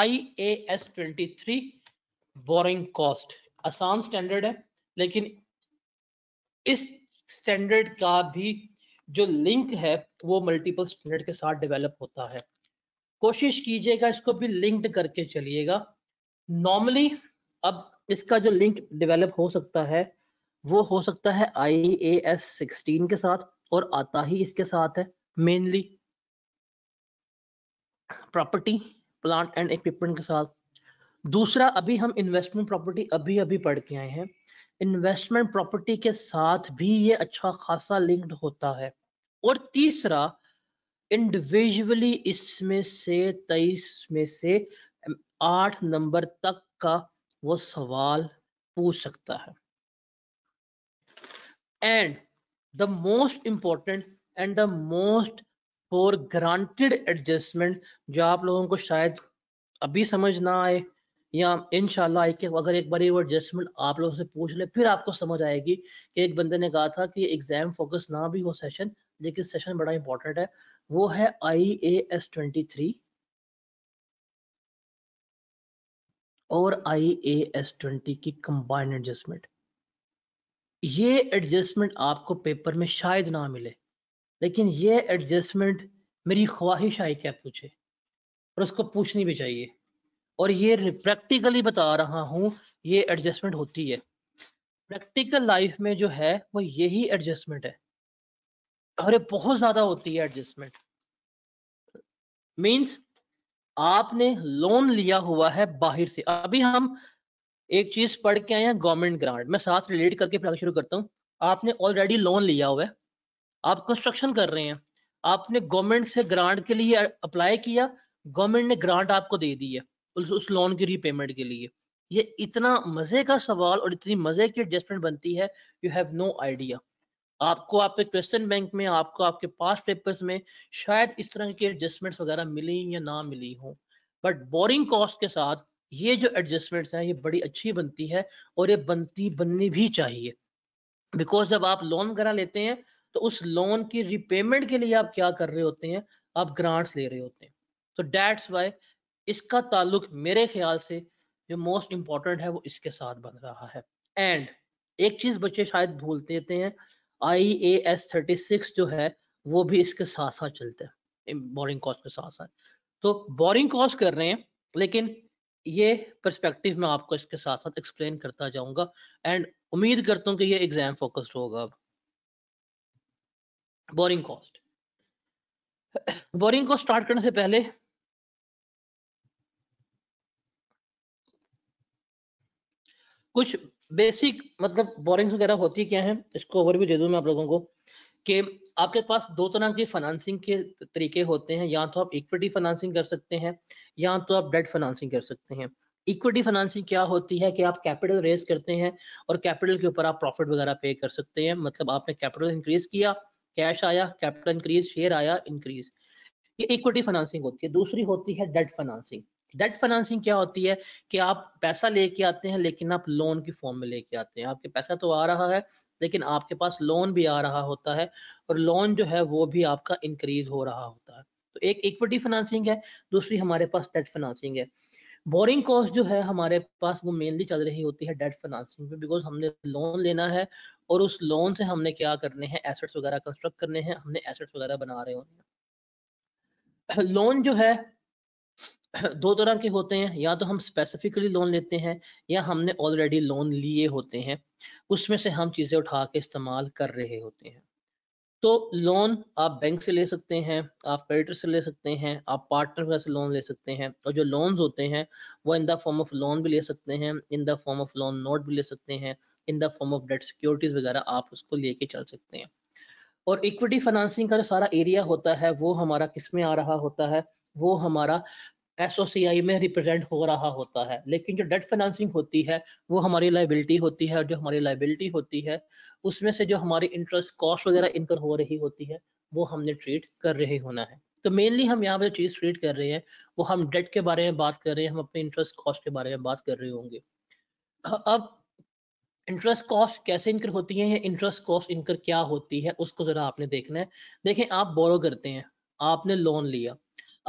IAS 23 borrowing cost आसान standard है लेकिन इस स्टैंडर्ड का भी जो लिंक है वो मल्टीपल स्टैंडर्ड के साथ डेवलप होता है कोशिश कीजिएगा इसको भी लिंक्ड करके चलिएगा नॉर्मली अब इसका जो लिंक डेवलप हो सकता है वो हो सकता है आई ए एस सिक्सटीन के साथ और आता ही इसके साथ है mainly property plant and equipment के साथ दूसरा अभी हम इन्वेस्टमेंट प्रॉपर्टी अभी अभी पढ़ के आए हैं इन्वेस्टमेंट प्रॉपर्टी के साथ भी ये अच्छा खासा लिंक्ड होता है और तीसरा इंडिविजुअली इसमें से तेईस में से आठ नंबर तक का वो सवाल पूछ सकता है and the most important and the most for granted adjustment जो आप लोगों को शायद अभी समझ ना आए या इनशाला अगर एक बार वो एडजस्टमेंट आप लोगों से पूछ ले फिर आपको समझ आएगी कि एक बंदे ने कहा था कि एग्जाम फोकस ना भी हो सेशन लेकिन सेशन बड़ा इंपॉर्टेंट है वो है I A S twenty three और आई ए एस ट्वेंटी की कंबाइंड एडजस्टमेंट ये एडजस्टमेंट आपको पेपर में शायद ना मिले लेकिन ये एडजस्टमेंट मेरी ख्वाहिश आई क्या पूछे और उसको पूछनी भी चाहिए और ये प्रैक्टिकली बता रहा हूँ ये एडजस्टमेंट होती है प्रैक्टिकल लाइफ में जो है वो यही एडजस्टमेंट है और ये बहुत ज्यादा होती है एडजस्टमेंट मीन्स आपने लोन लिया हुआ है बाहर से अभी हम एक चीज पढ़ के आए हैं गवर्नमेंट ग्रांट मैं साथ रिलेट करके शुरू करता हूँ आपने ऑलरेडी लोन लिया हुआ है आप कंस्ट्रक्शन कर रहे हैं आपने गवर्नमेंट से ग्रांट के लिए अप्लाई किया गवर्नमेंट ने ग्रांट आपको दे दी है उस, उस लोन की रीपेमेंट के लिए ये इतना मजे का सवाल और इतनी मजे की एडजस्टमेंट बनती है यू हैव नो आइडिया आपको आपके क्वेश्चन बैंक में आपको आपके पास पेपर्स में शायद इस तरह के एडजस्टमेंट वगैरह मिली या ना मिली हो बट बोरिंग कॉस्ट के साथ ये जो एडजस्टमेंट्स हैं ये बड़ी अच्छी बनती है और ये बनती बननी भी चाहिए बिकॉज जब आप लोन वगैरह लेते हैं तो उस लोन की रिपेमेंट के लिए आप क्या कर रहे होते हैं आप ग्रांट्स ले रहे होते हैं तो डेट्स वाई इसका ताल्लुक मेरे ख्याल से जो मोस्ट इंपॉर्टेंट है वो इसके साथ बन रहा है एंड एक चीज बच्चे शायद भूल देते हैं I A S thirty six जो है वो भी इसके साथ साथ चलते हैं बोरिंग कॉस्ट के साथ साथ तो बोरिंग कॉस्ट कर रहे हैं लेकिन ये परस्पेक्टिव मैं आपको इसके साथ साथ एक्सप्लेन करता जाऊंगा एंड उम्मीद करता हूँ कि ये एग्जाम फोकस्ड होगा अब बोरिंग कॉस्ट बोरिंग को स्टार्ट करने से पहले कुछ बेसिक मतलब बोरिंग्स वगैरह होती क्या है इसको ओवरव्यू दे दूं मैं आप लोगों को कि आपके पास दो तरह के फाइनेंसिंग के तरीके होते हैं या तो आप इक्विटी फाइनेंसिंग कर सकते हैं या तो आप डेट फाइनेंसिंग कर सकते हैं इक्विटी फाइनेंसिंग क्या होती है कि आप कैपिटल रेज करते हैं और कैपिटल के ऊपर आप प्रॉफिट वगैरह पे कर सकते हैं मतलब आपने कैपिटल इंक्रीज किया कैश आया कैपिटल इंक्रीज शेयर आया इंक्रीज ये इक्विटी फाइनेंसिंग होती है दूसरी होती है डेट फाइनेंसिंग डेट फाइनेंसिंग क्या होती है कि आप पैसा लेके आते हैं लेकिन आप लोन की फॉर्म में लेके आते हैं आपके पैसा तो आ रहा है लेकिन आपके पास लोन भी आ रहा होता है और लोन जो है वो भी आपका इंक्रीज हो रहा होता है तो एक इक्विटी फाइनेंसिंग है दूसरी हमारे पास डेट फाइनेंसिंग है बोरिंग कॉस्ट जो है हमारे पास वो मेनली चल रही होती है डेट फाइनेंसिंग में बिकॉज हमने लोन लेना है और उस लोन से हमने क्या करने हैं एसेट्स वगैरह कंस्ट्रक्ट करने हैं हमने एसेट्स वगैरह बना रहे होंगे लोन जो है दो तरह के होते हैं या तो हम स्पेसिफिकली लोन लेते हैं या हमने ऑलरेडी लोन लिए होते हैं उसमें से हम चीज़ें उठा के इस्तेमाल कर रहे होते हैं तो लोन आप बैंक से ले सकते हैं आप क्रेडिटर से ले सकते हैं आप पार्टनर से लोन ले सकते हैं और जो लोन्स होते हैं वो in the form of loan भी ले सकते हैं in the form of loan note भी ले सकते हैं in the form of debt securities वगैरह आप उसको लेके चल सकते हैं और इक्विटी फाइनेंसिंग का जो सारा एरिया होता है वो हमारा किस में आ रहा होता है वो हमारा एसओसीआई में रिप्रेजेंट हो रहा होता है लेकिन जो डेट फाइनेंसिंग होती है वो हमारी लाइबिलिटी होती है और जो हमारी लाइबिलिटी होती है उसमें से जो हमारी इंटरेस्ट कॉस्ट वगैरह इनकर हो रही होती है वो हमने ट्रीट कर रहे होना है तो मेनली हम यहाँ पे चीज़ ट्रीट कर रहे हैं वो हम डेट के बारे में बात कर रहे हैं हम अपने इंटरेस्ट कॉस्ट के बारे में बात कर रहे होंगे अब इंटरेस्ट कॉस्ट कैसे इनकर होती है या इंटरेस्ट कॉस्ट इनकर क्या होती है उसको जरा आपने देखना है देखें आप बोरो करते हैं आपने लोन लिया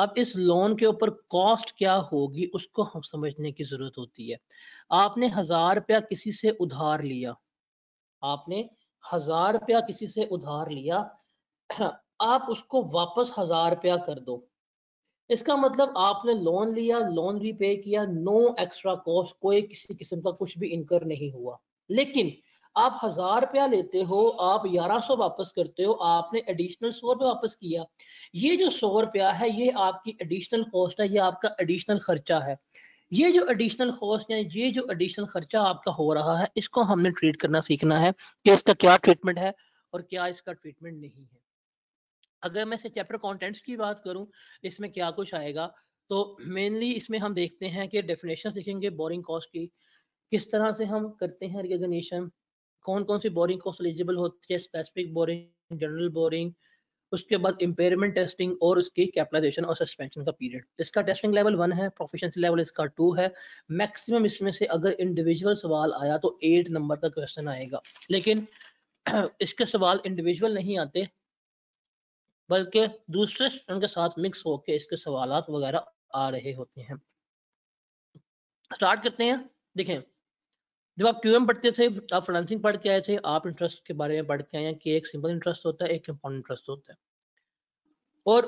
अब इस लोन के ऊपर कॉस्ट क्या होगी उसको हम समझने की जरूरत होती है आपने हजार रुपया किसी से उधार लिया आपने हजार रुपया किसी से उधार लिया आप उसको वापस हजार रुपया कर दो इसका मतलब आपने लोन लिया लोन भी पे किया नो एक्स्ट्रा कॉस्ट कोई किसी किस्म का कुछ भी इनकर नहीं हुआ लेकिन आप हजार रुपया लेते हो आप ग्यारह सौ वापस करते हो आपने एडिशनल सौ रुपया वापस किया ये जो सौ रुपया है ये आपकी एडिशनल कॉस्ट है ये आपका एडिशनल खर्चा है ये जो एडिशनल कॉस्ट है ये जो एडिशनल खर्चा आपका हो रहा है इसको हमने ट्रीट करना सीखना है कि इसका क्या ट्रीटमेंट है और क्या इसका ट्रीटमेंट नहीं है अगर मैं से चैप्टर कॉन्टेंट्स की बात करूं इसमें क्या कुछ आएगा तो मेनली इसमें हम देखते हैं कि डेफिनेशन देखेंगे बोरिंग कॉस्ट की किस तरह से हम करते हैं रिकग्निशन कौन कौन सी बोरिंग कॉस्ट एलिजिबल होती है स्पेसिफिक बोरिंग जनरल बोरिंग उसके बाद इम्पेयरमेंट टेस्टिंग और उसकी कैपिटलाइजेशन और सस्पेंशन का पीरियड इसका टेस्टिंग लेवल वन है प्रोफिशेंसी लेवल इसका टू है मैक्सिमम इसमें से अगर इंडिविजुअल सवाल आया तो एट नंबर का क्वेश्चन आएगा लेकिन इसके सवाल इंडिविजुअल नहीं आते बल्कि दूसरे स्टूडेंट के साथ मिक्स होकर इसके सवाल वगैरह आ रहे होते हैं स्टार्ट करते हैं देखें जब आप क्यूएम पढ़ते थे आप फाइनेंसिंग पढ़ के आए थे आप इंटरेस्ट के बारे में पढ़ के आए हैं कि एक सिंपल इंटरेस्ट होता है एक कंपाउंड इंटरेस्ट होता है और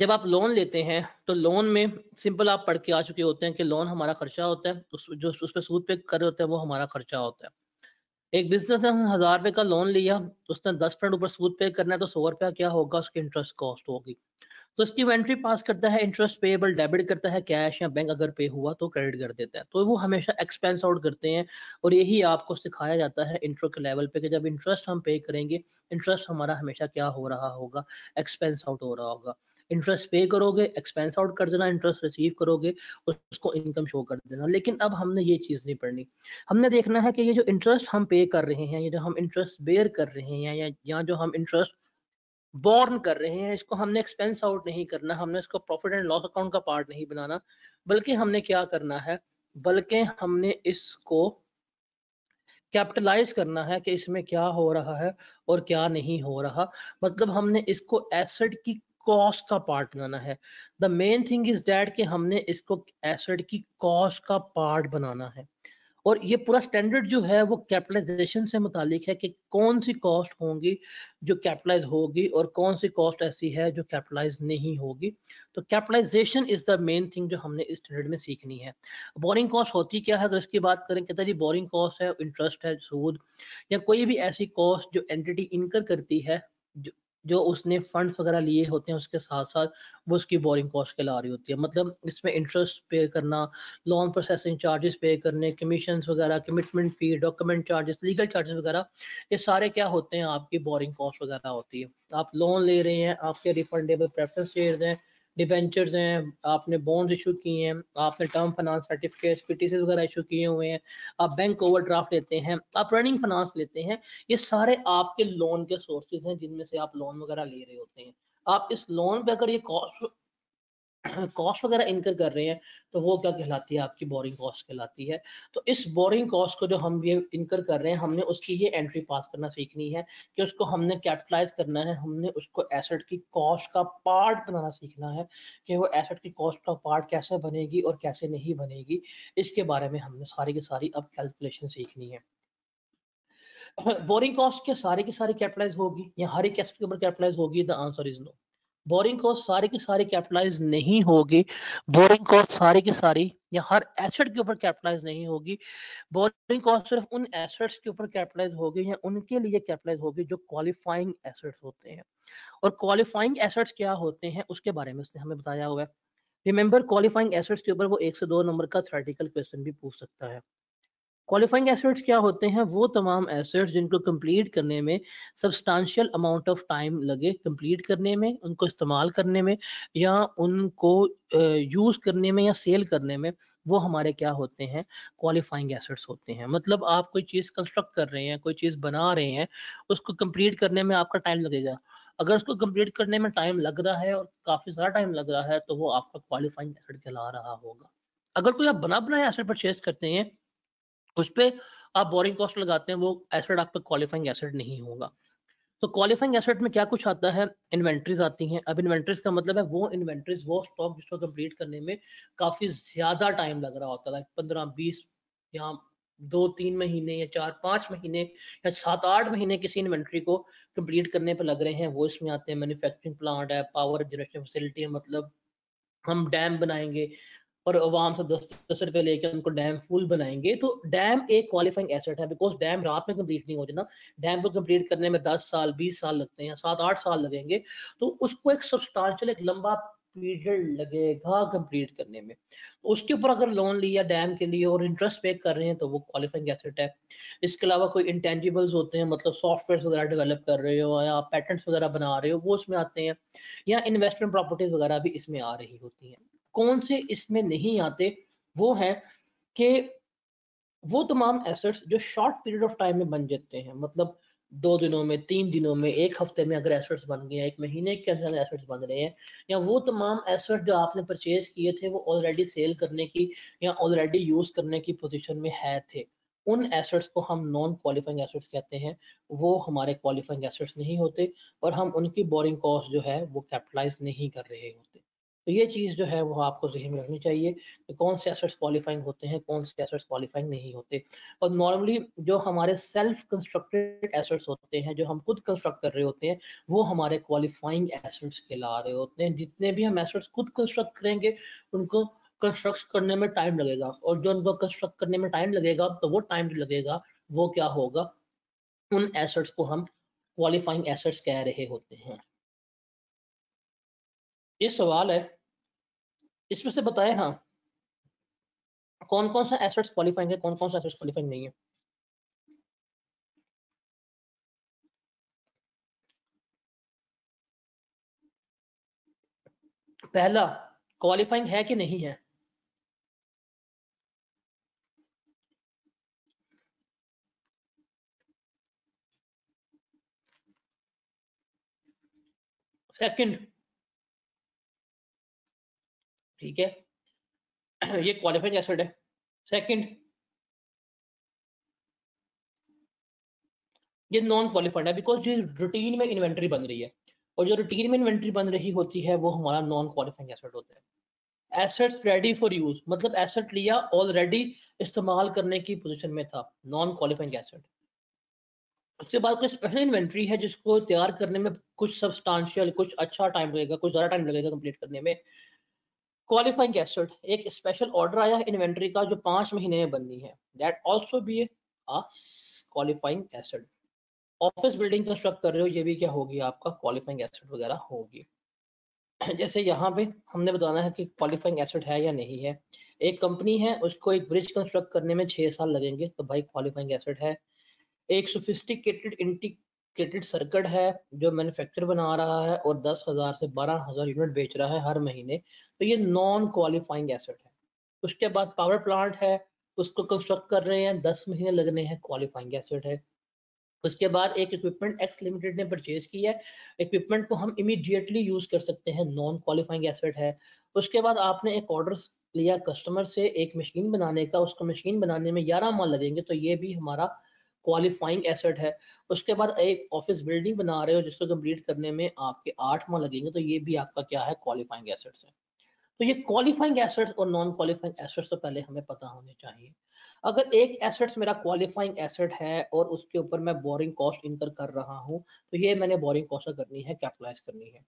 जब आप लोन लेते हैं तो लोन में सिंपल आप पढ़ के आ चुके होते हैं कि लोन हमारा खर्चा होता है उस जो उस पर सूद पे कर होते हैं वो हमारा खर्चा होता है एक बिजनेस ने हजार रुपये का लोन लिया उसने दस परसेंट ऊपर सूद पे करना है तो सौ रुपया क्या होगा उसकी इंटरेस्ट कॉस्ट होगी तो इसकी इन्वेंट्री पास करता है इंटरेस्ट पेएबल डेबिट करता है कैश या बैंक अगर पे हुआ तो क्रेडिट कर देता है तो वो हमेशा एक्सपेंस आउट करते हैं और यही आपको सिखाया जाता है इंट्रो के लेवल पे कि जब इंटरेस्ट हम पे करेंगे इंटरेस्ट हमारा हमेशा क्या हो रहा होगा एक्सपेंस आउट हो रहा होगा इंटरेस्ट पे करोगे एक्सपेंस आउट कर देना इंटरेस्ट रिसीव करोगे उसको इनकम शो कर देना लेकिन अब हमने ये चीज़ नहीं पढ़नी हमने देखना है कि ये जो इंटरेस्ट हम पे कर रहे हैं ये जो हम इंटरेस्ट बेयर कर रहे हैं या जो हम इंटरेस्ट बॉर्न कर रहे हैं इसको हमने एक्सपेंस आउट नहीं करना हमने इसको प्रॉफिट एंड लॉस अकाउंट का पार्ट नहीं बनाना बल्कि हमने क्या करना है बल्कि हमने इसको कैपिटलाइज करना है कि इसमें क्या हो रहा है और क्या नहीं हो रहा मतलब हमने इसको एसेट की कॉस्ट का पार्ट बनाना है the main thing is that कि हमने इसको एसेट की कॉस्ट का पार्ट बनाना है और ये पूरा स्टैंडर्ड जो है वो कैपिटलाइजेशन से मुतालिक है कि कौन सी कॉस्ट होंगी जो कैपिटलाइज होगी और कौन सी कॉस्ट ऐसी है जो कैपिटलाइज नहीं होगी तो capitalisation is the main thing जो हमने इस स्टैंडर्ड में सीखनी है बोरिंग कॉस्ट होती क्या है अगर इसकी बात करें कहता जी बोरिंग कॉस्ट है इंटरेस्ट है सूद या कोई भी ऐसी कॉस्ट जो एंटिटी इनकर करती है जो उसने फंड्स वगैरह लिए होते हैं उसके साथ साथ वो उसकी बोरिंग कॉस्ट के ला रही होती है मतलब इसमें इंटरेस्ट पे करना लोन प्रोसेसिंग चार्जेस पे करने कमीशन वगैरह commitment fee document charges legal charges वगैरह ये सारे क्या होते हैं आपकी बोरिंग कॉस्ट वगैरह होती है आप लोन ले रहे हैं आपके रिफंडेबल प्रेफरेंस शेयर हैं डिबेंचर्स हैं आपने बॉन्ड्स इशू किए हैं आपने टर्म फाइनेंस सर्टिफिकेट्स पीटीसी वगैरह इशू किए हुए हैं आप बैंक ओवरड्राफ्ट लेते हैं आप रनिंग फाइनेंस लेते हैं ये सारे आपके लोन के सोर्सेज हैं जिनमें से आप लोन वगैरह ले रहे होते हैं आप इस लोन पे अगर ये कॉस्ट कॉस्ट वगैरह इनकर कर रहे हैं तो वो क्या कहलाती है आपकी बोरिंग कॉस्ट कहलाती है तो इस बोरिंग कॉस्ट को जो हम ये इनकर कर रहे हैं हमने उसकी ये एंट्री पास करना सीखनी है कि उसको हमने कैपिटलाइज करना है हमने उसको एसेट की कॉस्ट का पार्ट बनाना सीखना है कि वो एसेट की कॉस्ट का पार्ट कैसे बनेगी और कैसे नहीं बनेगी इसके बारे में हमने सारी की सारी अब कैलकुलेशन सीखनी है बोरिंग कॉस्ट क्या सारी की सारी कैपिटलाइज होगी या हर एक एसेट के ऊपर कैपिटलाइज होगी the answer is no borrowing cost सारे की सारी कैपिटलाइज नहीं होगी बोरिंग कॉस्ट सारी की सारी या हर एसेट के ऊपर कैपिटलाइज नहीं होगी बोरिंग कॉस्ट सिर्फ उन एसेट्स के ऊपर कैपिटलाइज होगी या उनके लिए कैपिटलाइज होगी जो क्वालिफाइंग एसेट्स होते हैं और क्वालिफाइंग एसेट्स क्या होते हैं उसके बारे में इसने हमें बताया हुआ है रिमेंबर क्वालिफाइंग एसेट्स के ऊपर वो एक से दो नंबर का थ्रेटिकल क्वेश्चन भी पूछ सकता है क्वालिफाइंग एसेट्स क्या होते हैं वो तमाम एसेट्स जिनको कंप्लीट करने में सब्सटेंशियल अमाउंट ऑफ टाइम लगे कंप्लीट करने में उनको इस्तेमाल करने में या उनको यूज़ करने में या सेल करने में वो हमारे क्या होते हैं क्वालिफाइंग एसेट्स होते हैं मतलब आप कोई चीज़ कंस्ट्रक्ट कर रहे हैं कोई चीज़ बना रहे हैं उसको कंप्लीट करने में आपका टाइम लगेगा अगर उसको कंप्लीट करने में टाइम लग रहा है और काफ़ी सारा टाइम लग रहा है तो वो आपका क्वालिफाइंग एसेट कहला रहा होगा अगर कोई आप बना बनाए एसेट परचेज करते हैं उस पर आप बोरिंग कॉस्ट लगाते हैं वो एसेट आपका क्वालिफाइंग एसेट नहीं होगा तो क्वालिफाइंग एसेट में क्या कुछ आता है इन्वेंट्रीज आती हैं अब इन्वेंट्रीज का मतलब है वो इन्वेंट्रीज वो स्टॉक जिसको कंप्लीट करने में काफी ज्यादा टाइम लग रहा होता है पंद्रह बीस या दो तीन महीने या चार पांच महीने या सात आठ महीने किसी इन्वेंट्री को कंप्लीट करने पर लग रहे हैं वो इसमें आते हैं मैन्युफैक्चरिंग प्लांट है पावर जनरेशन फैसिलिटी है मतलब हम डैम बनाएंगे और अवाम से दस दस रुपए लेके उनको डैम फुल बनाएंगे तो डैम एक क्वालिफाइंग एसेट है बिकॉज डैम रात में कंप्लीट नहीं हो जाना डैम को कंप्लीट करने में दस साल बीस साल लगते हैं सात आठ साल लगेंगे तो उसको एक सब्सटांशियल एक लंबा पीरियड लगेगा कंप्लीट करने में तो उसके ऊपर अगर लोन लिया डैम के लिए और इंटरेस्ट पे कर रहे हैं तो वो क्वालिफाइंग एसेट है इसके अलावा कोई इंटेंजिबल्स होते हैं मतलब सॉफ्टवेयर वगैरह डेवलप कर रहे हो या पेटेंट्स वगैरह बना रहे हो वो उसमें आते हैं या इन्वेस्टमेंट प्रॉपर्टीज वगैरह भी इसमें आ रही होती हैं कौन से इसमें नहीं आते वो है कि वो तमाम एसेट्स जो शॉर्ट पीरियड ऑफ टाइम में बन जाते हैं मतलब दो दिनों में तीन दिनों में एक हफ्ते में अगर एसेट्स बन गए हैं एक महीने के अंदर एसेट्स बन रहे हैं या वो तमाम एसेट्स जो आपने परचेज किए थे वो ऑलरेडी सेल करने की या ऑलरेडी यूज करने की पोजीशन में है थे उन एसेट्स को हम नॉन क्वालिफाइंग एसेट्स कहते हैं वो हमारे क्वालिफाइंग एसेट्स नहीं होते और हम उनकी बोरिंग कॉस्ट जो है वो कैपिटलाइज नहीं कर रहे होते तो ये चीज़ जो है वो आपको जहन में रखनी चाहिए कि कौन से एसेट्स क्वालिफाइंग होते हैं कौन से एसेट्स क्वालिफाइंग नहीं होते और नॉर्मली जो हमारे सेल्फ कंस्ट्रक्टेड एसेट्स होते हैं जो हम खुद कंस्ट्रक्ट कर रहे होते हैं वो हमारे क्वालिफाइंग एसेट्स खिला रहे होते हैं जितने भी हम एसेट्स खुद कंस्ट्रक्ट करेंगे उनको कंस्ट्रक्ट करने में टाइम लगेगा और जो उनको कंस्ट्रक्ट करने में टाइम लगेगा तो वो टाइम लगेगा वो क्या होगा उन एसेट्स को हम क्वालिफाइंग एसेट्स कह रहे होते हैं ये सवाल है इसमें से बताएं हाँ कौन कौन सा एसेट्स क्वालिफाइंग है कौन कौन सा एसेट्स क्वालिफाइंग नहीं है पहला क्वालिफाइंग है कि नहीं है सेकंड ठीक है ये क्वालिफाइंग एसिड है सेकंड ये नॉन क्वालिफाइड है बिकॉज ये रूटीन में इन्वेंट्री बन रही है और जो रूटीन में इन्वेंट्री बन रही होती है वो हमारा नॉन क्वालिफाइंग एसिड होता है एसेट्स रेडी फॉर यूज मतलब एसेट लिया ऑलरेडी इस्तेमाल करने की पोजीशन में था नॉन क्वालिफाइंग एसेट उसके बाद कोई स्पेशल इन्वेंट्री है जिसको तैयार करने में कुछ सब्सटैंशियल कुछ अच्छा टाइम लगेगा कुछ ज़्यादा टाइम लगेगा कंप्लीट करने में क्वालिफाइंग एसेट एक स्पेशल ऑर्डर आया है इन्वेंट्री का जो पांच महीने में बननी है that also be a qualifying asset office building construct कर रहे हो ये भी क्या होगी आपका क्वालिफाइंग एसेट वगैरह होगी जैसे यहाँ पे हमने बताना है कि क्वालिफाइंग एसेट है या नहीं है एक कंपनी है उसको एक ब्रिज कंस्ट्रक्ट करने में छह साल लगेंगे तो भाई क्वालिफाइंग एसेट है एक सोफिस्टिकेटेड किटेड सर्किट है जो मैन्युफैक्चर बना रहा है और दस हजार से बारह हजार यूनिट बेच रहा है हर महीने तो ये नॉन क्वालिफाइंग एसेट है उसके बाद पावर प्लांट है उसको कंस्ट्रक्ट कर रहे हैं दस महीने लगने हैं क्वालिफाइंग एसेट है उसके बाद एक इक्विपमेंट एक्स लिमिटेड ने परचेज की है इक्विपमेंट को हम इमीडिएटली यूज कर सकते हैं नॉन क्वालिफाइंग एसेट है उसके बाद आपने एक ऑर्डर लिया कस्टमर से एक मशीन बनाने का उसको मशीन बनाने में ग्यारह माह लगेंगे तो ये भी हमारा क्वालिफाइंग एसेट है उसके बाद एक ऑफिस बिल्डिंग बना रहे हो जिसको कंप्लीट करने में आपके आठ माह लगेंगे तो ये भी आपका क्या है क्वालिफाइंग एसेट्स है तो ये क्वालिफाइंग एसेट्स और नॉन क्वालिफाइंग एसेट्स तो पहले हमें पता होने चाहिए अगर एक एसेट्स मेरा क्वालिफाइंग एसेट है और उसके ऊपर मैं बोरिंग कॉस्ट इनकर कर रहा हूँ तो ये मैंने बोरिंग कॉस्ट करनी है कैपिटलाइज करनी है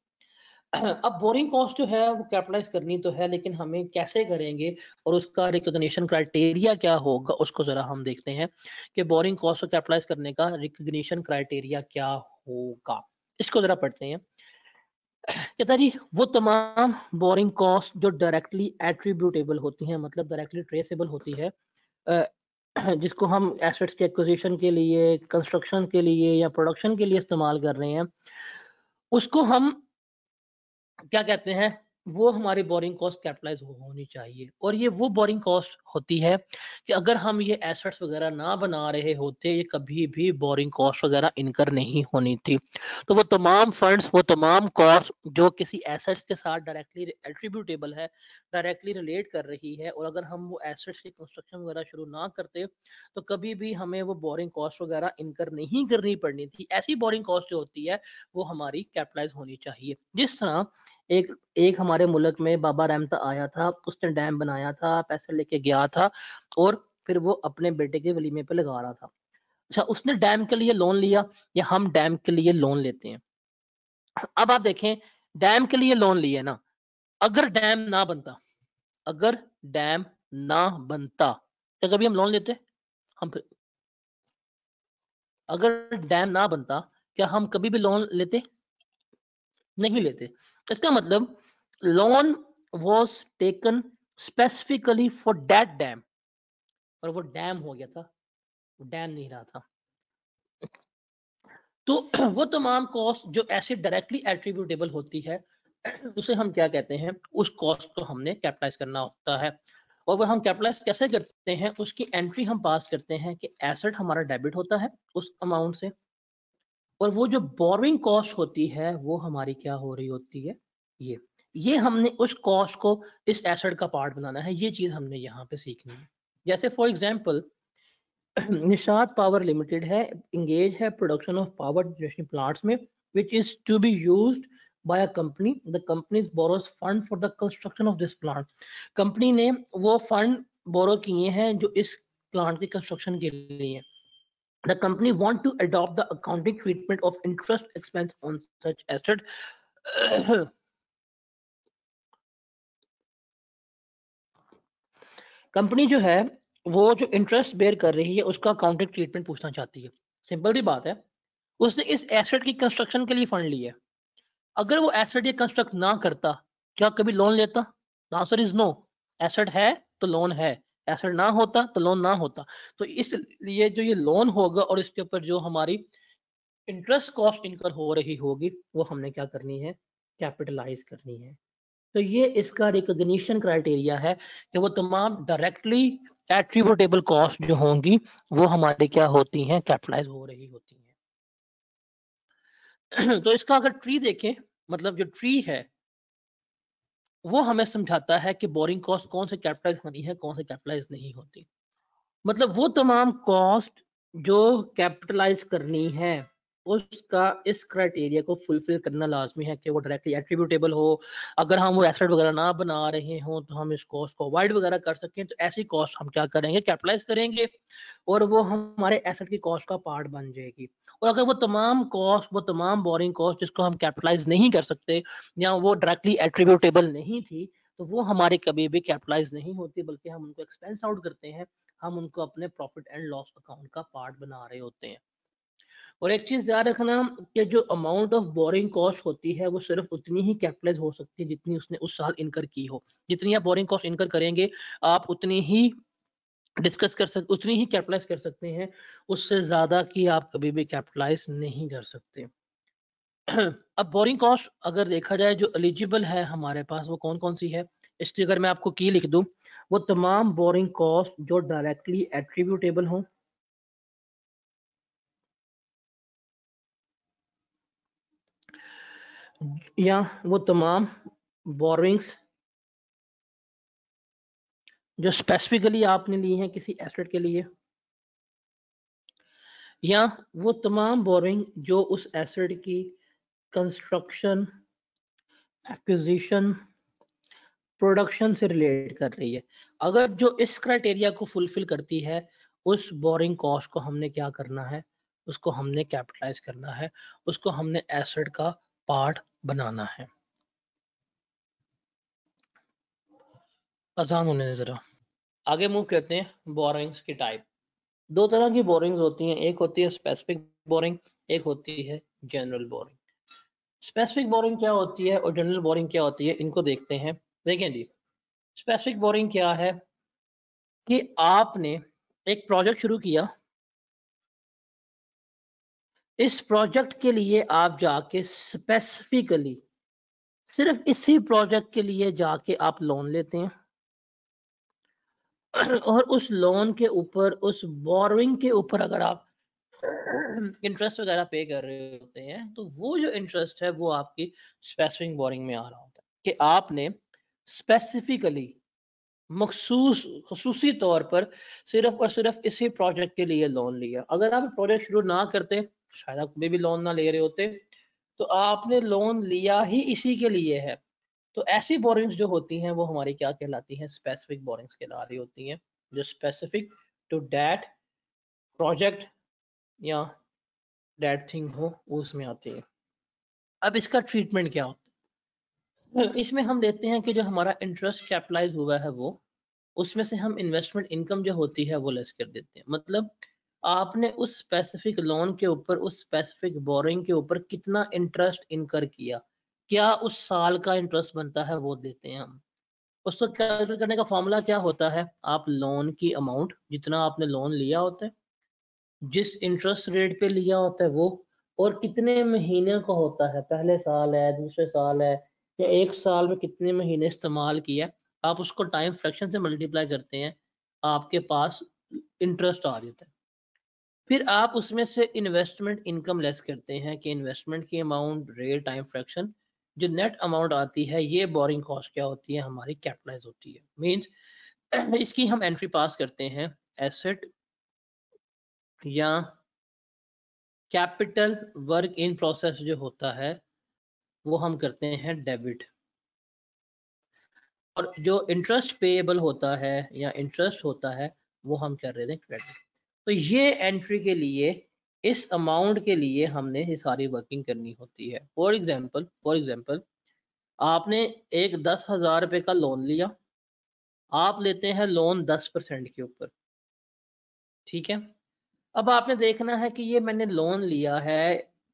अब बोरिंग कॉस्ट जो है वो कैपिटलाइज करनी तो है लेकिन हमें कैसे करेंगे और उसका रिकोगशन क्राइटेरिया क्या होगा उसको जरा हम देखते हैं कि बोरिंग कॉस्ट को कैपिटलाइज करने का रिकोगशन क्राइटेरिया क्या होगा इसको जरा पढ़ते हैं कहता जी वो तमाम बोरिंग कॉस्ट जो डायरेक्टली एट्रीब्यूटेबल होती हैं मतलब डायरेक्टली ट्रेसेबल होती है जिसको हम एसेट्स के एक्विजिशन के लिए कंस्ट्रक्शन के लिए या प्रोडक्शन के लिए इस्तेमाल कर रहे हैं उसको हम क्या कहते हैं वो हमारी बोरिंग कॉस्ट कैपिटलाइज होनी चाहिए और ये वो बोरिंग कॉस्ट होती है कि अगर हम ये एसेट्स वगैरह ना बना रहे होते ये कभी भी बोरिंग कॉस्ट वगैरह इनकर नहीं होनी थी तो वो तमाम फंड्स वो तमाम कॉस्ट जो किसी एसेट्स के साथ डायरेक्टली एट्रीब्यूटेबल है डायरेक्टली रिलेट कर रही है और अगर हम वो एसेट्स की कंस्ट्रक्शन वगैरह शुरू ना करते तो कभी भी हमें वो बोरिंग कॉस्ट वगैरह इनकर नहीं करनी पड़नी थी ऐसी बोरिंग कॉस्ट जो होती है वो हमारी कैपिटलाइज होनी चाहिए जिस तरह एक एक हमारे मुल्क में बाबा रामता आया था उसने डैम बनाया था पैसे लेके गया था और फिर वो अपने बेटे के वलीमे पे लगा रहा था अच्छा उसने डैम के लिए लोन लिया या हम डैम के लिए लोन लेते हैं अब आप देखें डैम के लिए लोन लिए ना अगर डैम ना बनता अगर डैम ना बनता क्या कभी हम लोन लेते हम अगर डैम ना बनता क्या हम कभी भी लोन लेते नहीं लेते इसका मतलब loan was taken specifically for that dam और वो डैम हो गया था डैम नहीं रहा था तो वो तमाम कॉस्ट जो ऐसे डायरेक्टली एट्रीब्यूटेबल होती है उसे हम क्या कहते हैं उस कॉस्ट को हमने कैपिटलाइज करना होता है और वह हम कैपिटलाइज कैसे करते हैं उसकी एंट्री हम पास करते हैं कि एसेट हमारा डेबिट होता है उस अमाउंट से और वो जो बोरिंग कॉस्ट होती है वो हमारी क्या हो रही होती है ये ये हमने उस कॉस्ट को इस एसेट का पार्ट बनाना है ये चीज हमने यहाँ पे सीखनी है जैसे for example Nishad power limited है इंगेज है production of power generation plant में which is to be use by a company the company borrows fund for the construction of this plant company ने वो फंड बोरो किए हैं जो इस प्लांट के कंस्ट्रक्शन के लिए the company want to adopt the accounting treatment of interest expense on such asset company जो है वो जो इंटरेस्ट बेयर कर रही है उसका अकाउंटिंग ट्रीटमेंट पूछना चाहती है सिंपल सी बात है उसने इस एसेट की कंस्ट्रक्शन के लिए फंड लिया अगर वो एसेट ये कंस्ट्रक्ट ना करता क्या कभी लोन लेता आंसर इज नो एसेट है तो लोन है एसेट ना होता तो लोन ना होता तो इसलिए जो ये लोन होगा और इसके ऊपर जो हमारी इंटरेस्ट कॉस्ट इनकर हो रही होगी वो हमने क्या करनी है कैपिटलाइज करनी है तो ये इसका रिकोगशन क्राइटेरिया है कि वो तमाम डायरेक्टली एट्रीब्यूटेबल कॉस्ट जो होंगी वो हमारे क्या होती हैं कैपिटलाइज हो रही होती हैं तो इसका अगर ट्री देखें मतलब जो ट्री है वो हमें समझाता है कि बोरिंग कॉस्ट कौन से कैपिटलाइज होनी है कौन से कैपिटलाइज नहीं होती मतलब वो तमाम कॉस्ट जो कैपिटलाइज करनी है उसका इस क्राइटेरिया को फुलफिल करना लाजमी है कि वो डायरेक्टली एट्रीब्यूटेबल हो अगर हम वो एसेट वगैरह ना बना रहे हों तो हम इस कॉस्ट को अवॉइड वगैरह कर सकें तो ऐसी कॉस्ट हम क्या करेंगे कैपिटलाइज करेंगे और वो हमारे एसेट की कॉस्ट का पार्ट बन जाएगी और अगर वो तमाम कॉस्ट वो तमाम बोरिंग कॉस्ट जिसको हम कैपिटलाइज नहीं कर सकते या वो डायरेक्टली एट्रीब्यूटेबल नहीं थी तो वो हमारे कभी भी कैपिटलाइज नहीं होती बल्कि हम उनको एक्सपेंस आउट करते हैं हम उनको अपने प्रॉफिट एंड लॉस अकाउंट का पार्ट बना रहे होते हैं और एक चीज याद रखना कि जो अमाउंट ऑफ बोरिंग कॉस्ट होती है वो सिर्फ उतनी ही कैपिटलाइज हो सकती है जितनी उसने उस साल इनकर की हो जितनी आप बोरिंग कॉस्ट इनकर करेंगे आप उतनी ही डिस्कस कर सकते उतनी ही कैपिटलाइज कर सकते हैं उससे ज्यादा की आप कभी भी कैपिटलाइज नहीं कर सकते अब बोरिंग कॉस्ट अगर देखा जाए जो एलिजिबल है हमारे पास वो कौन कौन सी है इसकी अगर मैं आपको की लिख दूं वो तमाम बोरिंग कॉस्ट जो डायरेक्टली एट्रीब्यूटेबल हों या वो तमाम बोरिंग्स जो स्पेसिफिकली आपने ली हैं किसी एसेट के लिए या वो तमाम बोरिंग जो उस एसेट की कंस्ट्रक्शन एक्विजिशन प्रोडक्शन से रिलेट कर रही है अगर जो इस क्राइटेरिया को फुलफिल करती है उस बोरिंग कॉस्ट को हमने क्या करना है उसको हमने कैपिटलाइज करना है उसको हमने एसेट का पार्ट बनाना है आसान होने जरा आगे मूव करते हैं बोरिंग्स की टाइप दो तरह की बोरिंग्स होती हैं एक होती है स्पेसिफिक बोरिंग एक होती है जनरल बोरिंग स्पेसिफिक बोरिंग क्या होती है और जनरल बोरिंग क्या होती है इनको देखते हैं देखें जी स्पेसिफिक बोरिंग क्या है कि आपने एक प्रोजेक्ट शुरू किया इस प्रोजेक्ट के लिए आप जाके स्पेसिफिकली सिर्फ इसी प्रोजेक्ट के लिए जाके आप लोन लेते हैं और उस लोन के ऊपर उस बोरिंग के ऊपर अगर आप इंटरेस्ट वगैरह पे कर रहे होते हैं तो वो जो इंटरेस्ट है वो आपकी स्पेसिफिक बोरिंग में आ रहा होता है कि आपने स्पेसिफिकली मखसूस खसूसी तौर पर सिर्फ और सिर्फ इसी प्रोजेक्ट के लिए लोन लिया अगर आप प्रोजेक्ट शुरू ना करते शायद आप कभी भी लोन ना ले रहे होते तो आपने लोन लिया ही इसी के लिए है तो ऐसी बोरिंग्स जो होती हैं वो हमारी क्या कहलाती हैं स्पेसिफिक बोरिंग्स कहला रही होती हैं जो स्पेसिफिक टू डैट प्रोजेक्ट या डैट थिंग हो उसमें आती है अब इसका ट्रीटमेंट क्या होता है इसमें हम देखते हैं कि जो हमारा इंटरेस्ट कैपिटलाइज हुआ है वो उसमें से हम इन्वेस्टमेंट इनकम जो होती है वो लेस कर देते हैं मतलब आपने उस स्पेसिफिक लोन के ऊपर उस स्पेसिफिक बोरिंग के ऊपर कितना इंटरेस्ट इनकर किया क्या उस साल का इंटरेस्ट बनता है वो देते हैं हम उसको कैलकुलेट करने का फॉर्मूला क्या होता है आप लोन की अमाउंट जितना आपने लोन लिया होता है जिस इंटरेस्ट रेट पे लिया होता है वो और कितने महीने का होता है पहले साल है दूसरे साल है या एक साल में कितने महीने इस्तेमाल किया आप उसको टाइम फ्रैक्शन से मल्टीप्लाई करते हैं आपके पास इंटरेस्ट आ जाता है फिर आप उसमें से इन्वेस्टमेंट इनकम लेस करते हैं कि इन्वेस्टमेंट की अमाउंट रेट टाइम फ्रैक्शन जो नेट अमाउंट आती है ये बोरिंग कॉस्ट क्या होती है हमारी कैपिटलाइज होती है मीन्स इसकी हम एंट्री पास करते हैं एसेट या कैपिटल वर्क इन प्रोसेस जो होता है वो हम करते हैं डेबिट और जो इंटरेस्ट पेएबल होता है या इंटरेस्ट होता है वो हम कर रहे हैं क्रेडिट तो ये एंट्री के लिए इस अमाउंट के लिए हमने ये सारी वर्किंग करनी होती है फॉर एग्जाम्पल फॉर एग्जाम्पल आपने एक दस हजार रुपये का लोन लिया आप लेते हैं लोन दस परसेंट के ऊपर ठीक है अब आपने देखना है कि ये मैंने लोन लिया है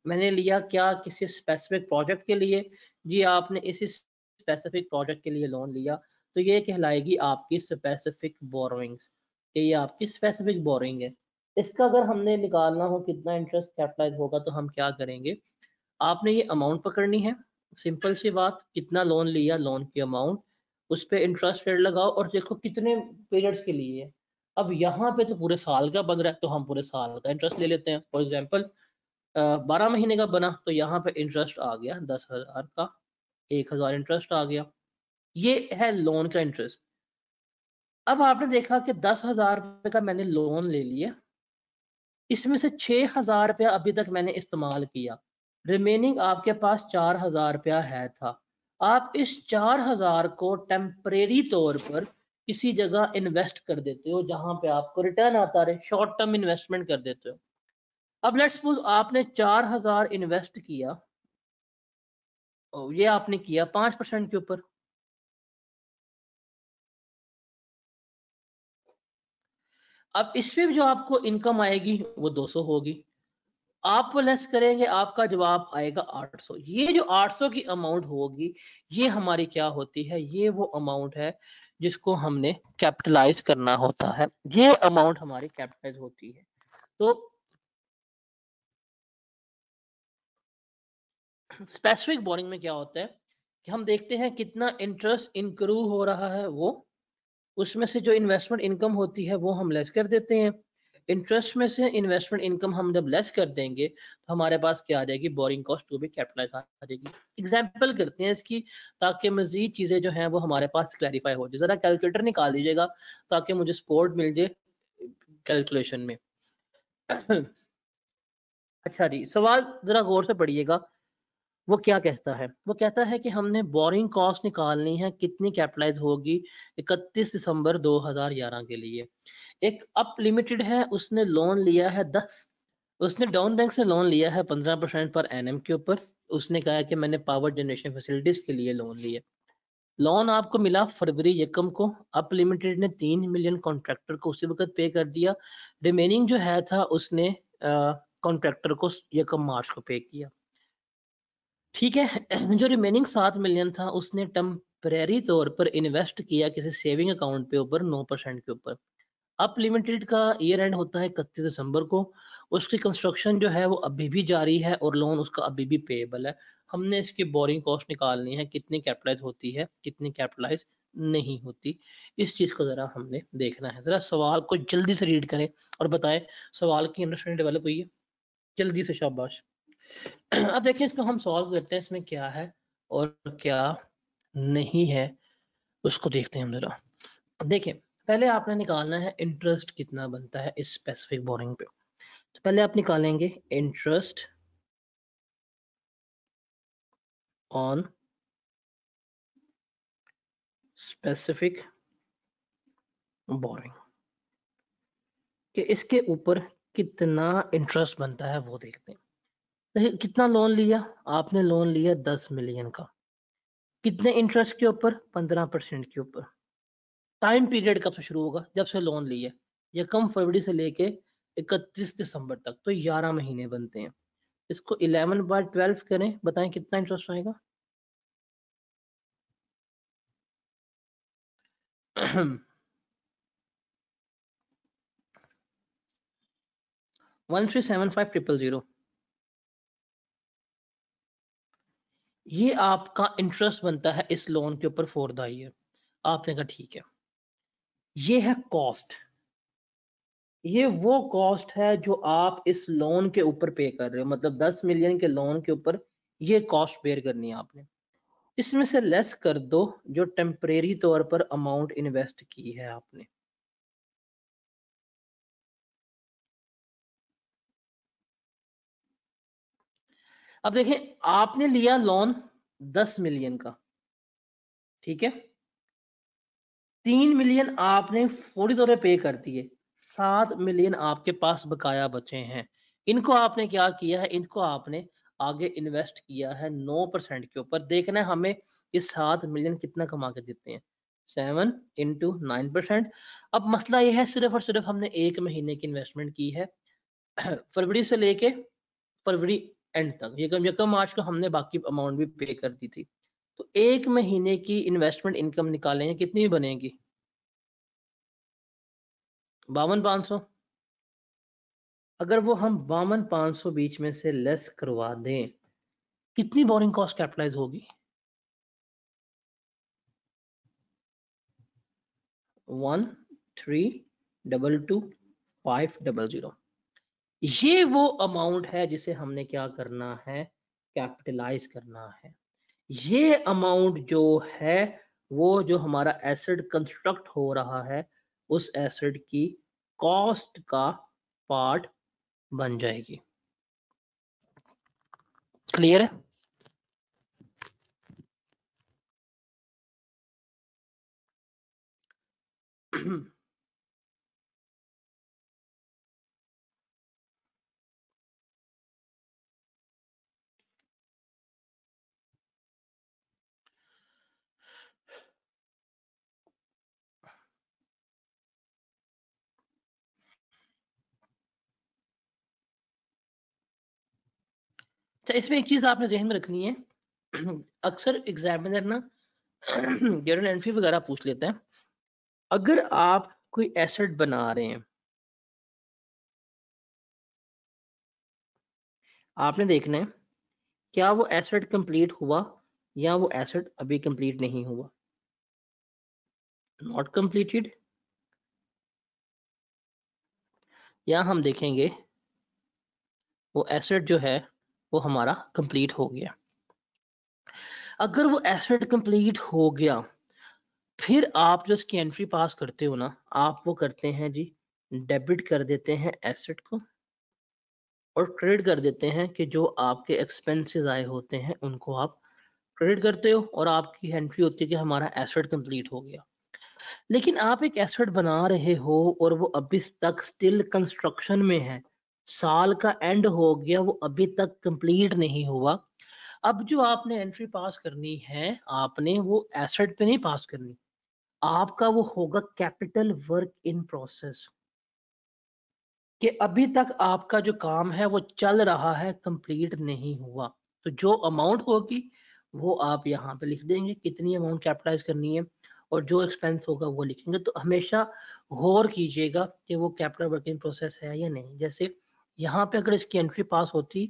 मैंने लिया क्या किसी स्पेसिफिक प्रोजेक्ट के लिए जी आपने इसी स्पेसिफिक प्रोजेक्ट के लिए लोन लिया तो ये कहलाएगी आपकी स्पेसिफिक बोरोइंग्स कि ये आपकी स्पेसिफिक बोरिंग है इसका अगर हमने निकालना हो कितना इंटरेस्ट कैपिटलाइज होगा तो हम क्या करेंगे आपने ये अमाउंट पकड़नी है सिंपल सी बात कितना लोन लिया लोन की अमाउंट उस पर इंटरेस्ट रेट लगाओ और देखो कितने पीरियड्स के लिए है अब यहाँ पे तो पूरे साल का बन रहा है तो हम पूरे साल का इंटरेस्ट ले लेते हैं फॉर एग्जाम्पल बारह महीने का बना तो यहाँ पे इंटरेस्ट आ गया दस हजार का एक हजार इंटरेस्ट आ गया ये है लोन का इंटरेस्ट अब आपने देखा कि दस हजार रुपये का मैंने लोन ले लिया इसमें से छह हजार रुपया अभी तक मैंने इस्तेमाल किया रिमेनिंग आपके पास चार हजार रुपया है था आप इस चार हजार को टेम्परेरी तौर पर किसी जगह इन्वेस्ट कर देते हो जहां पे आपको रिटर्न आता रहे शॉर्ट टर्म इन्वेस्टमेंट कर देते हो अब लेट सपोज आपने चार हजार इन्वेस्ट किया ये आपने किया पांच परसेंट के ऊपर अब इसमें जो आपको इनकम आएगी वो 200 होगी आप लेस करेंगे आपका जवाब आएगा 800 ये जो 800 की अमाउंट होगी ये हमारी क्या होती है ये वो अमाउंट है जिसको हमने कैपिटलाइज करना होता है ये अमाउंट हमारी कैपिटलाइज होती है तो स्पेसिफिक बोरिंग में क्या होता है कि हम देखते हैं कितना इंटरेस्ट इंक्रू हो रहा है वो उसमें से जो इन्वेस्टमेंट इनकम होती है वो हम लेस कर देते हैं इंटरेस्ट में से इन्वेस्टमेंट इनकम हम जब लेस कर देंगे तो हमारे पास क्या आ जाएगी बोरिंग कॉस्ट टू भी कैपिटलाइज आ जाएगी एग्जाम्पल करते हैं इसकी ताकि मजीद चीज़ें जो हैं वो हमारे पास क्लैरिफाई हो जाए ज़रा कैलकुलेटर निकाल दीजिएगा ताकि मुझे सपोर्ट मिल जाए कैलकुलेशन में अच्छा जी सवाल ज़रा गौर से पढ़िएगा वो क्या कहता है वो कहता है कि हमने बोरिंग कॉस्ट निकालनी है कितनी कैपिटलाइज होगी 31 दिसंबर 2011 के लिए एक अप लिमिटेड है उसने लोन लिया है 10 उसने डाउन बैंक से लोन लिया है 15 परसेंट पर एनएम के ऊपर उसने कहा कि मैंने पावर जनरेशन फैसिलिटीज के लिए लोन लिए लोन आपको मिला फरवरी यकम को अप लिमिटेड ने तीन मिलियन कॉन्ट्रैक्टर को उसी वक्त पे कर दिया रिमेनिंग जो है था उसने कॉन्ट्रैक्टर को यकम मार्च को पे किया ठीक है जो रिमेनिंग सात मिलियन था उसने टम्परेरी तौर पर इन्वेस्ट किया किसी सेविंग अकाउंट पे ऊपर नौ परसेंट के ऊपर अप लिमिटेड का ईयर एंड होता है इकतीस दिसंबर को उसकी कंस्ट्रक्शन जो है वो अभी भी जारी है और लोन उसका अभी भी पेएबल है हमने इसकी बोरिंग कॉस्ट निकालनी है कितनी कैपिटलाइज होती है कितनी कैपिटलाइज नहीं होती इस चीज को जरा हमने देखना है जरा सवाल को जल्दी से रीड करें और बताएं सवाल की अंडरस्टैंडिंग डेवलप हुई है जल्दी से शाबाश अब देखिए इसको हम सॉल्व करते हैं इसमें क्या है और क्या नहीं है उसको देखते हैं हम जरा देखिए पहले आपने निकालना है इंटरेस्ट कितना बनता है इस स्पेसिफिक बोरिंग पे तो पहले आप निकालेंगे इंटरेस्ट ऑन स्पेसिफिक बोरिंग कि इसके ऊपर कितना इंटरेस्ट बनता है वो देखते हैं तो कितना लोन लिया आपने लोन लिया दस मिलियन का कितने इंटरेस्ट के ऊपर पंद्रह परसेंट के ऊपर टाइम पीरियड कब से शुरू होगा जब से लोन लिया यकम फरवरी से लेके इकतीस दिसंबर तक तो ग्यारह महीने बनते हैं इसको इलेवन बाय ट्वेल्व करें बताएं कितना इंटरेस्ट आएगा one three seven five triple zero ये आपका इंटरेस्ट बनता है इस लोन के ऊपर फोर द ईयर आपने कहा ठीक है ये है कॉस्ट ये वो कॉस्ट है जो आप इस लोन के ऊपर पे कर रहे हो मतलब दस मिलियन के लोन के ऊपर ये कॉस्ट बेयर करनी है आपने इसमें से लेस कर दो जो टेम्परेरी तौर पर अमाउंट इन्वेस्ट की है आपने अब देखें आपने लिया लोन दस मिलियन का ठीक है तीन मिलियन आपने फौरी तौर पर पे कर दिए सात मिलियन आपके पास बकाया बचे हैं इनको आपने क्या किया है इनको आपने आगे इन्वेस्ट किया है नौ परसेंट के ऊपर देखना है हमें ये सात मिलियन कितना कमा के देते हैं सेवन इंटू नाइन परसेंट अब मसला यह है सिर्फ और सिर्फ हमने एक महीने की इन्वेस्टमेंट की है फरवरी से लेके फरवरी एंड तक यकम यकम मार्च को हमने बाकी अमाउंट भी पे कर दी थी तो एक महीने की इन्वेस्टमेंट इनकम निकालेंगे कितनी बनेगी बावन पाँच सौ अगर वो हम बावन पाँच सौ बीच में से लेस करवा दें कितनी बोरिंग कॉस्ट कैपिटलाइज होगी one three double two five double zero ये वो अमाउंट है जिसे हमने क्या करना है कैपिटलाइज करना है ये अमाउंट जो है वो जो हमारा एसिड कंस्ट्रक्ट हो रहा है उस एसिड की कॉस्ट का पार्ट बन जाएगी क्लियर है हम्म। अच्छा इसमें एक चीज आपने जहन में रखनी है अक्सर एग्जामिनर ना जेरल एंट्री वगैरह पूछ लेते हैं अगर आप कोई एसेट बना रहे हैं आपने देखना है क्या वो एसेट कंप्लीट हुआ या वो एसेट अभी कंप्लीट नहीं हुआ नॉट कंप्लीटेड या हम देखेंगे वो एसेट जो है वो हमारा कंप्लीट हो गया अगर वो एसेट कंप्लीट हो गया फिर आप जो इसकी एंट्री पास करते हो ना आप वो करते हैं जी डेबिट कर देते हैं एसेट को और क्रेडिट कर देते हैं कि जो आपके एक्सपेंसेस आए होते हैं उनको आप क्रेडिट करते हो और आपकी एंट्री होती है कि हमारा एसेट कंप्लीट हो गया लेकिन आप एक एसेट बना रहे हो और वो अभी तक स्टिल कंस्ट्रक्शन में है साल का एंड हो गया वो अभी तक कंप्लीट नहीं हुआ अब जो आपने एंट्री पास करनी है आपने वो एसेट पे नहीं पास करनी आपका वो होगा कैपिटल वर्क इन प्रोसेस कि अभी तक आपका जो काम है वो चल रहा है कंप्लीट नहीं हुआ तो जो अमाउंट होगी वो आप यहाँ पे लिख देंगे कितनी अमाउंट कैपिटलाइज करनी है और जो एक्सपेंस होगा वो लिखेंगे तो हमेशा गौर कीजिएगा कि वो कैपिटल वर्किंग प्रोसेस है या नहीं जैसे यहाँ पे अगर इसकी एंट्री पास होती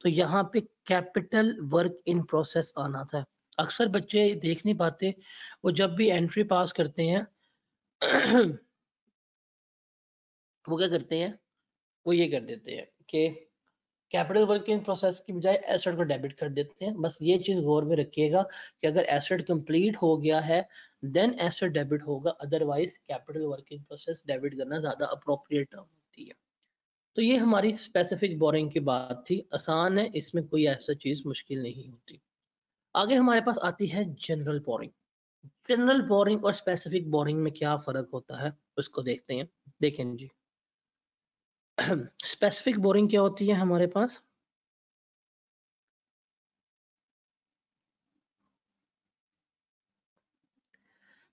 तो यहाँ पे कैपिटल वर्क इन प्रोसेस आना था अक्सर बच्चे देख नहीं पाते वो जब भी एंट्री पास करते हैं वो क्या करते हैं वो ये कर देते हैं कि कैपिटल वर्क इन प्रोसेस की बजाय एसेट को डेबिट कर देते हैं बस ये चीज गौर में रखिएगा कि अगर एसेट कंप्लीट हो गया है देन एसेट डेबिट होगा otherwise capital work in process debit करना ज्यादा अप्रोप्रिएट टर्म होती है तो ये हमारी स्पेसिफिक बोरिंग की बात थी आसान है इसमें कोई ऐसा चीज मुश्किल नहीं होती आगे हमारे पास आती है जनरल बोरिंग जनरल बोरिंग और स्पेसिफिक बोरिंग में क्या फर्क होता है उसको देखते हैं देखें जी स्पेसिफिक बोरिंग क्या होती है हमारे पास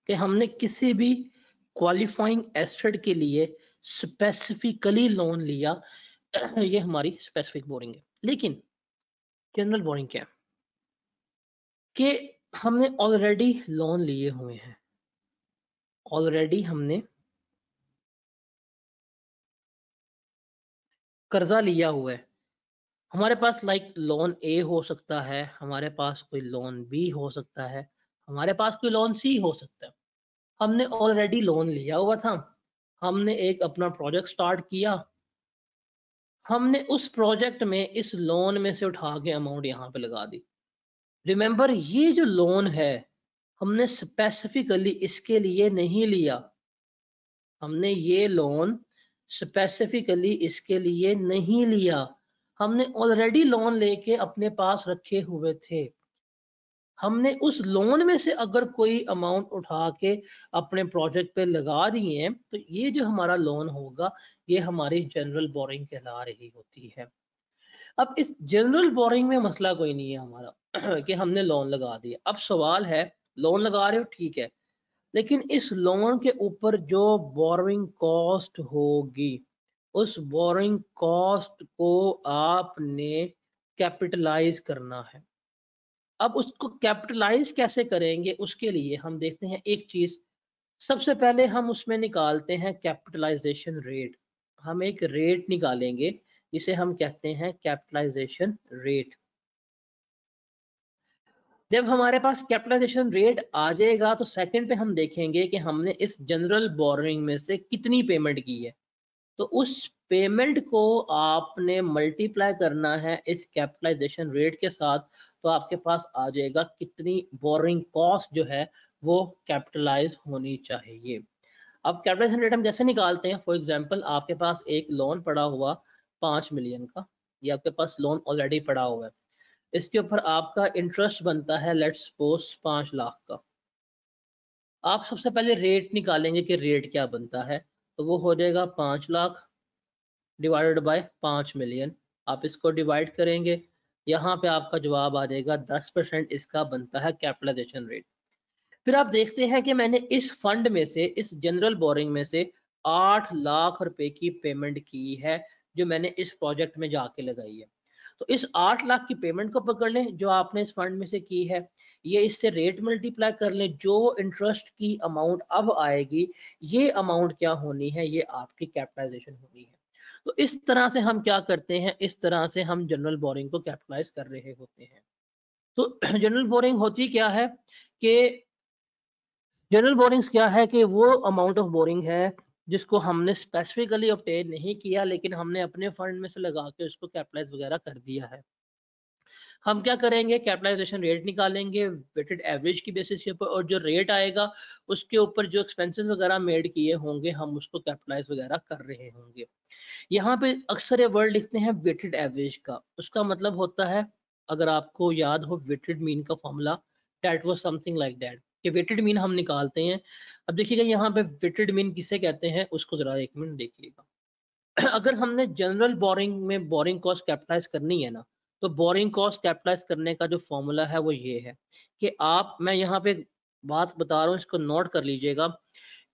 कि हमने किसी भी क्वालिफाइंग एस्टेड के लिए स्पेसिफिकली लोन लिया ये हमारी स्पेसिफिक बोरिंग है लेकिन जनरल बोरिंग क्या है कि हमने ऑलरेडी लोन लिए हुए हैं ऑलरेडी हमने कर्जा लिया हुआ है हमारे पास लाइक लोन ए हो सकता है हमारे पास कोई लोन बी हो सकता है हमारे पास कोई लोन सी हो सकता है हमने ऑलरेडी लोन लिया हुआ था हमने एक अपना प्रोजेक्ट स्टार्ट किया हमने उस प्रोजेक्ट में इस लोन में से उठा के अमाउंट यहाँ पे लगा दी रिमेंबर ये जो लोन है हमने स्पेसिफिकली इसके लिए नहीं लिया हमने ये लोन स्पेसिफिकली इसके लिए नहीं लिया हमने ऑलरेडी लोन लेके अपने पास रखे हुए थे हमने उस लोन में से अगर कोई अमाउंट उठा के अपने प्रोजेक्ट पे लगा दिए हैं तो ये जो हमारा लोन होगा ये हमारी जनरल बोरिंग कहला रही होती है अब इस जनरल बोरिंग में मसला कोई नहीं है हमारा कि हमने लोन लगा दिया अब सवाल है लोन लगा रहे हो ठीक है लेकिन इस लोन के ऊपर जो बोरिंग कॉस्ट होगी उस बोरिंग कॉस्ट को आपने कैपिटलाइज करना है अब उसको कैपिटलाइज कैसे करेंगे उसके लिए हम देखते हैं एक चीज सबसे पहले हम उसमें निकालते हैं कैपिटलाइजेशन रेट हम एक रेट निकालेंगे इसे हम कहते हैं कैपिटलाइजेशन रेट जब हमारे पास कैपिटलाइजेशन रेट आ जाएगा तो सेकंड पे हम देखेंगे कि हमने इस जनरल बोरिंग में से कितनी पेमेंट की है तो उस पेमेंट को आपने मल्टीप्लाई करना है इस कैपिटलाइजेशन रेट के साथ तो आपके पास आ जाएगा कितनी बोरिंग कॉस्ट जो है वो कैपिटलाइज होनी चाहिए अब कैपिटलाइजेशन रेट हम जैसे निकालते हैं फॉर एग्जांपल आपके पास एक लोन पड़ा हुआ पाँच मिलियन का ये आपके पास लोन ऑलरेडी पड़ा हुआ है इसके ऊपर आपका इंटरेस्ट बनता है लेट सपोज पाँच लाख का आप सबसे पहले रेट निकालेंगे कि रेट क्या बनता है तो वो हो जाएगा पाँच लाख डिवाइडेड बाय पांच मिलियन आप इसको डिवाइड करेंगे यहाँ पे आपका जवाब आ जाएगा दस परसेंट इसका बनता है कैपिटलाइजेशन रेट फिर आप देखते हैं कि मैंने इस फंड में से इस जनरल बोरिंग में से आठ लाख रुपए की पेमेंट की है जो मैंने इस प्रोजेक्ट में जाके लगाई है तो इस आठ लाख की पेमेंट को पकड़ लें जो आपने इस फंड में से की है ये इससे रेट मल्टीप्लाई कर लें जो इंटरेस्ट की अमाउंट अब आएगी ये अमाउंट क्या होनी है ये आपकी कैपिटलाइजेशन होनी है तो इस तरह से हम क्या करते हैं इस तरह से हम जनरल बोरिंग को कैपिटलाइज कर रहे होते हैं तो जनरल बोरिंग होती क्या है कि जनरल बोरिंग्स क्या है कि वो अमाउंट ऑफ बोरिंग है जिसको हमने स्पेसिफिकली ऑप्टेन नहीं किया लेकिन हमने अपने फंड में से लगा के उसको कैपिटलाइज वगैरह कर दिया है हम क्या करेंगे कैपिटलाइजेशन रेट निकालेंगे वेटेड एवरेज की बेसिस के ऊपर और जो रेट आएगा उसके ऊपर जो एक्सपेंसेस वगैरह मेड किए होंगे हम उसको कैपिटलाइज वगैरह कर रहे होंगे यहाँ पे अक्सर ये वर्ड लिखते हैं वेटेड एवरेज का उसका मतलब होता है अगर आपको याद हो वेटेड मीन का formula that was something like that कि वेटेड मीन हम निकालते हैं अब देखिएगा यहाँ पे वेटेड मीन किसे कहते हैं उसको जरा एक मिनट देखिएगा अगर हमने जनरल बोरिंग में बोरिंग कॉस्ट कैपिटलाइज करनी है ना तो बोरिंग कॉस्ट कैपिटलाइज करने का जो फॉर्मूला है वो ये है कि आप मैं यहाँ पे बात बता रहा हूँ इसको नोट कर लीजिएगा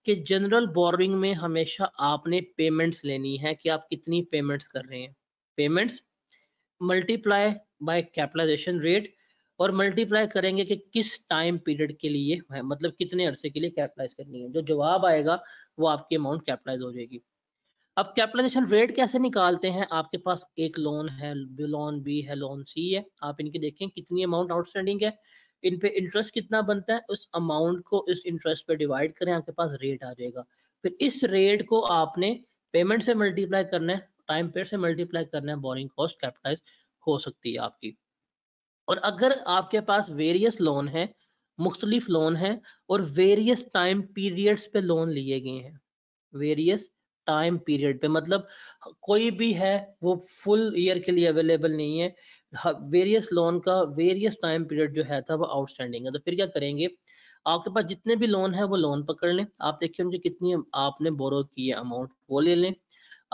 कि जनरल बोरिंग में हमेशा आपने पेमेंट्स लेनी है कि आप कितनी पेमेंट्स कर रहे हैं payments multiply by capitalisation rate और मल्टीप्लाई करेंगे कि किस टाइम पीरियड के लिए मतलब कितने अरसे के लिए कैपिटलाइज करनी है जो जवाब आएगा वो आपकी अमाउंट कैपिटलाइज हो जाएगी अब कैपिटलाइजेशन रेट कैसे निकालते हैं आपके पास एक लोन है लोन बी है लोन सी है आप इनके देखें कितनी अमाउंट आउटस्टैंडिंग है इन पे इंटरेस्ट कितना बनता है उस अमाउंट को इस इंटरेस्ट पे डिवाइड करें आपके पास रेट आ जाएगा फिर इस रेट को आपने पेमेंट से मल्टीप्लाई करना है टाइम पेड से मल्टीप्लाई करना है बोरिंग कॉस्ट कैपिटलाइज हो सकती है आपकी और अगर आपके पास वेरियस लोन है मुख्तलिफ लोन है और वेरियस टाइम पीरियड्स पे लोन लिए गए हैं वेरियस टाइम पीरियड पे मतलब कोई भी है वो फुल ईयर के लिए अवेलेबल नहीं है वेरियस लोन का वेरियस टाइम पीरियड जो है था वो आउटस्टैंडिंग है तो फिर क्या करेंगे आपके पास जितने भी लोन है वो लोन पकड़ लें आप देखिए उनके कितनी आपने बोरो की है अमाउंट वो ले लें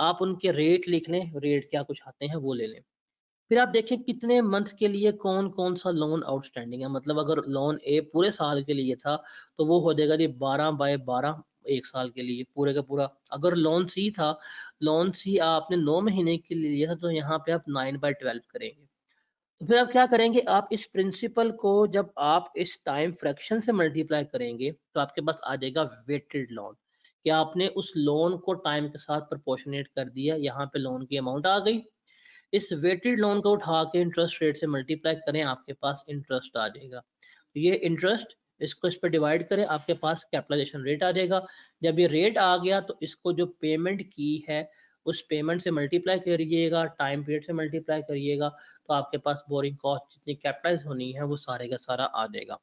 आप उनके रेट लिख लें रेट क्या कुछ आते हैं वो ले लें फिर आप देखें कितने मंथ के लिए कौन कौन सा लोन आउटस्टैंडिंग है मतलब अगर लोन ए पूरे साल के लिए था तो वो हो जाएगा जी बारह बाय बारह एक साल के लिए पूरे का पूरा अगर लोन सी था लोन सी आपने नौ महीने के लिए लिया था तो यहाँ पे आप नाइन बाई ट्वेल्व करेंगे तो फिर आप क्या करेंगे आप इस प्रिंसिपल को जब आप इस टाइम फ्रैक्शन से मल्टीप्लाई करेंगे तो आपके पास आ जाएगा वेटेड लोन कि आपने उस लोन को टाइम के साथ प्रपोर्शनेट कर दिया यहाँ पे लोन की अमाउंट आ गई इस वेटेड लोन को उठा के इंटरेस्ट रेट से मल्टीप्लाई करें आपके पास इंटरेस्ट आ जाएगा तो ये इंटरेस्ट इसको इस पर डिवाइड करें आपके पास कैपिटलाइजेशन रेट आ जाएगा जब ये रेट आ गया तो इसको जो पेमेंट की है उस पेमेंट से मल्टीप्लाई करिएगा टाइम पीरियड से मल्टीप्लाई करिएगा तो आपके पास बोरिंग कॉस्ट जितनी कैपिटलाइज होनी है वो सारे का सारा आ जाएगा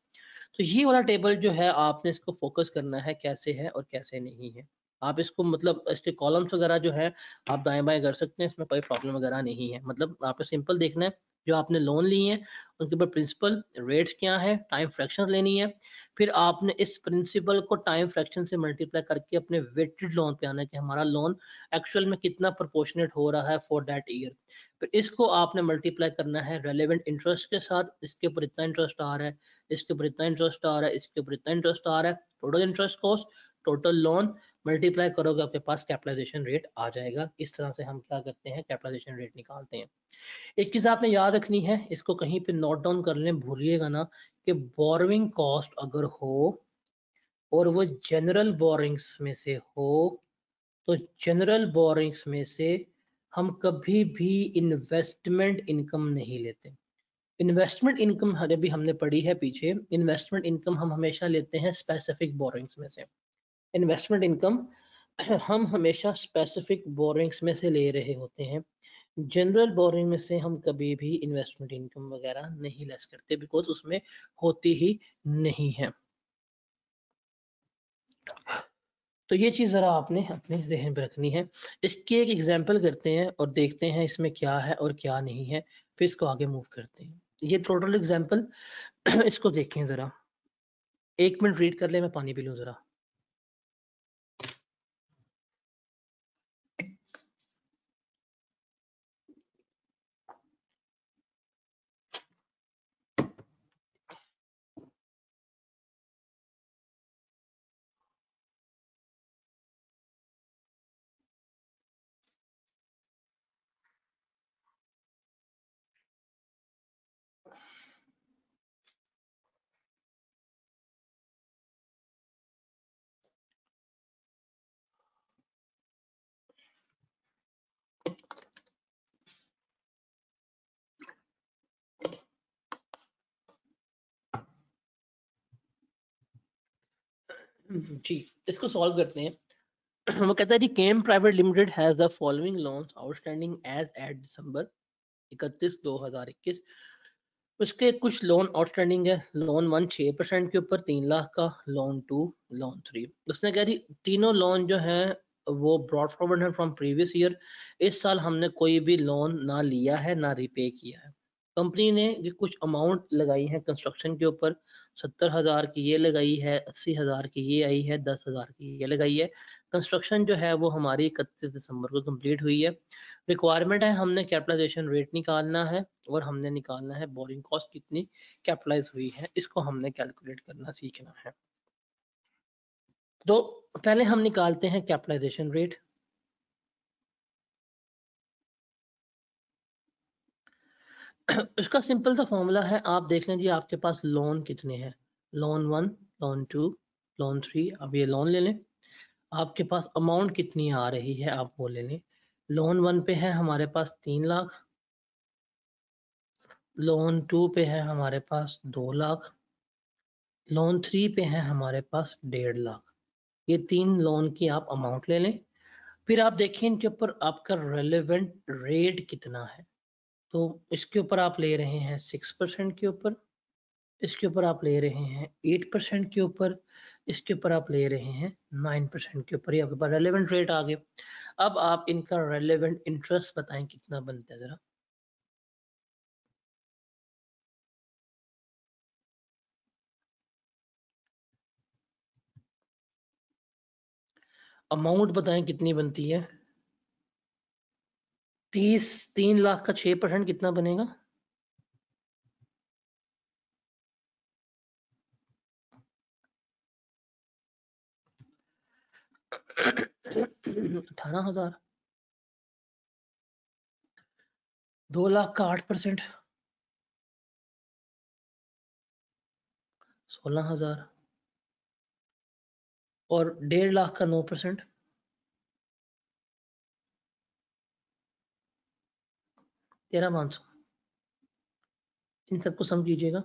तो ये वाला टेबल जो है आपने इसको फोकस करना है कैसे है और कैसे नहीं है आप इसको मतलब इसके कॉलम्स वगैरह जो है आप दाएं बाएं कर सकते हैं इसमें कोई प्रॉब्लम वगैरह नहीं है मतलब आपको सिंपल देखना है जो आपने लोन ली है उनके ऊपर प्रिंसिपल रेट्स क्या है टाइम फ्रैक्शन लेनी है फिर आपने इस प्रिंसिपल को टाइम फ्रैक्शन से मल्टीप्लाई करके अपने वेटेड लोन पे आना कि हमारा लोन एक्चुअल में कितना प्रोपोर्शनेट हो रहा है फॉर दैट ईयर फिर इसको आपने मल्टीप्लाई करना है रेलिवेंट इंटरेस्ट के साथ इसके ऊपर इतना इंटरेस्ट आ रहा है इसके ऊपर इतना इंटरेस्ट आ रहा है इसके ऊपर इतना इंटरेस्ट आ रहा है total interest cost total loan multiply करोगे आपके पास कैपिटलाइजेशन रेट आ जाएगा इस तरह से हम क्या करते हैं कैपिटलाइजेशन रेट निकालते हैं एक चीज आपने याद रखनी है इसको कहीं पे नोट डाउन कर लें भूलिएगा ना कि बोरिंग कॉस्ट अगर हो और वो जनरल बोरिंग्स में से हो तो जनरल बोरिंग्स में से हम कभी भी इन्वेस्टमेंट इनकम नहीं लेते इन्वेस्टमेंट इनकम अभी हमने पढ़ी है पीछे इन्वेस्टमेंट इनकम हम हमेशा लेते हैं स्पेसिफिक बोरिंग्स में से इन्वेस्टमेंट इनकम हम हमेशा स्पेसिफिक बोरिंग्स में से ले रहे होते हैं जनरल बोरिंग में से हम कभी भी इन्वेस्टमेंट इनकम वगैरह नहीं लेस करते बिकॉज उसमें होती ही नहीं है तो ये चीज़ ज़रा आपने अपने जहन पर रखनी है इसकी एक एग्जाम्पल करते हैं और देखते हैं इसमें क्या है और क्या नहीं है फिर इसको आगे मूव करते हैं ये टोटल एग्जाम्पल इसको देखें ज़रा एक मिनट रीड कर ले मैं पानी पी लू ज़रा जी इसको सॉल्व करते हैं वो कहता है जी Kem private limited has the following loans outstanding as at December 31 2021 उसके कुछ लोन आउटस्टैंडिंग है लोन वन छः परसेंट के ऊपर तीन लाख का लोन टू लोन थ्री उसने कह रही तीनों लोन जो है वो ब्रॉड फॉरवर्ड है फ्रॉम प्रीवियस ईयर इस साल हमने कोई भी लोन ना लिया है ना रिपे किया है कंपनी ने कुछ अमाउंट लगाई है कंस्ट्रक्शन के ऊपर सत्तर हज़ार की ये लगाई है अस्सी हज़ार की ये आई है दस हज़ार की ये लगाई है कंस्ट्रक्शन जो है वो हमारी इकतीस दिसंबर को कंप्लीट हुई है रिक्वायरमेंट है हमने कैपिटलाइजेशन रेट निकालना है और हमने निकालना है बोरिंग कॉस्ट कितनी कैपिटलाइज हुई है इसको हमने कैलकुलेट करना सीखना है तो पहले हम निकालते हैं कैपिटलाइजेशन रेट उसका सिंपल सा फॉर्मूला है आप देख लें जी आपके पास लोन कितने हैं loan one loan two loan three अब ये लोन ले लें आपके पास अमाउंट कितनी आ रही है आप वो ले लें लोन वन पे है हमारे पास तीन लाख लोन टू पे है हमारे पास दो लाख लोन थ्री पे है हमारे पास डेढ़ लाख ये तीन लोन की आप अमाउंट ले लें फिर आप देखिए इनके ऊपर आपका रेलिवेंट रेट कितना है तो इसके ऊपर आप ले रहे हैं सिक्स परसेंट के ऊपर इसके ऊपर आप ले रहे हैं एट परसेंट के ऊपर इसके ऊपर आप ले रहे हैं नाइन परसेंट के ऊपर ये आपके पास रेलिवेंट रेट आ गए अब आप इनका रेलिवेंट इंटरेस्ट बताएं कितना बनता है ज़रा अमाउंट बताएं कितनी बनती है तीस तीन लाख का छह परसेंट कितना बनेगा अठारह हजार दो लाख का आठ परसेंट सोलह हजार और डेढ़ लाख का नौ परसेंट तेरह पाँच सौ इन सबको सम कीजिएगा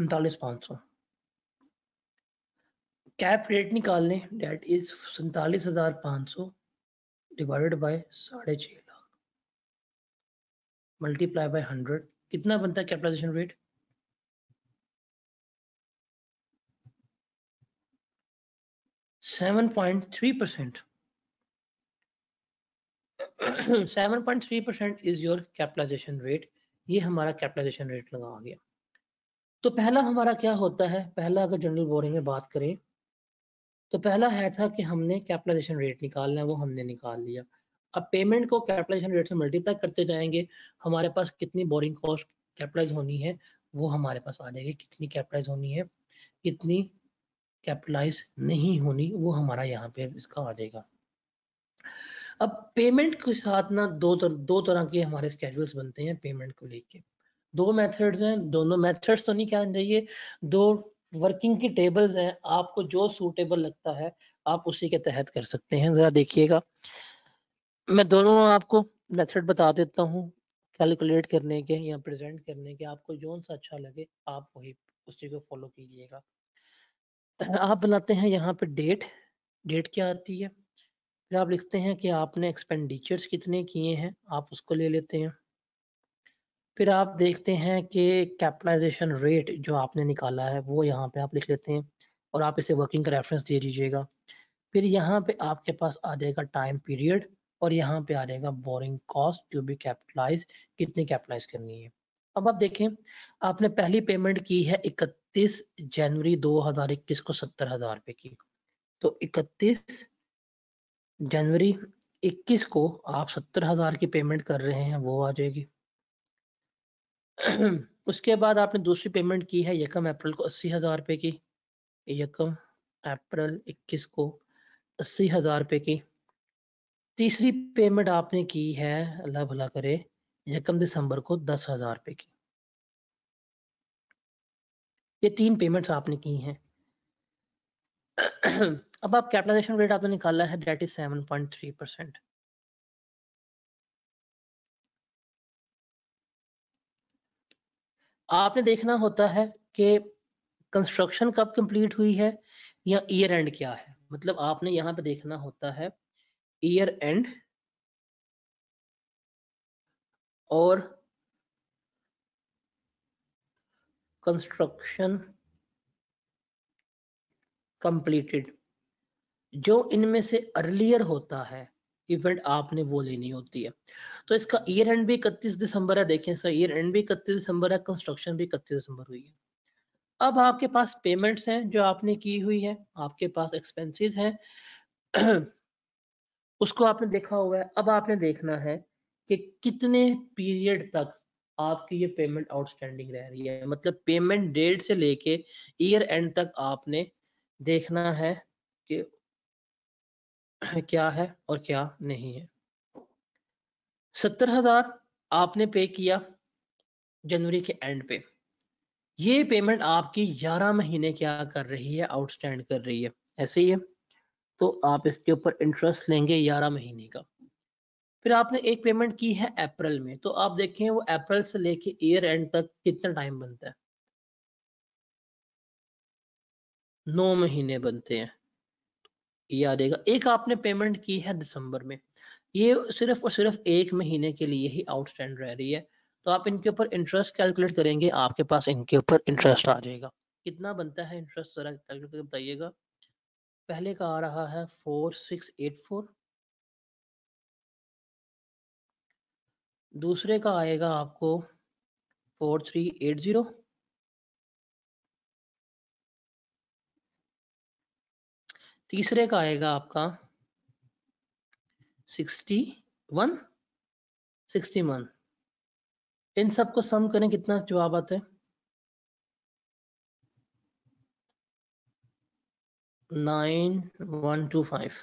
सैतालीस पांच सौ कैप रेट निकाल लें डेट इज सैतालीस हजार पांच सौ डिवाइडेड बाय साढ़े छह लाख मल्टीप्लाई बाय हंड्रेड कितना बनता है capitalisation rate seven point three percent is your capitalisation rate ये हमारा कैपिटलाइजेशन रेट लगा गया तो पहला हमारा क्या होता है पहला अगर जनरल बोरिंग में बात करें तो पहला है था कि हमने कैपिटलाइजेशन रेट निकालना है वो हमने निकाल लिया अब पेमेंट को कैपिटलाइजेशन रेट से मल्टीप्लाई करते जाएंगे हमारे पास कितनी बोरिंग कॉस्ट कैपिटलाइज होनी है वो हमारे पास आ जाएगी कितनी कैपिटलाइज होनी है कितनी कैपिटलाइज नहीं होनी वो हमारा यहाँ पे इसका आ जाएगा अब पेमेंट के साथ ना दो तर, दो तरह के हमारे स्केड्यूल्स बनते हैं पेमेंट को लेके दो मेथड्स हैं दोनों मेथड्स तो नहीं कहना चाहिए दो वर्किंग की टेबल्स हैं आपको जो सूटेबल लगता है आप उसी के तहत कर सकते हैं ज़रा देखिएगा मैं दोनों आपको मेथड बता देता हूँ कैलकुलेट करने के या प्रेजेंट करने के आपको जो सा अच्छा लगे आप वही उसी को फॉलो कीजिएगा आप बनाते हैं यहाँ पे डेट डेट क्या आती है फिर आप लिखते हैं कि आपने एक्सपेंडिचर्स कितने किए हैं आप उसको ले लेते हैं फिर आप देखते हैं कि कैपिटलाइजेशन रेट जो आपने निकाला है वो यहाँ पे आप लिख लेते हैं और आप इसे वर्किंग का रेफरेंस दे दीजिएगा फिर यहाँ पे आपके पास आ जाएगा टाइम पीरियड और यहाँ पे आ जाएगा बोरिंग कॉस्ट जो भी कैपिटलाइज कितनी कैपिटलाइज करनी है अब आप देखें आपने पहली पेमेंट की है 31 जनवरी 2021 को सत्तर हजार रुपये की तो 31 जनवरी 21 को आप सत्तर हजार की पेमेंट कर रहे हैं वो आ जाएगी उसके बाद आपने दूसरी पेमेंट की है यकम अप्रैल को अस्सी हजार रुपये की यकम अप्रैल 21 को अस्सी हजार रुपये की तीसरी पेमेंट आपने की है अल्लाह भला करे यकम दिसंबर को दस हजार रुपये की ये तीन पेमेंट्स आपने की हैं अब आप कैपिटलाइजेशन रेट आपने निकाला है that is seven point three percent आपने देखना होता है कि कंस्ट्रक्शन कब कंप्लीट हुई है या ईयर एंड क्या है मतलब आपने यहां पे देखना होता है ईयर एंड और कंस्ट्रक्शन कंप्लीटेड जो इनमें से अर्लियर होता है इवेंट आपने वो लेनी होती है तो इसका ईयर एंड भी इकतीस दिसंबर है देखें सर ईयर एंड भी इकतीस दिसंबर है कंस्ट्रक्शन भी इकतीस दिसंबर हुई है अब आपके पास पेमेंट्स हैं जो आपने की हुई है आपके पास एक्सपेंसेस हैं उसको आपने देखा हुआ है अब आपने देखना है कि कितने पीरियड तक आपकी ये पेमेंट आउटस्टैंडिंग रह रही है मतलब पेमेंट डेट से लेके ईयर एंड तक आपने देखना है कि क्या है और क्या नहीं है सत्तर हजार आपने पे किया जनवरी के एंड पे ये पेमेंट आपकी ग्यारह महीने क्या कर रही है आउटस्टैंड कर रही है ऐसे ही है तो आप इसके ऊपर इंटरेस्ट लेंगे ग्यारह महीने का फिर आपने एक पेमेंट की है अप्रैल में तो आप देखें वो अप्रैल से लेके ईयर एंड तक कितना टाइम बनता है नौ महीने बनते हैं याद आएगा एक आपने पेमेंट की है दिसंबर में ये सिर्फ और सिर्फ एक महीने के लिए ही आउटस्टैंड रह रही है तो आप इनके ऊपर इंटरेस्ट कैलकुलेट करेंगे आपके पास इनके ऊपर इंटरेस्ट आ जाएगा कितना बनता है इंटरेस्ट जरा कैलकुलेट करके बताइएगा पहले का आ रहा है फोर सिक्स एट फोर दूसरे का आएगा आपको फोर थ्री एट जीरो तीसरे का आएगा आपका सिक्सटी वन सिक्सटी वन इन सबको सम करें कितना जवाब आता है नाइन वन टू फाइव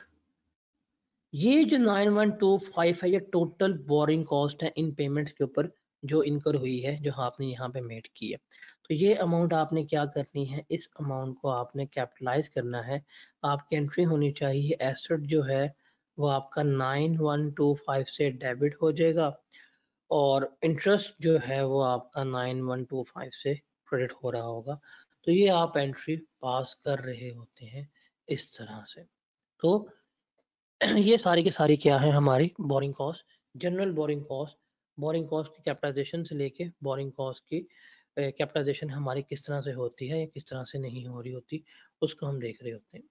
ये जो नाइन वन टू फाइव है ये टोटल बोरिंग कॉस्ट है इन पेमेंट्स के ऊपर जो इनकर हुई है जो आपने यहाँ पे मेड की है तो ये अमाउंट आपने क्या करनी है इस अमाउंट को आपने कैपिटलाइज करना है आपकी एंट्री होनी चाहिए एसेट जो है वो आपका नाइन वन टू फाइव से डेबिट हो जाएगा और इंटरेस्ट जो है वो आपका नाइन वन टू फाइव से क्रेडिट हो रहा होगा तो ये आप एंट्री पास कर रहे होते हैं इस तरह से तो ये सारी के सारी क्या है हमारी borrowing cost general borrowing cost borrowing cost की कैपिटाइजेशन से लेके बोरिंग कॉस्ट की कैपिटाइजेशन हमारी किस तरह से होती है या किस तरह से नहीं हो रही होती उसको हम देख रहे होते हैं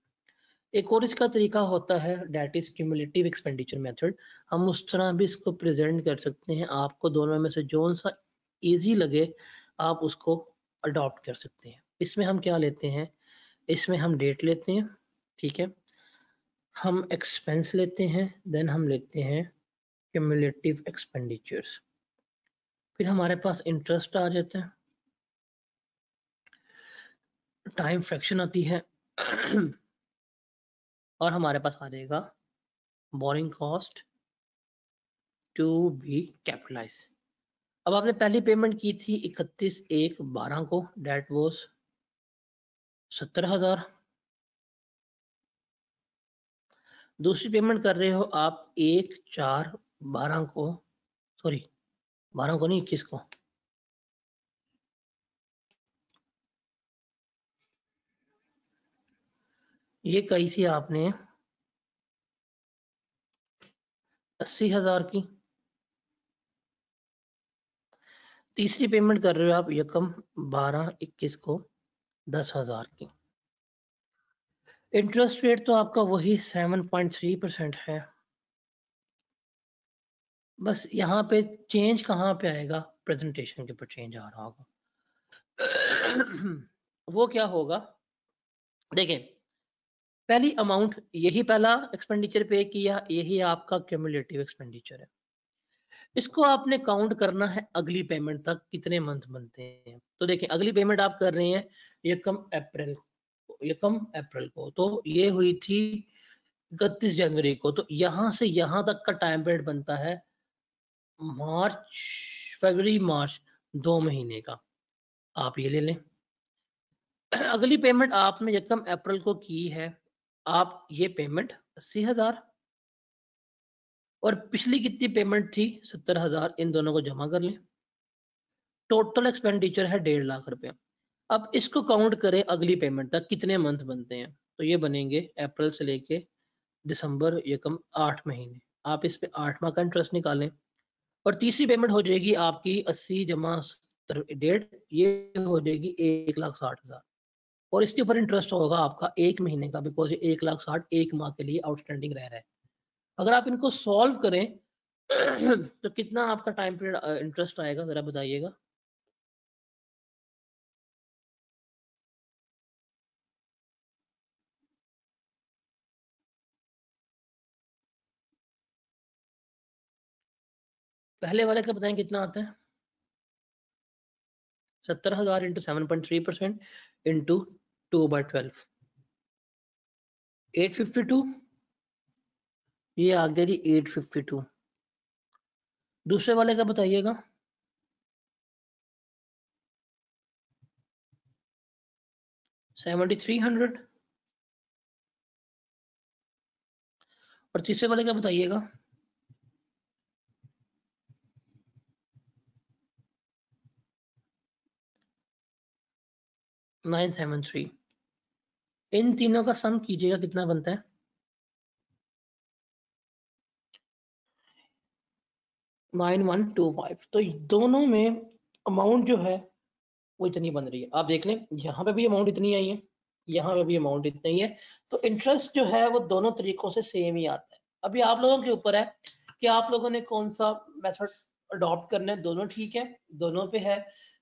एक और इसका तरीका होता है that is cumulative expenditure method हम उस तरह भी इसको प्रेजेंट कर सकते हैं आपको दोनों में से जो सा ईजी लगे आप उसको अडॉप्ट कर सकते हैं इसमें हम क्या लेते हैं इसमें हम डेट लेते हैं ठीक है हम एक्सपेंस लेते हैं देन हम लेते हैं क्यूमुलेटिव एक्सपेंडिचर्स फिर हमारे पास इंटरेस्ट आ जाता है टाइम फ्रैक्शन आती है और हमारे पास आ जाएगा borrowing cost to be capitalise अब आपने पहली पेमेंट की थी इकतीस एक बारह को डेट वॉज सत्तर हजार दूसरी पेमेंट कर रहे हो आप एक चार बारह को सॉरी बारह को नहीं इक्कीस को ये कही थी आपने अस्सी हजार की तीसरी पेमेंट कर रहे हो आप यकम बारह इक्कीस को दस हजार की इंटरेस्ट रेट तो आपका वही सेवन पॉइंट थ्री परसेंट है बस यहाँ पे चेंज कहाँ पे आएगा प्रेजेंटेशन के ऊपर चेंज आ रहा होगा वो क्या होगा देखें पहली अमाउंट यही पहला एक्सपेंडिचर पे किया यही आपका क्यूमुलेटिव एक्सपेंडिचर है इसको आपने काउंट करना है अगली पेमेंट तक कितने मंथ बनते हैं तो देखें अगली पेमेंट आप कर रहे हैं ये कम अप्रैल यकम अप्रैल को तो ये हुई थी इकतीस जनवरी को तो यहाँ से यहाँ तक का टाइम पीरियड बनता है मार्च फरवरी मार्च दो महीने का आप ये ले लें अगली पेमेंट आपने यकम अप्रैल को की है आप ये पेमेंट अस्सी हजार और पिछली कितनी पेमेंट थी सत्तर हजार इन दोनों को जमा कर लें टोटल एक्सपेंडिचर है डेढ़ लाख रुपया अब इसको काउंट करें अगली पेमेंट तक कितने मंथ बनते हैं तो ये बनेंगे अप्रैल से लेके दिसंबर ये कम आठ महीने आप इस पे आठवा का इंटरेस्ट निकालें और तीसरी पेमेंट हो जाएगी आपकी अस्सी जमा डेढ़ ये हो जाएगी एक लाख साठ हजार और इसके ऊपर इंटरेस्ट होगा आपका एक महीने का बिकॉज ये एक लाख साठ एक माह के लिए आउटस्टैंडिंग रह रहा है अगर आप इनको सॉल्व करें तो कितना आपका टाइम पीरियड इंटरेस्ट आएगा जरा बताइएगा पहले वाले का बताएं कितना आता है सत्तर हजार into seven point three percent into two by twelve eight fifty two ये आ गया जी एट फिफ्टी टू दूसरे वाले का बताइएगा सेवेंटी थ्री हंड्रेड और तीसरे वाले का बताइएगा नाइन सेवन थ्री इन तीनों का सम कीजिएगा कितना बनता है नाइन वन टू फाइव तो दोनों में अमाउंट जो है वो इतनी बन रही है आप देख लें यहाँ पे भी अमाउंट इतनी आई है यहाँ पे भी अमाउंट इतना ही है तो इंटरेस्ट जो है वो दोनों तरीकों से सेम ही आता है अभी आप लोगों के ऊपर है कि आप लोगों ने कौन सा मेथड अडॉप्ट करना है दोनों ठीक है दोनों पे है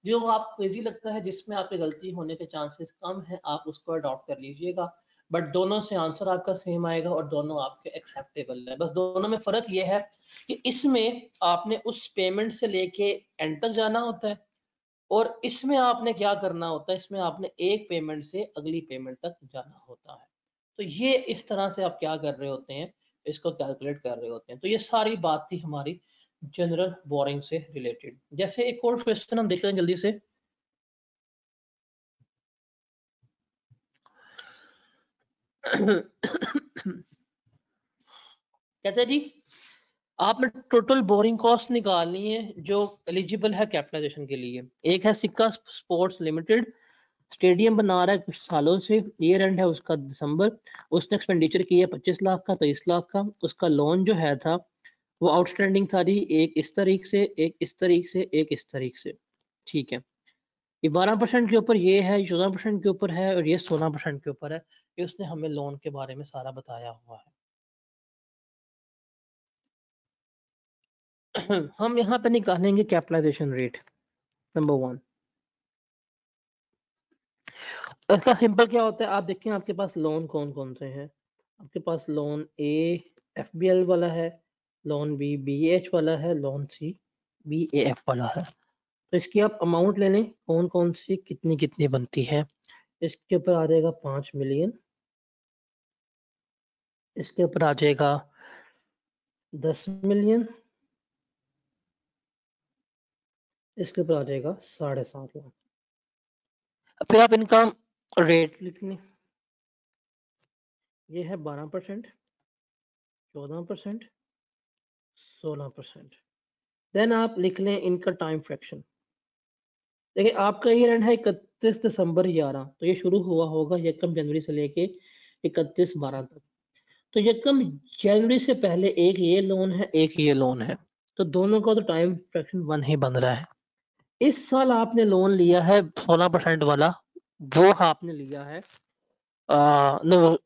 जो आपको ईजी लगता है जिसमें आपके गलती होने के चांसेस कम है आप उसको अडॉप्ट कर लीजिएगा बट दोनों से आंसर आपका सेम आएगा और दोनों आपके एक्सेप्टेबल है बस दोनों में फर्क यह है कि इसमें आपने उस पेमेंट से लेके एंड तक जाना होता है और इसमें आपने क्या करना होता है इसमें आपने एक पेमेंट से अगली पेमेंट तक जाना होता है तो ये इस तरह से आप क्या कर रहे होते हैं इसको कैलकुलेट कर रहे होते हैं तो ये सारी बात थी हमारी जनरल बोरिंग से रिलेटेड जैसे एक और क्वेश्चन हम देख लें जल्दी से कहते जी आपने टोटल बोरिंग कॉस्ट निकालनी है जो एलिजिबल है कैपिटलाइजेशन के लिए एक है सिक्का स्पोर्ट्स लिमिटेड स्टेडियम बना रहा है कुछ सालों से ईयर एंड है उसका दिसंबर उसने एक्सपेंडिचर किया पच्चीस लाख का तेईस लाख का उसका लोन जो है था वो आउटस्टैंडिंग था एक इस तरीक से एक इस तरीक से एक इस तरीक से ठीक है ये बारह परसेंट के ऊपर ये है चौदह परसेंट के ऊपर है और ये सोलह परसेंट के ऊपर है ये उसने हमें लोन के बारे में सारा बताया हुआ है हम यहाँ पे निकालेंगे कैपिटलाइजेशन रेट नंबर वन इसका सिंपल क्या होता है आप देखें आपके पास लोन कौन कौन से हैं आपके पास लोन ए एफ वाला है लोन बी बी एच वाला है loan C B A F वाला है तो इसकी आप अमाउंट ले लें कौन कौन सी कितनी कितनी बनती है इसके ऊपर आ जाएगा पाँच मिलियन इसके ऊपर आ जाएगा दस मिलियन इसके ऊपर आ जाएगा साढ़े सात लाख फिर आप इनका रेट लिख लें ये है बारह परसेंट चौदह परसेंट सोलह परसेंट देन आप लिख लें इनका टाइम फ्रैक्शन देखिए आपका ये एंड है इकतीस दिसंबर ग्यारह तो ये शुरू हुआ होगा यकम जनवरी से लेके इकतीस बारह तक तो यकम जनवरी से पहले एक ये लोन है एक ये लोन है तो दोनों का तो टाइम फ्रैक्शन वन ही बन रहा है इस साल आपने लोन लिया है सोलह परसेंट वाला वो आपने लिया है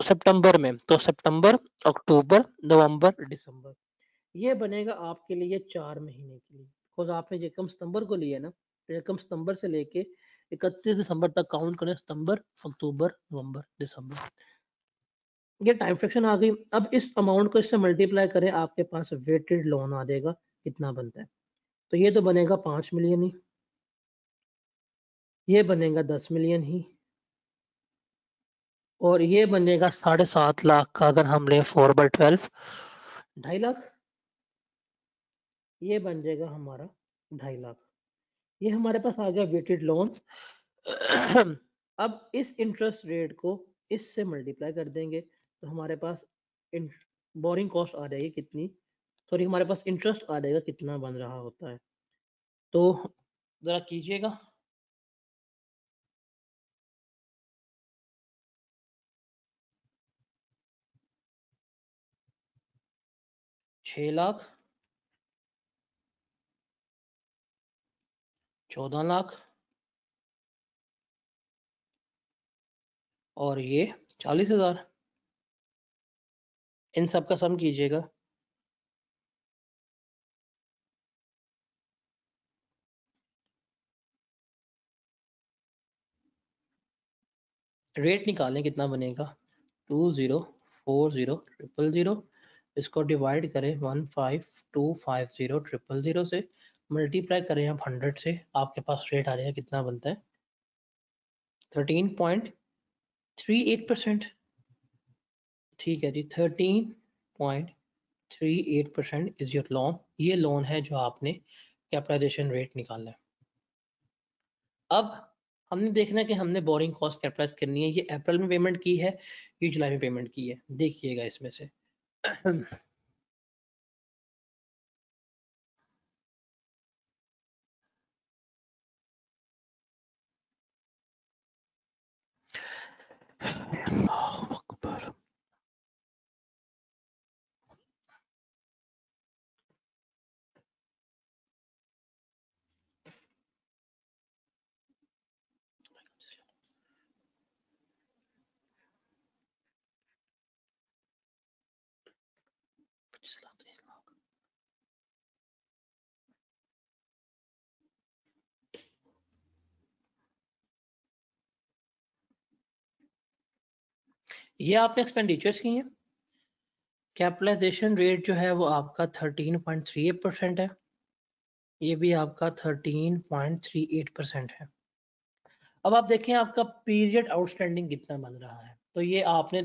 सितंबर में तो सितंबर अक्टूबर नवंबर दिसंबर ये बनेगा आपके लिए चार महीने के लिए बिकॉज आपने यकम सितंबर को लिया ना तो यकम सितंबर से लेके इकतीस दिसंबर तक काउंट करें सितंबर अक्टूबर नवंबर दिसंबर ये टाइम फ्रैक्शन आ गई अब इस अमाउंट को इससे मल्टीप्लाई करें आपके पास वेटेड लोन आ जाएगा कितना बनता है तो ये तो बनेगा पांच मिलियन ही ये बनेगा दस मिलियन ही और ये बनेगा साढ़े सात लाख का अगर हम लें फोर बाई ट्वेल्व ढाई लाख ये बन जाएगा हमारा ढाई लाख ये हमारे पास आ गया वेटेड लोन अब इस इंटरेस्ट रेट को इससे मल्टीप्लाई कर देंगे तो हमारे पास बोरिंग कॉस्ट आ जाएगी कितनी सॉरी हमारे पास इंटरेस्ट आ जाएगा कितना बन रहा होता है तो ज़रा कीजिएगा छ लाख चौदह लाख और ये चालीस हजार इन सब का सम कीजिएगा रेट निकालें कितना बनेगा two zero four zero triple zero इसको डिवाइड करें one five two five zero triple zero से मल्टीप्लाई करें आप हंड्रेड से आपके पास रेट आ जाएगा कितना बनता है thirteen point three eight percent ठीक है जी thirteen point three eight percent is your loan ये लोन है जो आपने कैपिटलाइजेशन रेट निकालना है अब हमने देखना कि हमने बोरिंग कॉस्ट कैपिटलाइज करनी है ये अप्रैल में पेमेंट की है ये जुलाई में पेमेंट की है देखिएगा इसमें से ये आपने एक्सपेंडिचर्स की हैं कैपिटलाइजेशन रेट जो है वो आपका 13.38 परसेंट है ये भी आपका 13.38 परसेंट है अब आप देखें आपका पीरियड आउटस्टैंडिंग कितना बन रहा है तो ये आपने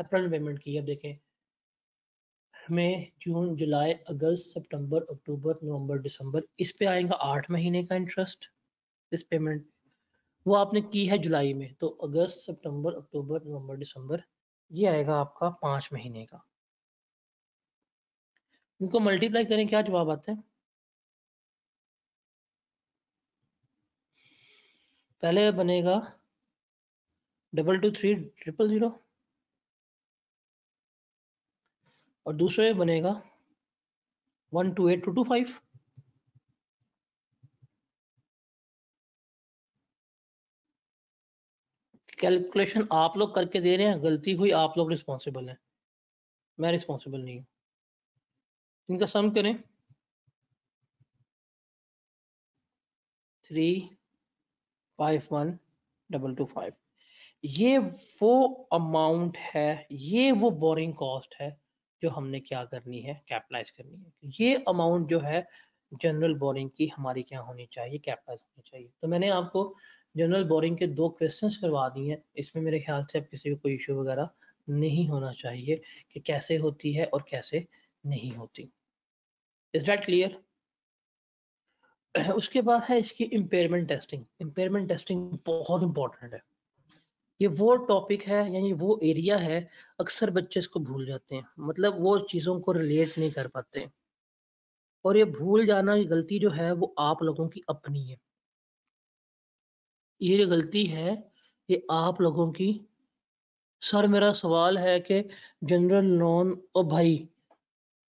अप्रैल पेमेंट की अब देखें में जून जुलाई अगस्त सितंबर अक्टूबर नवंबर दिसंबर इस पे आएगा आठ महीने का इंटरेस्ट इस पेमेंट वो आपने की है जुलाई में तो अगस्त सितंबर अक्टूबर नवंबर दिसंबर ये आएगा आपका पांच महीने का इनको मल्टीप्लाई करें क्या जवाब आते हैं पहले बनेगा double two three triple zero और दूसरे बनेगा one two eight two two five calculation आप लोग करके दे रहे हैं गलती हुई आप लोग रिस्पॉन्सिबल हैं मैं रिस्पॉन्सिबल नहीं हूं इनका सम करें three five one double two five ये वो अमाउंट है ये वो बोरिंग कॉस्ट है जो हमने क्या करनी है कैपिटलाइज करनी है ये अमाउंट जो है जनरल बोरिंग की हमारी क्या होनी चाहिए कैपेस होनी चाहिए तो मैंने आपको जनरल बोरिंग के दो क्वेश्चंस करवा दिए हैं इसमें मेरे ख्याल से अब किसी को कोई इशू वगैरह नहीं होना चाहिए कि कैसे होती है और कैसे नहीं होती इज डैट क्लियर उसके बाद है इसकी इम्पेयरमेंट टेस्टिंग इम्पेयरमेंट टेस्टिंग बहुत इंपॉर्टेंट है ये वो टॉपिक है यानी वो एरिया है अक्सर बच्चे इसको भूल जाते हैं मतलब वो चीज़ों को रिलेट नहीं कर पाते और ये भूल जाना की गलती जो है वो आप लोगों की अपनी है ये जो गलती है ये आप लोगों की सर मेरा सवाल है कि जनरल नॉन और भाई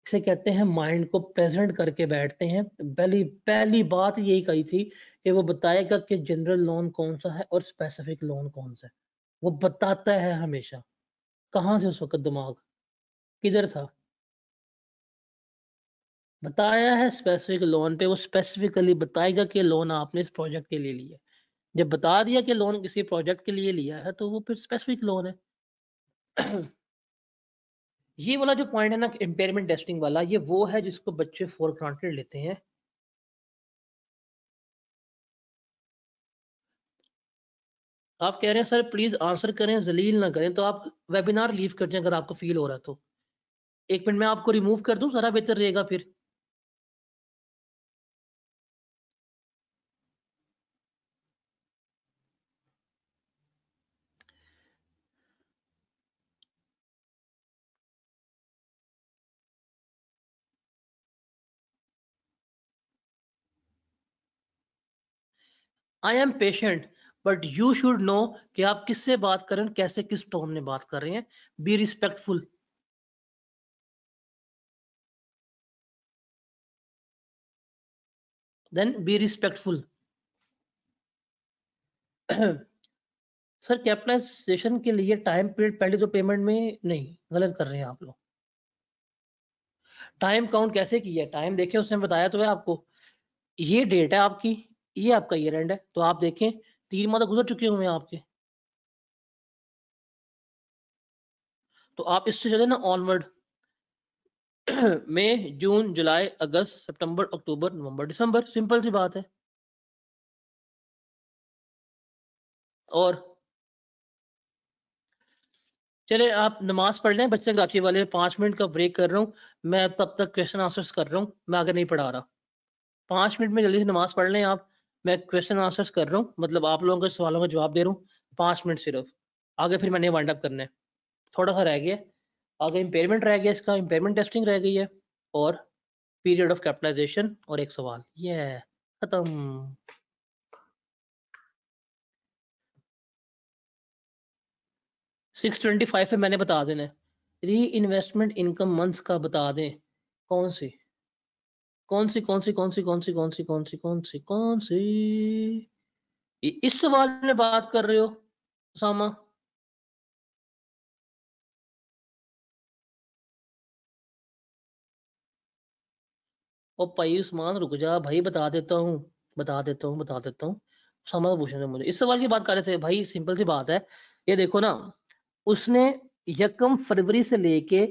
इसे कहते हैं माइंड को प्रेजेंट करके बैठते हैं पहली पहली बात यही कही थी कि वो बताएगा कि जनरल लोन कौन सा है और स्पेसिफिक लोन कौन सा है वो बताता है हमेशा कहाँ से उस वक्त दिमाग किधर था बताया है स्पेसिफिक लोन पे वो स्पेसिफिकली बताएगा कि लोन आपने इस प्रोजेक्ट के लिए लिया जब बता दिया कि लोन किसी प्रोजेक्ट के लिए लिया है तो वो फिर स्पेसिफिक लोन है ये वाला जो पॉइंट है ना इम्पेयरमेंट टेस्टिंग वाला ये वो है जिसको बच्चे फॉर ग्रांटेड लेते हैं आप कह रहे हैं सर प्लीज आंसर करें जलील ना करें तो आप वेबिनार लीव कर जाए अगर आपको फील हो रहा तो एक मिनट में आपको रिमूव कर दूं सारा बेहतर रहेगा फिर I am patient but you should know कि आप किससे बात कर रहे हैं कैसे किस टोन में बात कर रहे हैं be respectful then be respectful sir capitalisation के लिए टाइम पीरियड पहले तो पेमेंट में नहीं गलत कर रहे हैं आप लोग टाइम काउंट कैसे किया टाइम देखे उसने बताया तो है आपको ये डेट है आपकी ये आपका ईयर एंड है तो आप देखें तीन माह तो गुजर चुके हुए हैं आपके तो आप इससे चले ना ऑनवर्ड मई जून जुलाई अगस्त सितंबर अक्टूबर नवंबर दिसंबर सिंपल सी बात है और चले आप नमाज पढ़ लें बच्चे कराची वाले पांच मिनट का ब्रेक कर रहा हूं मैं तब तक क्वेश्चन आंसर्स कर रहा हूं मैं आगे नहीं पढ़ा रहा पांच मिनट में जल्दी से नमाज पढ़ लें आप मैं क्वेश्चन आंसर्स कर रहा हूँ मतलब आप लोगों के सवालों का जवाब दे रहा हूँ पाँच मिनट सिर्फ आगे फिर मैंने वाइंड अप करना है थोड़ा सा रह गया आगे इम्पेयरमेंट रह गया इसका इम्पेयरमेंट टेस्टिंग रह गई है और पीरियड ऑफ कैपिटलाइजेशन और एक सवाल ये खत्म सिक्स ट्वेंटी फाइव पे मैंने बता देना री इन्वेस्टमेंट इनकम मंथ्स का बता दें कौन सी कौन सी कौन सी कौन सी कौन सी कौन सी कौन सी कौन सी कौन सी इस सवाल में बात कर रहे हो सामा ओ भाई उस्मान रुक जा भाई बता देता हूँ बता देता हूँ बता देता हूँ सामा समझ तो पूछना मुझे इस सवाल की बात कर रहे थे भाई सिंपल सी बात है ये देखो ना उसने यकम फरवरी से लेके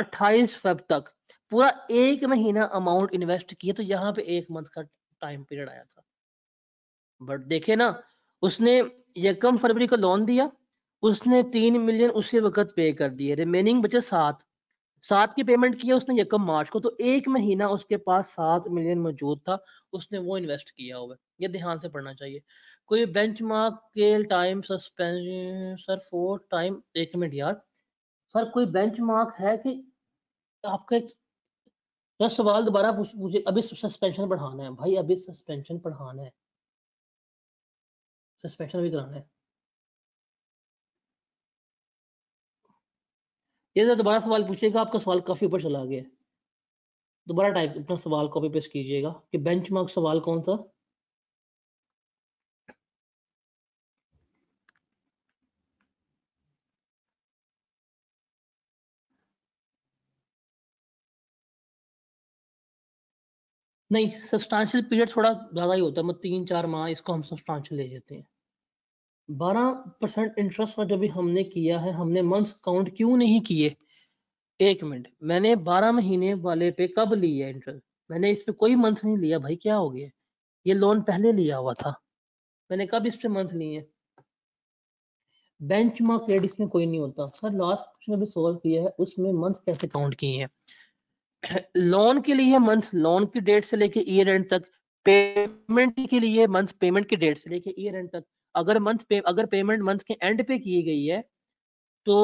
28 फेब तक पूरा एक महीना अमाउंट इन्वेस्ट किया तो यहाँ पे एक मंथ का टाइम पीरियड आया था बट देखे ना उसने यकम फरवरी को लोन दिया उसने तीन मिलियन उसी वक्त पे कर दिए रिमेनिंग बचे सात सात की पेमेंट किया उसने यकम मार्च को तो एक महीना उसके पास सात मिलियन मौजूद था उसने वो इन्वेस्ट किया हुआ ये ध्यान से पढ़ना चाहिए कोई बेंचमार्क के टाइम सर फोर टाइम एक मिनट यार सर कोई बेंच मार्क है कि आपका तो सवाल दोबारा पूछ मुझे अभी सस्पेंशन पढ़ाना है भाई अभी सस्पेंशन पढ़ाना है सस्पेंशन भी कराना है ये तो दोबारा सवाल पूछिएगा आपका सवाल काफी ऊपर चला गया दोबारा टाइप अपना सवाल कॉपी पेस्ट कीजिएगा कि बेंचमार्क सवाल कौन सा नहीं सब्सटैंशियल पीरियड थोड़ा ज़्यादा ही होता है मतलब तीन चार माह इसको हम सब्सटैंशियल ले लेते हैं बारह परसेंट इंटरेस्ट का जो भी हमने किया है हमने मंथ काउंट क्यों नहीं किए एक मिनट मैंने बारह महीने वाले पे कब लिया इंटरेस्ट मैंने इस पे कोई मंथ नहीं लिया भाई क्या हो गया ये लोन पहले लिया हुआ था मैंने कब इस पे मंथ लिए बेंच मार्क रेट इसमें कोई नहीं होता सर लास्ट क्वेश्चन भी सॉल्व किया है उसमें मंथ कैसे काउंट किए हैं लोन के लिए मंथ लोन की डेट से लेके ईयर एंड तक पेमेंट के लिए मंथ पेमेंट की डेट से लेके ईयर एंड तक अगर मंथ पे अगर पेमेंट मंथ के एंड पे की गई है तो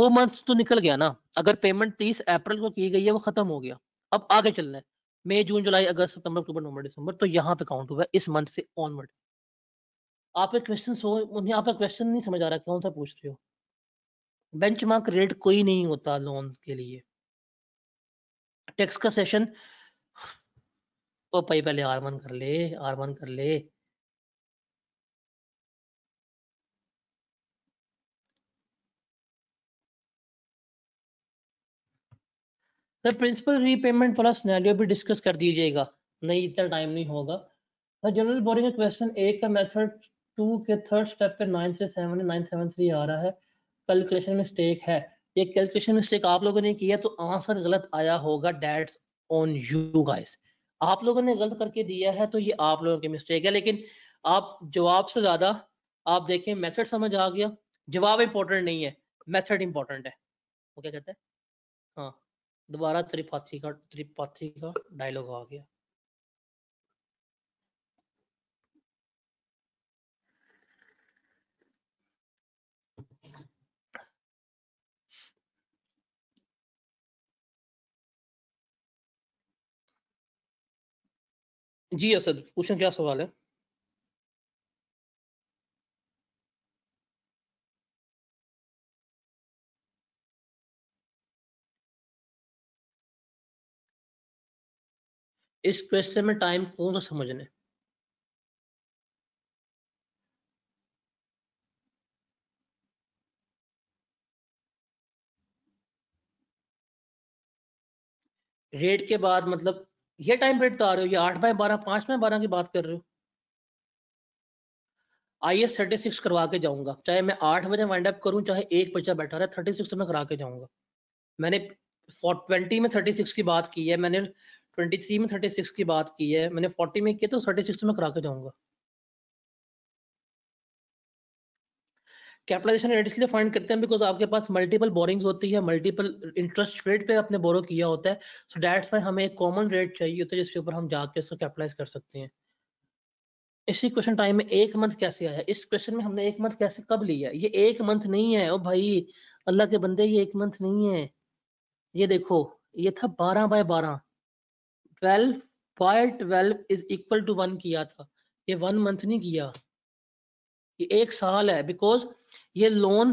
वो मंथ तो निकल गया ना अगर पेमेंट 30 अप्रैल को की गई है वो खत्म हो गया अब आगे चलना है मई जून जुलाई अगस्त सितंबर अक्टूबर नवंबर दिसंबर तो यहाँ पे काउंट हुआ इस मंथ से ऑनवर्ड आपके क्वेश्चन सो उन्हें आपका क्वेश्चन नहीं समझ आ रहा कौन सा पूछ रहे हो बेंचमार्क रेट कोई नहीं होता लोन के लिए टेक्स का सेशन ओ भाई पहले वन कर ले वन कर ले तो प्रिंसिपल रीपेमेंट वाला सिनेरियो भी डिस्कस कर दीजिएगा नहीं इतना टाइम नहीं होगा तो जनरल बोरिंग क्वेश्चन ए का मेथड टू के थर्ड स्टेप पे नाइन से सेवन नाइन सेवन थ्री आ रहा है कैलकुलेशन मिस्टेक है ये कैलकुलेशन मिस्टेक आप लोगों ने किया तो आंसर गलत आया होगा डेट्स ऑन यू गाइस आप लोगों ने गलत करके दिया है तो ये आप लोगों की मिस्टेक है लेकिन आप जवाब से ज्यादा आप देखें मेथड समझ आ गया जवाब इंपॉर्टेंट नहीं है मेथड इंपॉर्टेंट है वो क्या कहते हैं हाँ दोबारा त्रिपाठी का त्रिपाठी का डायलॉग आ गया जी असद पूछें क्या सवाल है इस क्वेश्चन में टाइम कौन सा समझने रेट के बाद मतलब ये टाइम पीरियड का आ रहे हो ये आठ बाय बारह पांच बाय बारह की बात कर रहे हो आई एस थर्टी सिक्स करवा के जाऊंगा चाहे मैं आठ बजे वाइंड अप करूं चाहे एक बच्चा बैठा रहा थर्टी सिक्स तो मैं करा के जाऊंगा मैंने ट्वेंटी में थर्टी सिक्स की बात की है मैंने ट्वेंटी थ्री में थर्टी सिक्स की बात की है मैंने फोर्टी में किया तो थर्टी सिक्स तो करा के जाऊंगा कैपिटलाइजेशन रेट इसलिए फाइंड करते हैं बिकॉज आपके पास मल्टीपल बोरिंग्स होती है मल्टीपल इंटरेस्ट रेट पे आपने बोरो किया होता है सो डेट्स वाई हमें एक कॉमन रेट चाहिए होता है जिसके ऊपर हम जाके उसको कैपिटलाइज कर सकते हैं इसी क्वेश्चन टाइम में एक मंथ कैसे आया इस क्वेश्चन में हमने एक मंथ कैसे कब लिया ये एक मंथ नहीं है ओ भाई अल्लाह के बंदे ये एक मंथ नहीं है ये देखो ये था बारह बाय बारह twelve by twelve is equal to one किया था ये वन मंथ नहीं किया ये एक साल है बिकॉज ये लोन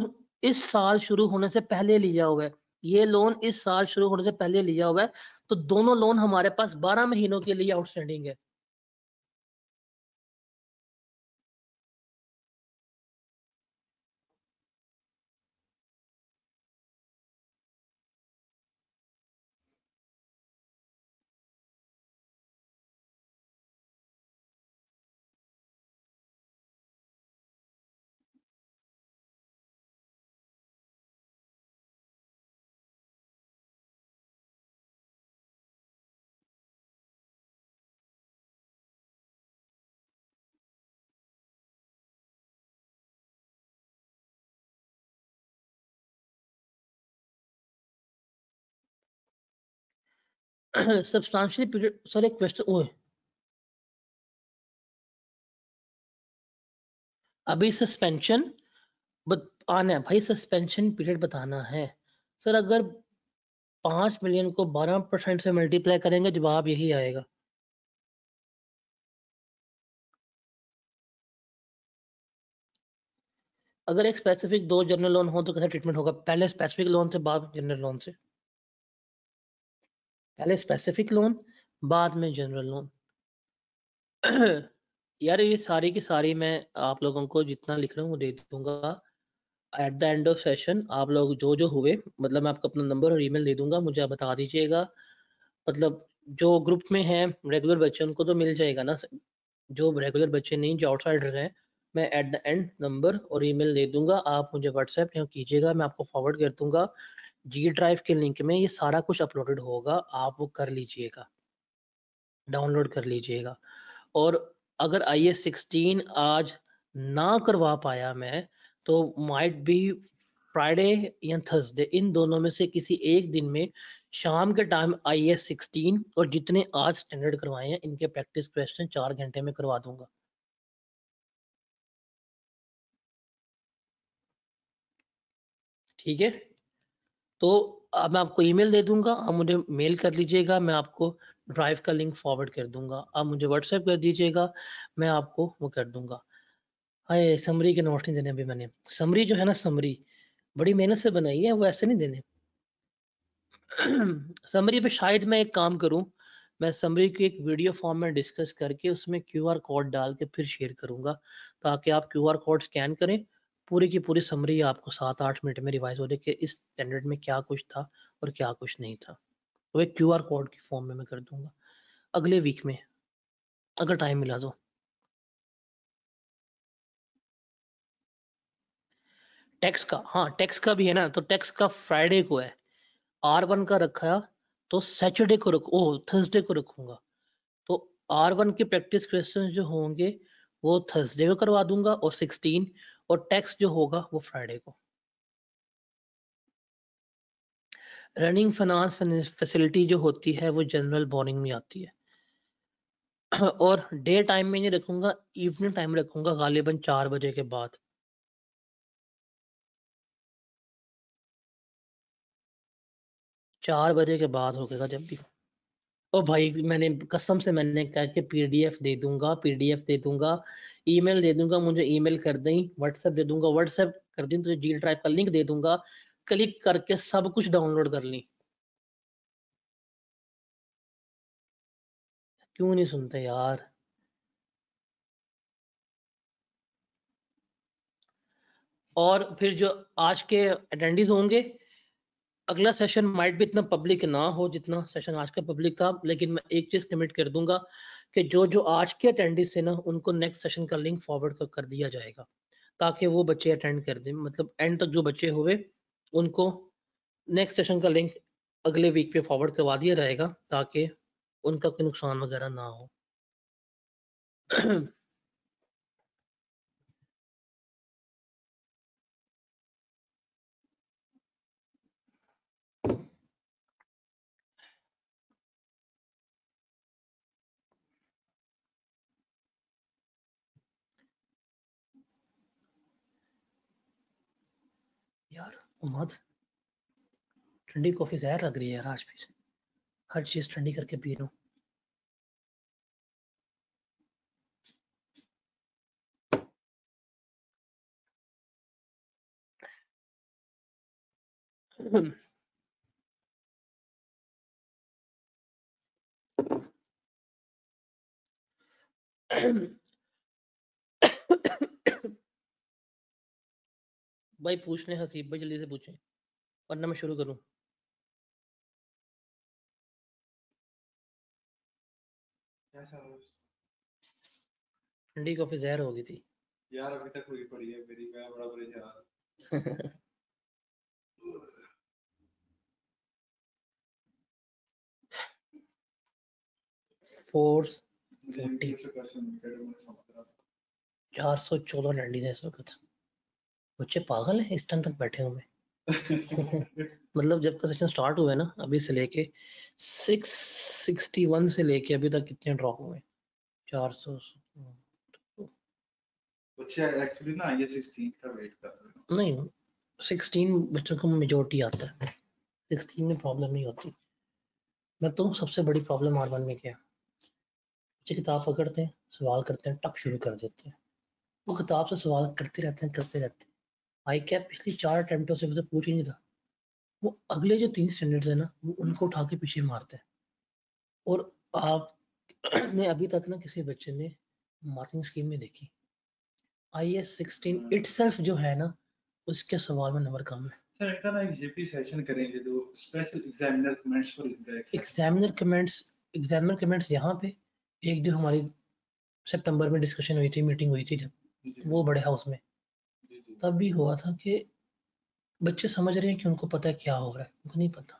इस साल शुरू होने से पहले लिया हुआ है ये लोन इस साल शुरू होने से पहले लिया हुआ है तो दोनों लोन हमारे पास 12 महीनों के लिए आउटस्टैंडिंग है substantially period sorry question oh अभी सस्पेंशन आना है भाई सस्पेंशन पीरियड बताना है सर अगर पांच मिलियन को बारह परसेंट से मल्टीप्लाई करेंगे जवाब यही आएगा अगर एक स्पेसिफिक दो जनरल लोन हो तो कैसा ट्रीटमेंट होगा पहले स्पेसिफिक लोन से बाद जनरल लोन से पहले स्पेसिफिक लोन बाद में जनरल लोन यार ये सारी की सारी मैं आप लोगों को जितना लिख रहा हूँ वो दे दूंगा at the end of session आप लोग जो जो हुए मतलब मैं आपको अपना नंबर और ईमेल दे दूंगा मुझे आप बता दीजिएगा मतलब जो ग्रुप में है रेगुलर बच्चे उनको तो मिल जाएगा ना जो रेगुलर बच्चे नहीं जो आउटसाइडर हैं मैं एट द एंड नंबर और ईमेल दे दूंगा आप मुझे व्हाट्सएप कीजिएगा मैं आपको फॉरवर्ड कर दूंगा जी ड्राइव के लिंक में ये सारा कुछ अपलोडेड होगा आप वो कर लीजिएगा डाउनलोड कर लीजिएगा और अगर आई एस सिक्सटीन आज ना करवा पाया मैं तो माइट भी फ्राइडे या थर्सडे इन दोनों में से किसी एक दिन में शाम के टाइम आई एस सिक्सटीन और जितने आज स्टैंडर्ड करवाए हैं इनके प्रैक्टिस क्वेश्चन चार घंटे में करवा दूंगा ठीक है तो अब मैं आपको ईमेल दे दूंगा आप मुझे मेल कर लीजिएगा मैं आपको ड्राइव का लिंक फॉरवर्ड कर दूंगा आप मुझे व्हाट्सएप कर दीजिएगा मैं आपको वो कर दूंगा हाँ समरी के नोट्स नहीं देने अभी मैंने समरी जो है ना समरी बड़ी मेहनत से बनाई है वो ऐसे नहीं देने समरी पे शायद मैं एक काम करूं मैं समरी की एक वीडियो फॉर्म में डिस्कस करके उसमें क्यूआर कोड डाल के फिर शेयर करूंगा ताकि आप क्यूआर कोड स्कैन करें पूरी की पूरी समरी आपको सात आठ मिनट में रिवाइज हो रही है कि इस स्टैंडर्ड में क्या कुछ था और क्या कुछ नहीं था तो एक क्यू कोड की फॉर्म में मैं कर दूंगा अगले वीक में अगर टाइम मिला तो टैक्स का हाँ टैक्स का भी है ना तो टैक्स का फ्राइडे को है आर वन का रखा तो सैटरडे को रखो ओ थर्सडे को रखूंगा तो आर वन के प्रैक्टिस क्वेश्चन जो होंगे वो थर्सडे को करवा दूंगा और सिक्सटीन और टैक्स जो होगा वो फ्राइडे को रनिंग फाइनेंस फैसिलिटी जो होती है वो जनरल बोरिंग में आती है और डे टाइम में नहीं रखूंगा इवनिंग टाइम रखूंगा गालिबन चार बजे के बाद चार बजे के बाद होगा जब भी ओ भाई मैंने कसम से मैंने कहा कि पीडीएफ दे दूंगा पीडीएफ दे दूंगा ईमेल दे दूंगा मुझे ईमेल कर दें व्हाट्सएप दे दूंगा व्हाट्सएप कर दें तुझे तो जी ड्राइव का लिंक दे दूंगा क्लिक करके सब कुछ डाउनलोड कर ली क्यों नहीं सुनते यार और फिर जो आज के अटेंडीज होंगे अगला सेशन माइट भी इतना पब्लिक ना हो जितना सेशन आज का पब्लिक था लेकिन मैं एक चीज कमिट कर दूंगा कि जो जो आज के अटेंडिस से ना उनको नेक्स्ट सेशन का लिंक फॉरवर्ड कर, कर दिया जाएगा ताकि वो बच्चे अटेंड कर दें मतलब एंड तक जो बच्चे हुए उनको नेक्स्ट सेशन का लिंक अगले वीक पे फॉरवर्ड करवा दिया जाएगा ताकि उनका कोई नुकसान वगैरह ना हो उमद ठंडी कॉफ़ी जहर लग रही है यार आज भी हर चीज़ ठंडी करके पी लूँ भाई पूछने हसीब भाई जल्दी से पूछें वरना मैं शुरू करूं ठंडी कॉफी जहर हो गई थी यार अभी तक हुई पड़ी है मेरी मैं बड़ा परेशान फोर्स फोर्टी चार सौ चौदह लड़ीज है इस वक्त बच्चे पागल हैं इस टाइम तक बैठे हुए मतलब जब का सेशन स्टार्ट हुआ है ना अभी से लेके सिक्स सिक्सटी वन से लेके अभी तक कितने ड्रॉप हुए चार सौ एक्चुअली ना ये 16 का वेट कर नहीं 16 बच्चों को मेजोरिटी आता है 16 में प्रॉब्लम नहीं होती मैं तो सबसे बड़ी प्रॉब्लम आर वन में क्या बच्चे किताब पकड़ते हैं सवाल करते हैं टक शुरू कर देते हैं वो किताब से सवाल करते रहते हैं करते रहते हैं आई कैप पिछली चार अटैम्प्टों से मुझे पूछ ही नहीं था वो अगले जो तीन स्टैंडर्ड्स हैं ना वो उनको उठा के पीछे मारते हैं और आप ने अभी तक ना किसी बच्चे ने मार्किंग स्कीम में देखी आई एस सिक्सटीन इट जो है ना उसके सवाल में नंबर कम है एग्जामिनर कमेंट्स एग्जामिनर कमेंट्स यहाँ पे एक जो हमारी सितंबर में डिस्कशन हुई थी मीटिंग हुई थी जब वो बड़े हाउस में तब भी हुआ था कि बच्चे समझ रहे हैं कि उनको पता है क्या हो रहा है उनको नहीं पता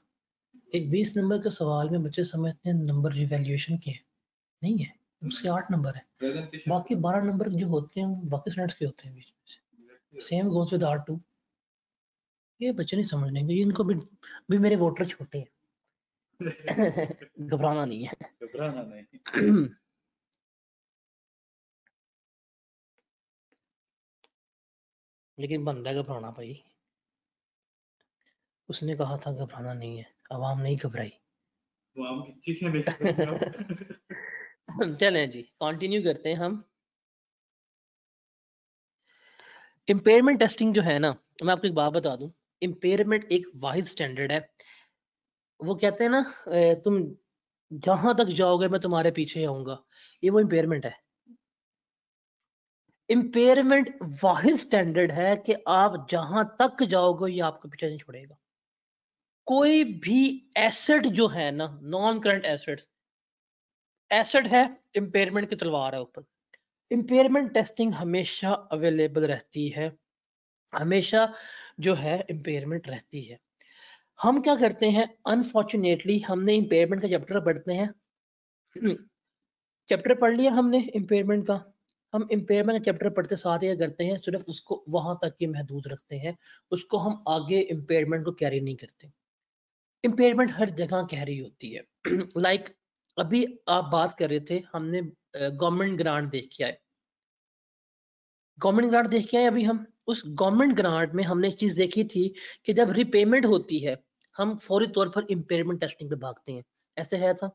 एक बीस नंबर के सवाल में बच्चे समझते हैं नंबर रिवेल्यूशन के नहीं है उसके आठ नंबर है बाकी बारह नंबर जो होते हैं बाकी स्टूडेंट्स के होते हैं बीच में से same goes with R two ये बच्चे नहीं समझ लेंगे इनको भी भी मेरे वोटर छोटे हैं घबराना नहीं है घबराना नहीं लेकिन बंदा घबराना भाई उसने कहा था घबराना नहीं है आवाम नहीं घबराई चले जी कंटिन्यू करते हैं हम इम्पेयरमेंट टेस्टिंग जो है ना मैं आपको एक बात बता दूं इम्पेयरमेंट एक वाहिद स्टैंडर्ड है वो कहते हैं ना तुम जहां तक जाओगे मैं तुम्हारे पीछे आऊंगा ये वो इम्पेयरमेंट है इम्पेयरमेंट वाहि स्टैंडर्ड है कि आप जहां तक जाओगे ये आपको पीछे नहीं छोड़ेगा कोई भी एसेट जो है ना नॉन करंट एसेट्स एसेट है इम्पेयरमेंट की तलवार है ऊपर इम्पेयरमेंट टेस्टिंग हमेशा अवेलेबल रहती है हमेशा जो है इम्पेयरमेंट रहती है हम क्या करते हैं अनफॉर्चुनेटली हमने इम्पेयरमेंट का चैप्टर पढ़ते हैं चैप्टर पढ़ लिया हमने इम्पेयरमेंट का हम इम्पेयरमेंट का चैप्टर पढ़ते साथ ही करते हैं सिर्फ उसको वहां तक ही महदूद रखते हैं उसको हम आगे इम्पेयरमेंट को कैरी नहीं करते इम्पेयरमेंट हर जगह कैरी होती है लाइक like, अभी आप बात कर रहे थे हमने गवर्नमेंट ग्रांट देख के आए गवर्नमेंट ग्रांट देख के आए अभी हम उस गवर्नमेंट ग्रांट में हमने एक चीज देखी थी कि जब रिपेमेंट होती है हम फौरी तौर पर इम्पेयरमेंट टेस्टिंग पे भागते हैं ऐसे है था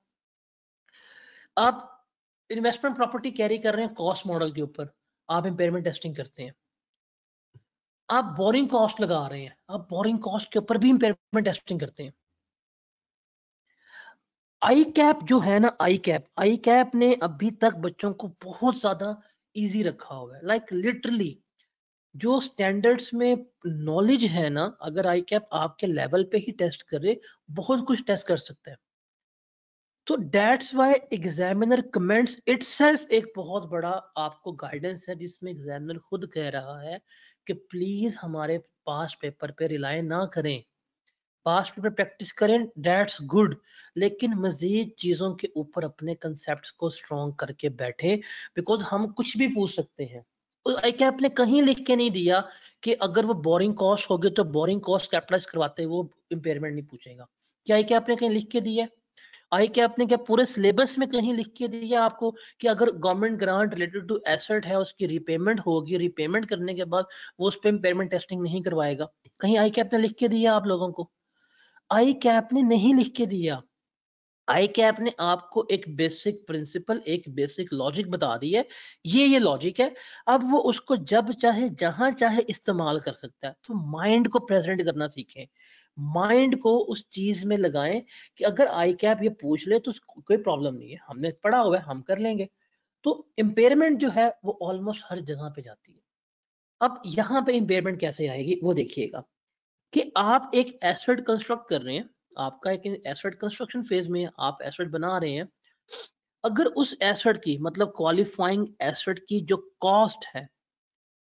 आप इन्वेस्टमेंट प्रॉपर्टी कैरी कर रहे हैं कॉस्ट मॉडल के ऊपर आप इम्पेयरमेंट टेस्टिंग करते हैं आप बोरिंग कॉस्ट लगा रहे हैं आप बोरिंग कॉस्ट के ऊपर भी इंपेयरमेंट टेस्टिंग करते हैं आई कैप जो है ना आई कैप आई कैप ने अभी तक बच्चों को बहुत ज्यादा इजी रखा हुआ है लाइक like, लिटरली जो स्टैंडर्ड्स में नॉलेज है ना अगर आई कैप आपके लेवल पे ही टेस्ट करे बहुत कुछ टेस्ट कर सकते हैं तो that's why examiner comments it एक बहुत बड़ा आपको गाइडेंस है जिसमें एग्जामिनर खुद कह रहा है कि प्लीज हमारे पास पेपर पे रिलाय ना करें पास पेपर प्रैक्टिस करें डेट्स गुड लेकिन मजीद चीज़ों के ऊपर अपने कंसेप्ट को स्ट्रॉन्ग करके बैठे बिकॉज हम कुछ भी पूछ सकते हैं आपने कहीं लिख के नहीं दिया कि अगर वो बोरिंग कॉस्ट होगी तो बोरिंग कॉस्ट कैपिटलाइज करवाते वो इम्पेयरमेंट नहीं पूछेगा क्या आपने कहीं लिख के दिया है आई कैप ने क्या पूरे सिलेबस में कहीं लिख के दिया आपको कि अगर government grant related to asset है उसकी रिपेमेंट होगी रिपेमेंट करने के बाद वो उस पर इम्पेयरमेंट टेस्टिंग नहीं करवाएगा कहीं आई कैप ने लिख के दिया आप लोगों को आई कैप ने नहीं लिख के दिया आई कैप ने आपको एक बेसिक प्रिंसिपल एक बेसिक लॉजिक बता दी है ये ये लॉजिक है अब वो उसको जब चाहे जहां चाहे इस्तेमाल कर सकता है तो माइंड को प्रेजेंट करना सीखें माइंड को उस चीज में लगाएं कि अगर आई कैप ये पूछ ले तो कोई प्रॉब्लम नहीं है हमने पढ़ा हुआ है हम कर लेंगे तो इम्पेयरमेंट जो है वो ऑलमोस्ट हर जगह पे जाती है अब यहाँ पे इम्पेयरमेंट कैसे आएगी वो देखिएगा कि आप एक एसेट कंस्ट्रक्ट कर रहे हैं आपका एक एसेट कंस्ट्रक्शन फेज में आप एसेट बना रहे हैं अगर उस एसेट की मतलब क्वालिफाइंग एसेट की जो कॉस्ट है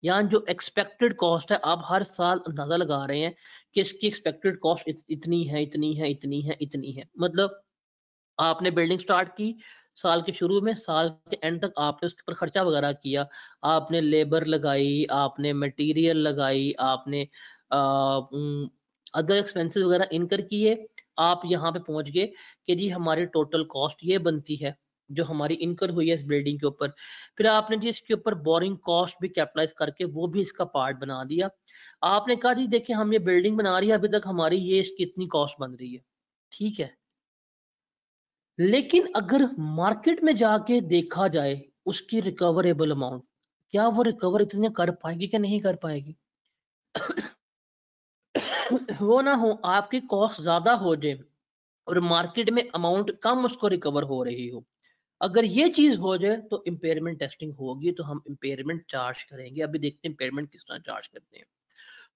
या जो एक्सपेक्टेड कॉस्ट है आप हर साल अंदाजा लगा रहे हैं कि इसकी एक्सपेक्टेड कॉस्ट इतनी है इतनी है इतनी है इतनी है मतलब आपने बिल्डिंग स्टार्ट की साल के शुरू में साल के एंड तक आपने उसके ऊपर खर्चा वगैरह किया आपने लेबर लगाई आपने मटेरियल लगाई आपने अदर एक्सपेंसेस वगैरह इनकर किए आप यहाँ पे पहुंच गए कि जी हमारी टोटल कॉस्ट ये बनती है जो हमारी इनकर हुई है इस बिल्डिंग के ऊपर फिर आपने जी इसके ऊपर बोरिंग कॉस्ट भी कैपिटलाइज करके वो भी इसका पार्ट बना दिया आपने कहा जी देखिए हम ये बिल्डिंग बना रही है अभी तक हमारी ये इसकी इतनी कॉस्ट बन रही है ठीक है लेकिन अगर मार्केट में जाके देखा जाए उसकी रिकवरेबल अमाउंट क्या वो रिकवर इतने कर पाएगी क्या नहीं कर पाएगी वो ना हो आपकी कॉस्ट ज्यादा हो जाए और मार्केट में अमाउंट कम उसको रिकवर हो रही हो अगर ये चीज हो जाए तो इम्पेयरमेंट टेस्टिंग होगी तो हम इम्पेयरमेंट चार्ज करेंगे अभी देखते हैं इम्पेयरमेंट किस तरह चार्ज करते हैं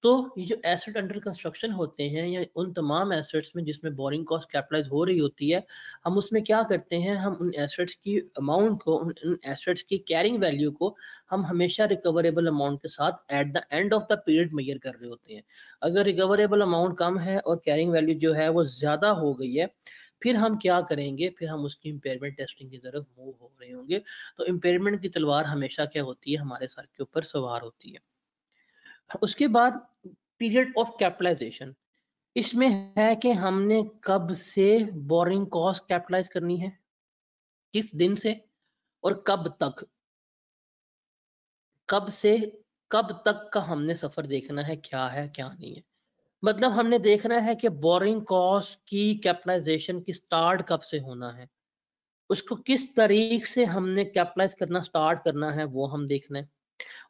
तो ये जो एसेट अंडर कंस्ट्रक्शन होते हैं या उन तमाम एसेट्स में जिसमें बोरिंग कॉस्ट कैपिटलाइज हो रही होती है हम उसमें क्या करते हैं हम उन एसेट्स की अमाउंट को उन एसेट्स की कैरिंग वैल्यू को हम हमेशा रिकवरेबल अमाउंट के साथ at the end of the period measure कर रहे होते हैं अगर रिकवरेबल अमाउंट कम है और कैरिंग वैल्यू जो है वो ज़्यादा हो गई है फिर हम क्या करेंगे फिर हम उसकी इम्पेयरमेंट टेस्टिंग की तरफ मूव हो रहे होंगे तो इम्पेयरमेंट की तलवार हमेशा क्या होती है हमारे सर के ऊपर सवार होती है उसके बाद पीरियड ऑफ कैपिटलाइजेशन इसमें है कि हमने कब से बोरिंग कॉस्ट कैपिटलाइज करनी है किस दिन से और कब तक कब से कब तक का हमने सफर देखना है क्या है क्या नहीं है मतलब हमने देखना है कि बोरिंग कॉस्ट की कैपिटलाइजेशन की स्टार्ट कब से होना है उसको किस तरीक से हमने कैपिटलाइज करना स्टार्ट करना है वो हम देखना है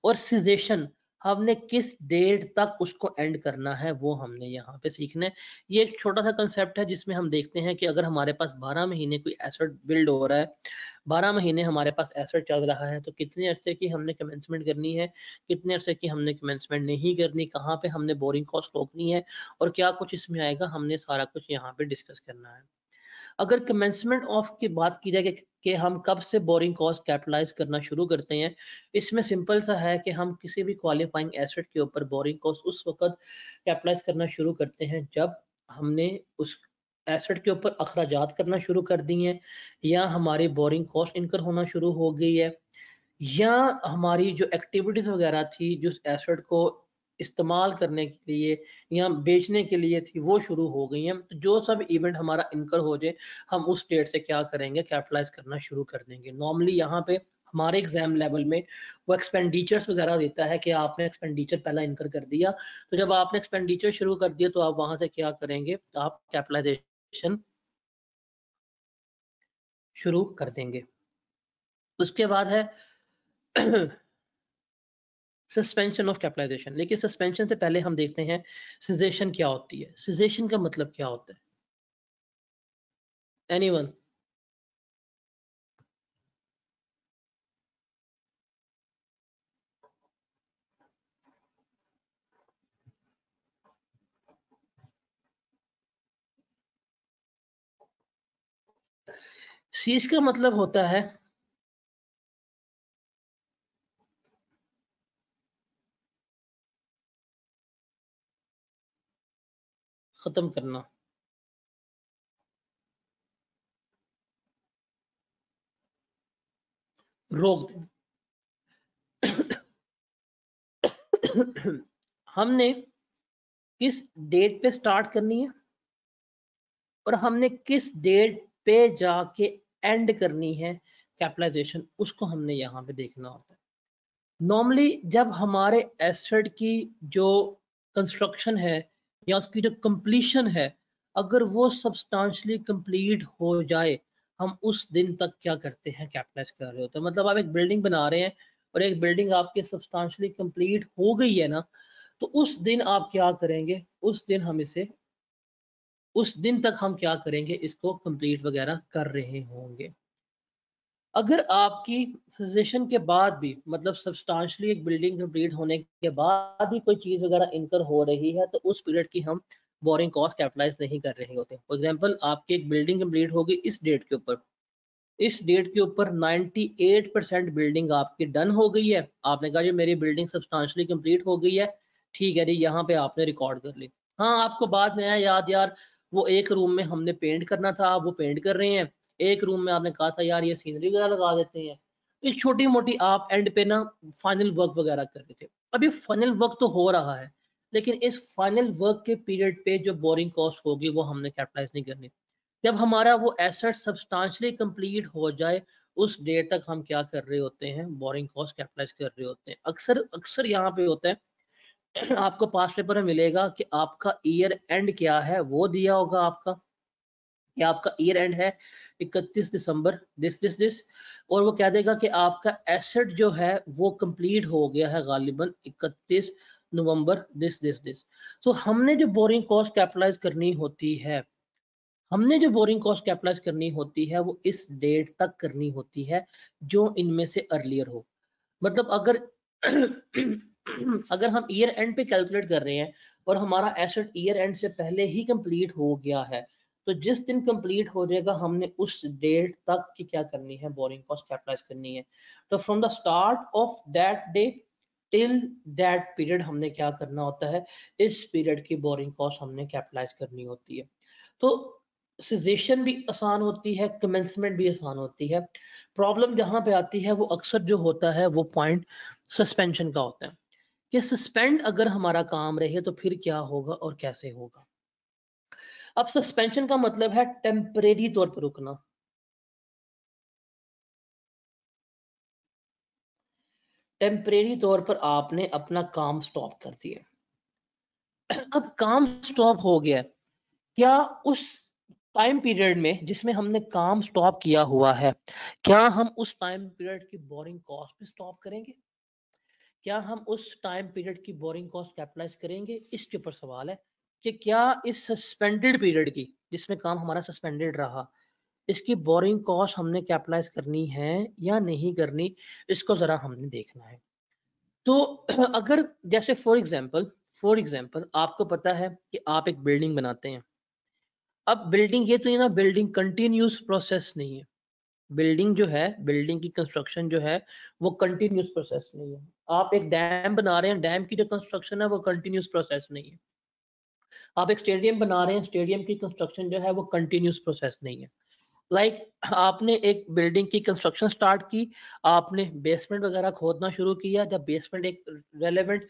और सीजेशन हमने किस डेट तक उसको एंड करना है वो हमने यहाँ पे सीखना है ये एक छोटा सा कंसेप्ट है जिसमें हम देखते हैं कि अगर हमारे पास 12 महीने कोई एसेट बिल्ड हो रहा है 12 महीने हमारे पास एसेट चल रहा है तो कितने अरसे की हमने कमेंसमेंट करनी है कितने अरसे की हमने कमेंसमेंट नहीं करनी कहाँ पे हमने बोरिंग कॉस्ट रोकनी है और क्या कुछ इसमें आएगा हमने सारा कुछ यहाँ पे डिस्कस करना है अगर कमेंसमेंट ऑफ की बात की जाए कि हम कब से बोरिंग कॉस्ट कैपिटलाइज करना शुरू करते हैं इसमें सिंपल सा है कि हम किसी भी क्वालिफाइंग एसेट के ऊपर बोरिंग कॉस्ट उस वक्त कैपिटलाइज करना शुरू करते हैं जब हमने उस एसेट के ऊपर अखराज करना शुरू कर दिए हैं या हमारी बोरिंग कॉस्ट इनकर होना शुरू हो गई है या हमारी जो एक्टिविटीज वगैरह थी जिस एसेट को इस्तेमाल करने के लिए या बेचने के लिए थी वो शुरू हो गई हैं तो जो सब इवेंट हमारा इनकर हो जाए हम उस डेट से क्या करेंगे कैपिटलाइज करना शुरू कर देंगे नॉर्मली यहाँ पे हमारे एग्जाम लेवल में वो एक्सपेंडिचर्स वगैरह देता है कि आपने एक्सपेंडिचर पहला इनकर कर दिया तो जब आपने एक्सपेंडिचर शुरू कर दिया तो आप वहां से क्या करेंगे तो आप कैपिटलाइजेशन शुरू कर देंगे उसके बाद है सस्पेंशन ऑफ कैपिटलाइजेशन लेकिन सस्पेंशन से पहले हम देखते हैं सिजेशन क्या होती है सिजेशन का मतलब क्या होता है एनीवन सीज का मतलब होता है ख़त्म करना रोक देना हमने किस डेट पे स्टार्ट करनी है और हमने किस डेट पे जाके एंड करनी है कैपिटलाइजेशन उसको हमने यहाँ पे देखना होता है नॉर्मली जब हमारे एसेट की जो कंस्ट्रक्शन है या उसकी जो कंप्लीशन है अगर वो सब्सटांशली कंप्लीट हो जाए हम उस दिन तक क्या करते हैं कैपिटलाइज कर रहे होते हैं मतलब आप एक बिल्डिंग बना रहे हैं और एक बिल्डिंग आपके सब्सटांशली कंप्लीट हो गई है ना तो उस दिन आप क्या करेंगे उस दिन हम इसे उस दिन तक हम क्या करेंगे इसको कंप्लीट वगैरह कर रहे होंगे अगर आपकी सजेशन के बाद भी मतलब सब्सटांशली एक बिल्डिंग कंप्लीट होने के बाद भी कोई चीज़ वगैरह इनकर हो रही है तो उस पीरियड की हम बोरिंग कॉस्ट कैपिटलाइज नहीं कर रहे होते फॉर एग्जाम्पल आपकी एक बिल्डिंग कम्प्लीट होगी इस डेट के ऊपर इस डेट के ऊपर 98 परसेंट बिल्डिंग आपकी डन हो गई है आपने कहा जी मेरी बिल्डिंग सब्सटांशली कंप्लीट हो गई है ठीक है जी यहाँ पे आपने रिकॉर्ड कर ली हाँ आपको बाद में आया याद यार वो एक रूम में हमने पेंट करना था आप वो पेंट कर रहे हैं एक रूम में आपने कहा था यार ये सीनरी वगैरह लगा देते हैं तो एक छोटी मोटी आप एंड पे ना फाइनल वर्क वगैरह कर रहे थे अभी फाइनल वर्क तो हो रहा है लेकिन इस फाइनल वर्क के पीरियड पे जो बोरिंग कॉस्ट होगी वो हमने कैपिटलाइज नहीं करनी जब हमारा वो एसेट सब्सटांशली कंप्लीट हो जाए उस डेट तक हम क्या कर रहे होते हैं बोरिंग कॉस्ट कैपिटलाइज कर रहे होते हैं अक्सर अक्सर यहाँ पे होता है आपको पास पेपर में मिलेगा कि आपका ईयर एंड क्या है वो दिया होगा आपका ये आपका ईयर एंड है 31 दिसंबर दिस दिस दिस और वो कह देगा कि आपका एसेट जो है वो कंप्लीट हो गया है गालिबन 31 नवंबर दिस दिस दिस सो हमने जो बोरिंग कॉस्ट कैपिटलाइज करनी होती है हमने जो बोरिंग कॉस्ट कैपिटलाइज करनी होती है वो इस डेट तक करनी होती है जो इनमें से अर्लियर हो मतलब अगर अगर हम ईयर एंड पे कैलकुलेट कर रहे हैं और हमारा एसेट ईयर एंड से पहले ही कंप्लीट हो गया है तो जिस दिन कंप्लीट हो जाएगा हमने उस डेट तक की क्या करनी है बोरिंग कॉस्ट कैपिटलाइज करनी है तो from the start of that day till that period हमने क्या करना होता है इस पीरियड की बोरिंग कॉस्ट हमने कैपिटलाइज करनी होती है तो सजेशन भी आसान होती है कमेंसमेंट भी आसान होती है प्रॉब्लम जहाँ पे आती है वो अक्सर जो होता है वो पॉइंट सस्पेंशन का होता है कि सस्पेंड अगर हमारा काम रहे तो फिर क्या होगा और कैसे होगा अब सस्पेंशन का मतलब है टेम्परेरी तौर पर रुकना टेम्परेरी तौर पर आपने अपना काम स्टॉप कर दिया अब काम स्टॉप हो गया क्या उस टाइम पीरियड में जिसमें हमने काम स्टॉप किया हुआ है क्या हम उस टाइम पीरियड की बोरिंग कॉस्ट भी स्टॉप करेंगे क्या हम उस टाइम पीरियड की बोरिंग कॉस्ट कैपिटलाइज करेंगे इसके ऊपर सवाल है कि क्या इस सस्पेंडेड पीरियड की जिसमें काम हमारा सस्पेंडेड रहा इसकी बोरिंग कॉस्ट हमने कैपिटलाइज करनी है या नहीं करनी इसको जरा हमने देखना है तो अगर जैसे फॉर एग्जाम्पल फॉर एग्जाम्पल आपको पता है कि आप एक बिल्डिंग बनाते हैं अब बिल्डिंग ये तो ये ना बिल्डिंग कंटिन्यूस प्रोसेस नहीं है बिल्डिंग जो है बिल्डिंग की कंस्ट्रक्शन जो है वो कंटिन्यूस प्रोसेस नहीं है आप एक डैम बना रहे हैं डैम की जो कंस्ट्रक्शन है वो कंटिन्यूस प्रोसेस नहीं है आप एक स्टेडियम बना रहे हैं स्टेडियम की कंस्ट्रक्शन जो है वो कंटिन्यूस प्रोसेस नहीं है लाइक like, आपने एक बिल्डिंग की कंस्ट्रक्शन स्टार्ट की आपने बेसमेंट वगैरह खोदना शुरू किया जब बेसमेंट एक रेलेवेंट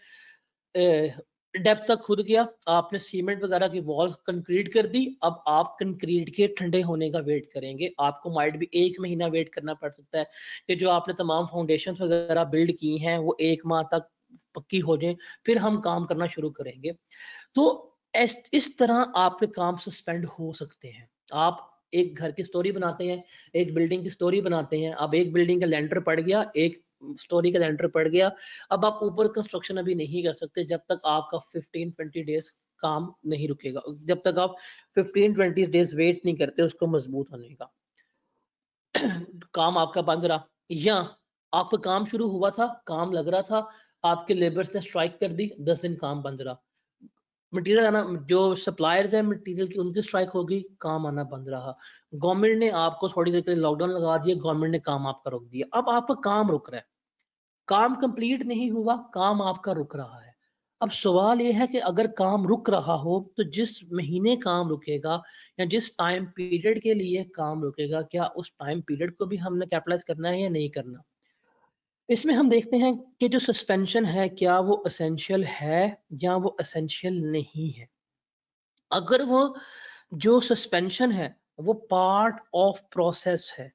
डेप्थ तक खुद गया आपने सीमेंट वगैरह की वॉल कंक्रीट कर दी अब आप कंक्रीट के ठंडे होने का वेट करेंगे आपको माइट भी एक महीना वेट करना पड़ सकता है कि जो आपने तमाम फाउंडेशन वगैरह बिल्ड की हैं वो एक माह तक पक्की हो जाए फिर हम काम करना शुरू करेंगे तो इस तरह आपके काम सस्पेंड हो सकते हैं आप एक घर की स्टोरी बनाते हैं एक बिल्डिंग की स्टोरी बनाते हैं अब एक बिल्डिंग का लेंटर पड़ गया एक स्टोरी का लेंटर पड़ गया अब आप ऊपर कंस्ट्रक्शन अभी नहीं कर सकते जब तक आपका 15 20 डेज काम नहीं रुकेगा जब तक आप 15 20 डेज वेट नहीं करते उसको मजबूत होने का काम आपका बंद रहा या आपका काम शुरू हुआ था काम लग रहा था आपके लेबर्स ने स्ट्राइक कर दी दस दिन काम बंद रहा मटेरियल आना जो सप्लायर्स हैं मटेरियल की उनकी स्ट्राइक होगी काम आना बंद रहा गवर्नमेंट ने आपको थोड़ी देर के लिए लॉकडाउन लगा दिया गवर्नमेंट ने काम आपका रोक दिया अब आपका काम रुक रहा है काम कंप्लीट नहीं हुआ काम आपका रुक रहा है अब सवाल यह है कि अगर काम रुक रहा हो तो जिस महीने काम रुकेगा या जिस टाइम पीरियड के लिए काम रुकेगा क्या उस टाइम पीरियड को भी हमने कैपिटलाइज करना है या नहीं करना इसमें हम देखते हैं कि जो सस्पेंशन है क्या वो असेंशियल है या वो असेंशियल नहीं है अगर वो जो सस्पेंशन है वो पार्ट ऑफ प्रोसेस है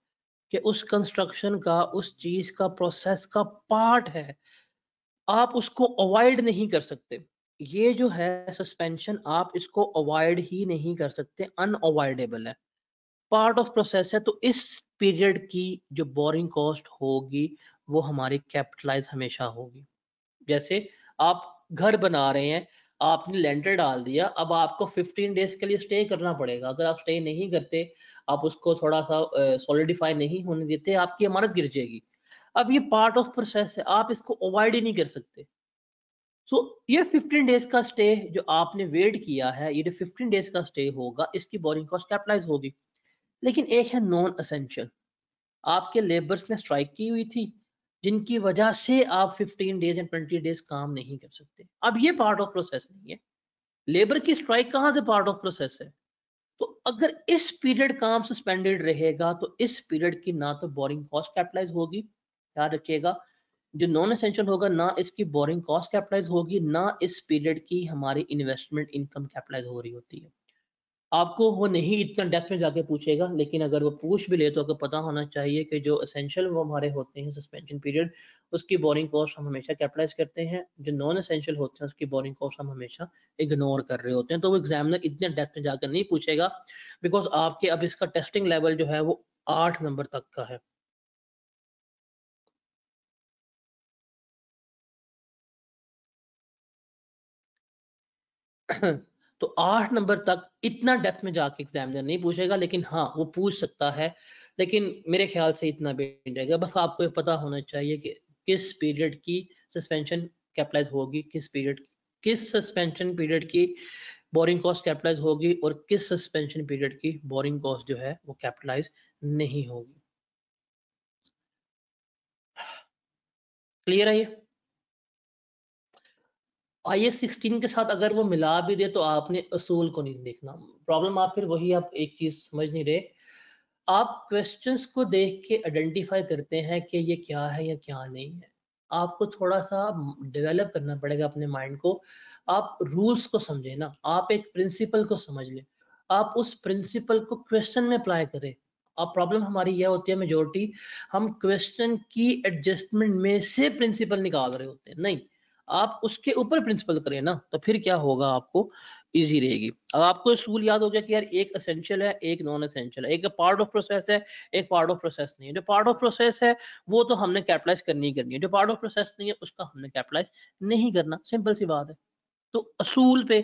कि उस कंस्ट्रक्शन का उस चीज का प्रोसेस का पार्ट है आप उसको अवॉइड नहीं कर सकते ये जो है सस्पेंशन आप इसको अवॉइड ही नहीं कर सकते अनअवॉइडेबल है पार्ट ऑफ प्रोसेस है तो इस पीरियड की जो बोरिंग कॉस्ट होगी वो हमारी कैपिटलाइज हमेशा होगी जैसे आप घर बना रहे हैं आपने लेंटर डाल दिया अब आपको 15 डेज के लिए स्टे करना पड़ेगा अगर आप स्टे नहीं करते आप उसको थोड़ा सा सॉलिडिफाई नहीं होने देते आपकी इमारत गिर जाएगी अब ये पार्ट ऑफ प्रोसेस है आप इसको अवॉइड ही नहीं कर सकते सो so, ये 15 डेज का स्टे जो आपने वेट किया है ये 15 डेज का स्टे होगा इसकी बोरिंग कॉस्ट कैपिटलाइज होगी लेकिन एक है नॉन असेंशियल आपके लेबर्स ने स्ट्राइक की हुई थी जिनकी वजह से आप 15 डेज एंड 20 डेज काम नहीं कर सकते अब ये पार्ट ऑफ प्रोसेस नहीं है लेबर की स्ट्राइक कहाँ से पार्ट ऑफ प्रोसेस है तो अगर इस पीरियड काम सस्पेंडेड रहेगा तो इस पीरियड की ना तो बोरिंग कॉस्ट कैपिटलाइज होगी याद रखिएगा जो नॉन एसेंशियल होगा ना इसकी बोरिंग कॉस्ट कैपिटलाइज होगी ना इस पीरियड की हमारी इन्वेस्टमेंट इनकम कैपिटलाइज हो रही होती है आपको वो नहीं इतना डेप्थ में जाके पूछेगा लेकिन अगर वो पूछ भी ले तो आपको पता होना चाहिए कि जो असेंशियल वो हमारे होते हैं सस्पेंशन पीरियड उसकी बोरिंग कॉस्ट हम हमेशा कैपिटलाइज करते हैं जो नॉन असेंशियल होते हैं उसकी बोरिंग कॉस्ट हम हमेशा इग्नोर कर रहे होते हैं तो वो एग्जामिनर इतने डेप्थ में जाकर नहीं पूछेगा बिकॉज आपके अब इसका टेस्टिंग लेवल जो है वो आठ नंबर तक का है हम्म तो आठ नंबर तक इतना डेप्थ में जाके एग्जामिनर नहीं पूछेगा लेकिन हाँ वो पूछ सकता है लेकिन मेरे ख्याल से इतना भी नहीं रहेगा बस आपको पता होना चाहिए कि किस पीरियड की सस्पेंशन कैपिटलाइज होगी किस पीरियड किस सस्पेंशन पीरियड की बोरिंग कॉस्ट कैपिटलाइज होगी और किस सस्पेंशन पीरियड की बोरिंग कॉस्ट जो है वो कैपिटलाइज नहीं होगी क्लियर है ये आई एस सिक्सटीन के साथ अगर वो मिला भी दे तो आपने असूल को नहीं देखना प्रॉब्लम आप फिर वही आप एक चीज समझ नहीं रहे आप क्वेश्चंस को देख के आइडेंटिफाई करते हैं कि ये क्या है या क्या नहीं है आपको थोड़ा सा डेवलप करना पड़ेगा अपने माइंड को आप रूल्स को समझे ना आप एक प्रिंसिपल को समझ लें आप उस प्रिंसिपल को क्वेश्चन में अप्लाई करें अब प्रॉब्लम हमारी यह होती है मेजोरिटी हम क्वेश्चन की एडजस्टमेंट में से प्रिंसिपल निकाल रहे होते हैं नहीं आप उसके ऊपर प्रिंसिपल करें ना तो फिर क्या होगा आपको इजी रहेगी अब आपको सूल याद हो गया कि यार एक असेंशियल है एक नॉन असेंशियल है एक पार्ट ऑफ प्रोसेस है एक पार्ट ऑफ प्रोसेस नहीं है जो पार्ट ऑफ प्रोसेस है वो तो हमने कैपिटलाइज करनी ही करनी है जो पार्ट ऑफ प्रोसेस नहीं है उसका हमने कैपिटलाइज नहीं करना सिंपल सी बात है तो असूल पे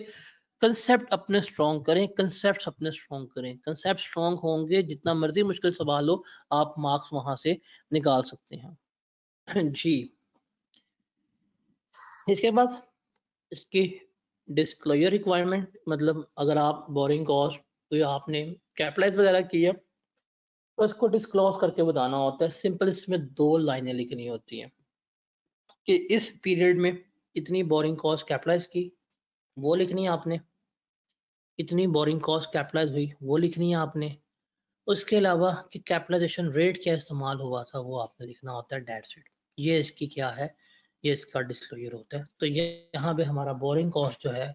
कंसेप्ट अपने स्ट्रॉन्ग करें कंसेप्ट अपने स्ट्रॉन्ग करें कंसेप्ट स्ट्रॉन्ग होंगे जितना मर्जी मुश्किल सवाल हो आप मार्क्स वहां से निकाल सकते हैं जी इसके बाद इसकी डिस्क्लोजर रिक्वायरमेंट मतलब अगर आप बोरिंग कॉस्ट तो या आपने कैपिटलाइज वगैरह की है तो इसको डिस्क्लोज करके बताना होता है सिंपल इसमें दो लाइनें लिखनी होती हैं कि इस पीरियड में इतनी बोरिंग कॉस्ट कैपिटलाइज की वो लिखनी है आपने इतनी बोरिंग कॉस्ट कैपिटलाइज हुई वो लिखनी है आपने उसके अलावा कि कैपिटलाइजेशन रेट क्या इस्तेमाल हुआ था वो आपने लिखना होता है डेट सीट ये इसकी क्या है ये इसका डिस्क्लोजर होता है तो ये यहाँ पे हमारा बोरिंग कॉस्ट जो है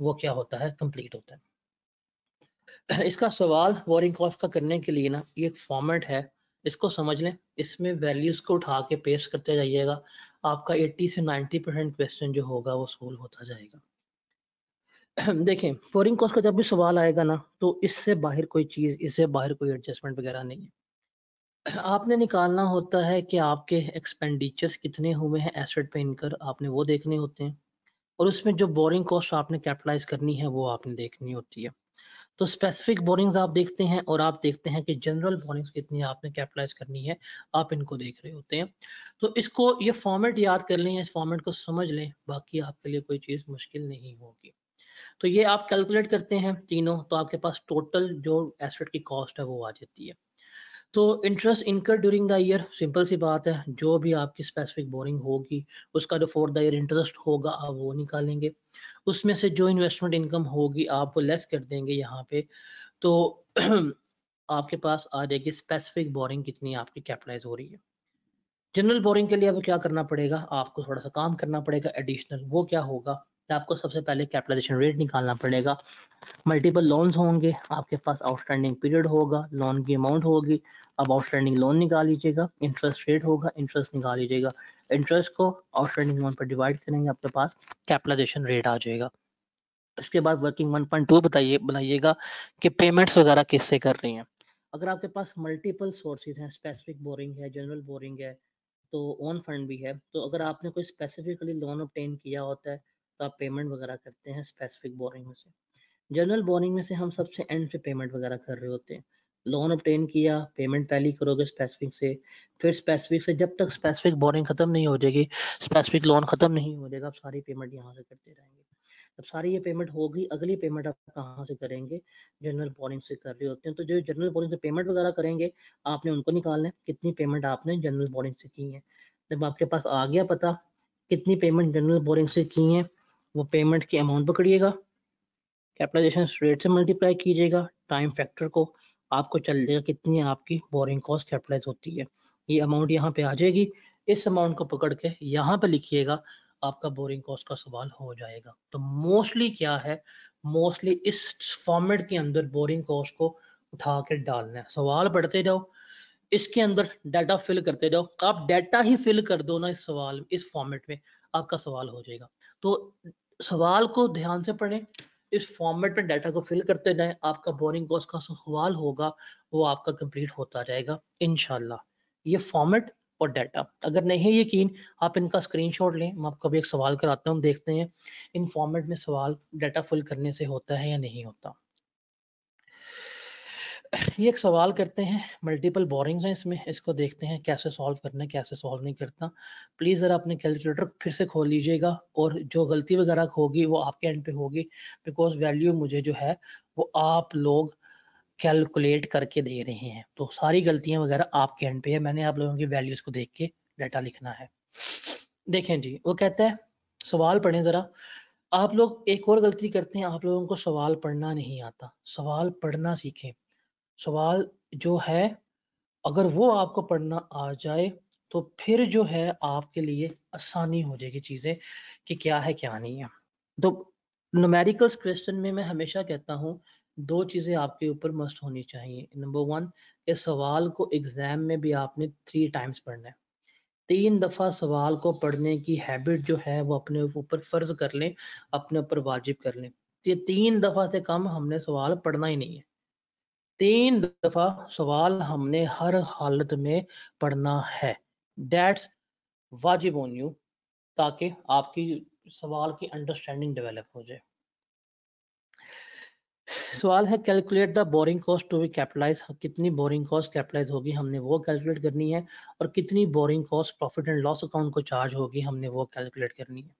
वो क्या होता है कंप्लीट होता है इसका सवाल बोरिंग कॉस्ट का करने के लिए ना ये एक फॉर्मेट है इसको समझ लें इसमें वैल्यूज को उठा के पेस्ट करते जाइएगा आपका 80 से 90 परसेंट क्वेश्चन जो होगा वो सोल्व होता जाएगा देखें बोरिंग कॉस्ट का जब भी सवाल आएगा ना तो इससे बाहर कोई चीज़ इससे बाहर कोई एडजस्टमेंट वगैरह नहीं है आपने निकालना होता है कि आपके एक्सपेंडिचर्स कितने हुए हैं एसेट पे इनकर आपने वो देखने होते हैं और उसमें जो बोरिंग कॉस्ट आपने कैपिटलाइज करनी है वो आपने देखनी होती है तो स्पेसिफिक बोरिंग्स आप देखते हैं और आप देखते हैं कि जनरल बोरिंग्स कितनी आपने कैपिटलाइज करनी है आप इनको देख रहे होते हैं तो इसको ये फॉर्मेट याद कर लें इस फॉर्मेट को समझ लें बाकी आपके लिए कोई चीज़ मुश्किल नहीं होगी तो ये आप कैलकुलेट करते हैं तीनों तो आपके पास टोटल जो एसेट की कॉस्ट है वो आ जाती है तो interest incur during the year simple सी बात है जो भी आपकी स्पेसिफिक बोरिंग होगी उसका जो फोर द ईयर इंटरेस्ट होगा आप वो निकालेंगे उसमें से जो इन्वेस्टमेंट इनकम होगी आप वो लेस कर देंगे यहाँ पे तो आपके पास आ जाएगी स्पेसिफिक बोरिंग कितनी आपकी कैपिटलाइज हो रही है जनरल बोरिंग के लिए अब क्या करना पड़ेगा आपको थोड़ा सा काम करना पड़ेगा एडिशनल वो क्या होगा तो आपको सबसे पहले कैपिटलाइजेशन रेट निकालना पड़ेगा मल्टीपल लोन्स होंगे आपके पास आउटस्टैंडिंग पीरियड होगा लोन की अमाउंट होगी अब आउटस्टैंडिंग लोन निकाल लीजिएगा इंटरेस्ट रेट होगा इंटरेस्ट निकाल लीजिएगा इंटरेस्ट को आउटस्टैंडिंग लोन पर डिवाइड करेंगे आपके पास कैपिटलाइजेशन रेट आ जाएगा उसके बाद वर्किंग वन पॉइंट टू बताइए बनाइएगा कि पेमेंट्स वगैरह किससे कर रही हैं अगर आपके पास मल्टीपल सोर्सेज हैं स्पेसिफिक बोरिंग है जनरल बोरिंग है तो ओन फंड भी है तो अगर आपने कोई स्पेसिफिकली लोन ऑप्टेन किया होता है तो आप पेमेंट वगैरह करते हैं स्पेसिफिक बोरिंग में से जनरल बोरिंग में से हम सबसे एंड से पेमेंट वगैरह कर रहे होते हैं लोन ऑप्टेन किया पेमेंट पहले करोगे स्पेसिफिक से फिर स्पेसिफिक से जब तक स्पेसिफिक बोरिंग खत्म नहीं हो जाएगी स्पेसिफिक लोन खत्म नहीं हो जाएगा आप सारी पेमेंट यहाँ से करते रहेंगे अब सारी ये पेमेंट होगी अगली पेमेंट आप कहाँ से करेंगे जनरल बोरिंग से कर रहे होते हैं तो जो जनरल बोरिंग से पेमेंट वगैरह करेंगे आपने उनको निकालना है कितनी पेमेंट आपने जनरल बोरिंग से की है जब आपके पास आ गया पता कितनी पेमेंट जनरल बोरिंग से की है वो पेमेंट की अमाउंट पकड़िएगा कैपिटलाइजेशन रेट से मल्टीप्लाई कीजिएगा टाइम फैक्टर को आपको चल जाएगा कितनी आपकी बोरिंग कॉस्ट कैपिटलाइज होती है ये अमाउंट यहाँ पे आ जाएगी इस अमाउंट को पकड़ के यहाँ पे लिखिएगा आपका बोरिंग कॉस्ट का सवाल हो जाएगा तो मोस्टली क्या है मोस्टली इस फॉर्मेट के अंदर बोरिंग कॉस्ट को उठा के डालना है सवाल पढ़ते जाओ इसके अंदर डाटा फिल करते जाओ आप डाटा ही फिल कर दो ना इस सवाल इस फॉर्मेट में आपका सवाल हो जाएगा तो सवाल को ध्यान से पढ़ें इस फॉर्मेट में डाटा को फिल करते जाएं आपका बोरिंग कोर्स का सवाल होगा वो आपका कंप्लीट होता जाएगा इनशाला ये फॉर्मेट और डाटा अगर नहीं है यकीन आप इनका स्क्रीनशॉट लें मैं आपको भी एक सवाल कराता हूँ देखते हैं इन फॉर्मेट में सवाल डाटा फिल करने से होता है या नहीं होता ये एक सवाल करते हैं मल्टीपल बोरिंग्स हैं इसमें इसको देखते हैं कैसे सॉल्व करना है कैसे सॉल्व नहीं करना प्लीज़ ज़रा अपने कैलकुलेटर फिर से खोल लीजिएगा और जो गलती वगैरह होगी वो आपके एंड पे होगी बिकॉज वैल्यू मुझे जो है वो आप लोग कैलकुलेट करके दे रहे हैं तो सारी गलतियाँ वगैरह आपके एंड पे है मैंने आप लोगों की वैल्यूज़ को देख के डाटा लिखना है देखें जी वो कहते हैं सवाल पढ़ें ज़रा आप लोग एक और गलती करते हैं आप लोगों को सवाल पढ़ना नहीं आता सवाल पढ़ना सीखें सवाल जो है अगर वो आपको पढ़ना आ जाए तो फिर जो है आपके लिए आसानी हो जाएगी चीज़ें कि क्या है क्या नहीं है तो नोमेरिकल्स क्वेश्चन में मैं हमेशा कहता हूँ दो चीज़ें आपके ऊपर मस्ट होनी चाहिए नंबर वन ये सवाल को एग्ज़ाम में भी आपने थ्री टाइम्स पढ़ना है तीन दफ़ा सवाल को पढ़ने की हैबिट जो है वो अपने ऊपर फ़र्ज कर लें अपने ऊपर वाजिब कर लें ये तीन दफ़ा से कम हमने सवाल पढ़ना ही नहीं है तीन दफा सवाल हमने हर हालत में पढ़ना है डेट्स वाजिब ऑन यू ताकि आपकी सवाल की अंडरस्टैंडिंग डेवलप हो जाए सवाल है calculate the borrowing cost to be capitalize कितनी बोरिंग कॉस्ट कैपिटलाइज होगी हमने वो कैलकुलेट करनी है और कितनी borrowing cost profit and loss account को चार्ज होगी हमने वो कैलकुलेट करनी है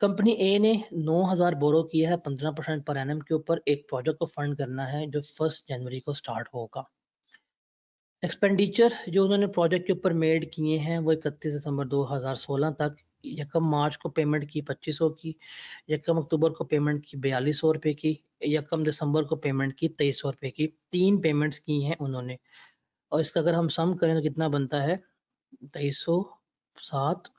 कंपनी ए ने 9000 बोरो किया है 15 परसेंट पर एनएम के ऊपर एक प्रोजेक्ट को फंड करना है जो फर्स्ट जनवरी को स्टार्ट होगा एक्सपेंडिचर जो उन्होंने प्रोजेक्ट के ऊपर मेड किए हैं वो इकतीस दिसंबर 2016 तक यकम मार्च को पेमेंट की 2500 की यकम अक्टूबर को पेमेंट की बयालीस सौ रुपये की यकम दिसंबर को पेमेंट की तेईस सौ रुपये की तीन पेमेंट्स की हैं उन्होंने और इसका अगर हम सम करें तो कितना बनता है तेईस सौ सात